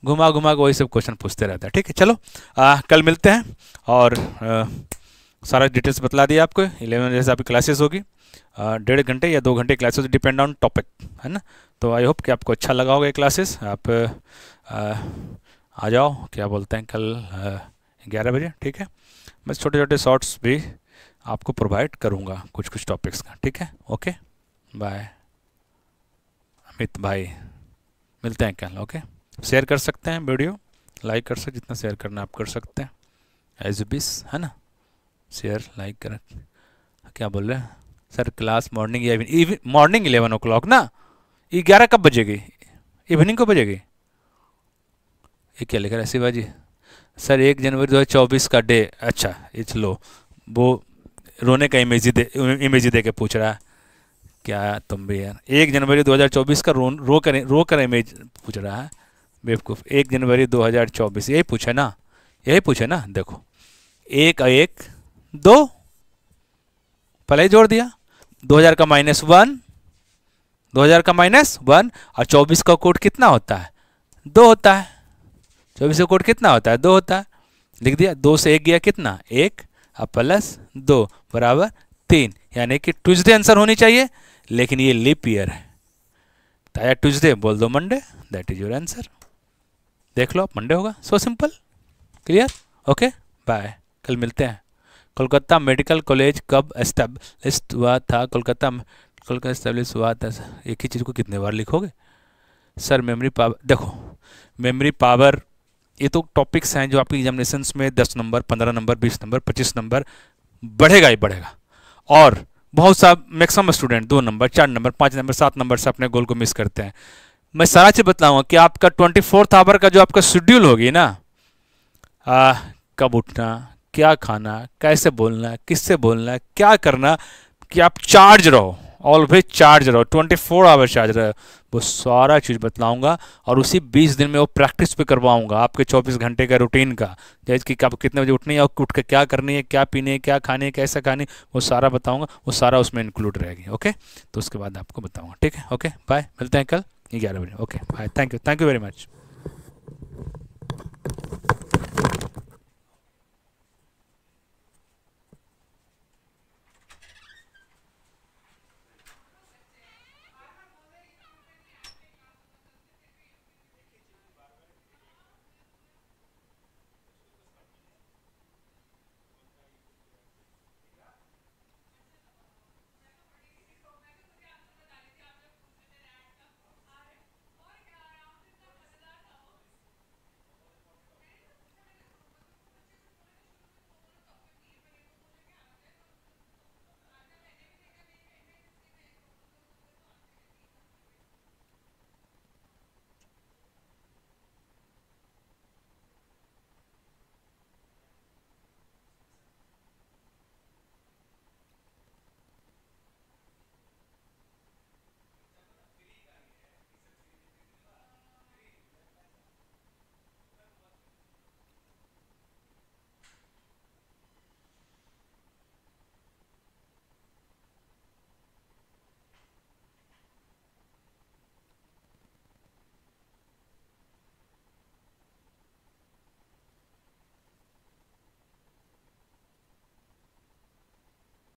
घुमा घुमा के वही सब क्वेश्चन पूछते रहता है ठीक है चलो आ, कल मिलते हैं और आ, सारा डिटेल्स बतला दिया आपको इलेवन जैसे आपकी क्लासेस होगी डेढ़ घंटे या दो घंटे क्लासेस डिपेंड ऑन टॉपिक है ना तो आई होप कि आपको अच्छा लगा होगा क्लासेस आप आ, आ जाओ क्या बोलते हैं कल ग्यारह बजे ठीक है मैं छोटे छोटे शॉर्ट्स भी आपको प्रोवाइड करूँगा कुछ कुछ टॉपिक्स का ठीक है ओके बाय अमित भाई मिलते हैं कल ओके शेयर कर सकते हैं वीडियो लाइक कर सकते जितना शेयर करना आप कर सकते हैं एज बीस है ना शेयर लाइक कर क्या बोल रहे हैं सर क्लास मॉर्निंग या evening morning eleven o'clock ना ग्यारह कब बजेगी इवनिंग को बजेगी ये क्या लिखा है शिवाजी सर एक जनवरी 2024 का डे अच्छा इट्स लो वो रोने का इमेज दे इमेज दे के पूछ रहा है क्या तुम भी यार एक जनवरी 2024 का रो रो कर रो कर इमेज पूछ रहा है बेवकूफ़ एक जनवरी 2024 यही पूछे ना यही पूछे ना देखो एक एक दो पहले ही जोड़ दिया 2000 का माइनस वन 2000 का माइनस वन और 24 का कोड कितना होता है दो होता है 24 का कोड कितना होता है दो होता है लिख दिया दो से एक गया कितना एक और प्लस दो बराबर तीन यानी कि ट्यूजडे आंसर होनी चाहिए लेकिन ये लिप ईयर है तो ट्यूजडे बोल दो Monday that is your answer देख लो मंडे होगा so simple clear okay bye कल मिलते हैं कोलकाता मेडिकल कॉलेज कब एस्टेब्लिश हुआ था कोलकाता कोलकाता इस्टेब्लिश हुआ था एक ही चीज़ को कितने बार लिखोगे सर मेमोरी पावर देखो मेमोरी पावर ये तो टॉपिक्स हैं जो आपके एग्जामिनेशन में दस नंबर पंद्रह नंबर बीस नंबर पच्चीस नंबर बढ़ेगा ही बढ़ेगा और बहुत सा मैक्सिमम स्टूडेंट दो नंबर चार नंबर पाँच नंबर सात नंबर से अपने गोल को मिस करते हैं मैं सारा चीज़ बताऊँगा कि आपका ट्वेंटी फोर्थ आवर का जो आपका शेड्यूल होगी ना आ, कब उठना क्या खाना कैसे बोलना किससे बोलना क्या करना कि आप चार्ज रहो ऑलवेज चार्ज रहो ट्वेंटी फोर आवर चार्ज रहो वो सारा चीज़ बतलाऊंगा और उसी बीस दिन में वो प्रैक्टिस पे करवाऊंगा आपके चौबीस घंटे का रूटीन का जैसे कि आप कितने बजे उठनी है और उठ के क्या करनी है क्या पीनी है क्या खानी है कैसे खानी वो सारा बताऊंगा वो सारा उसमें इंक्लूड रहेगी ओके तो उसके बाद आपको बताऊँगा ठीक है ओके बाय मिलते हैं कल ग्यारह बजे okay bye thank you thank you very much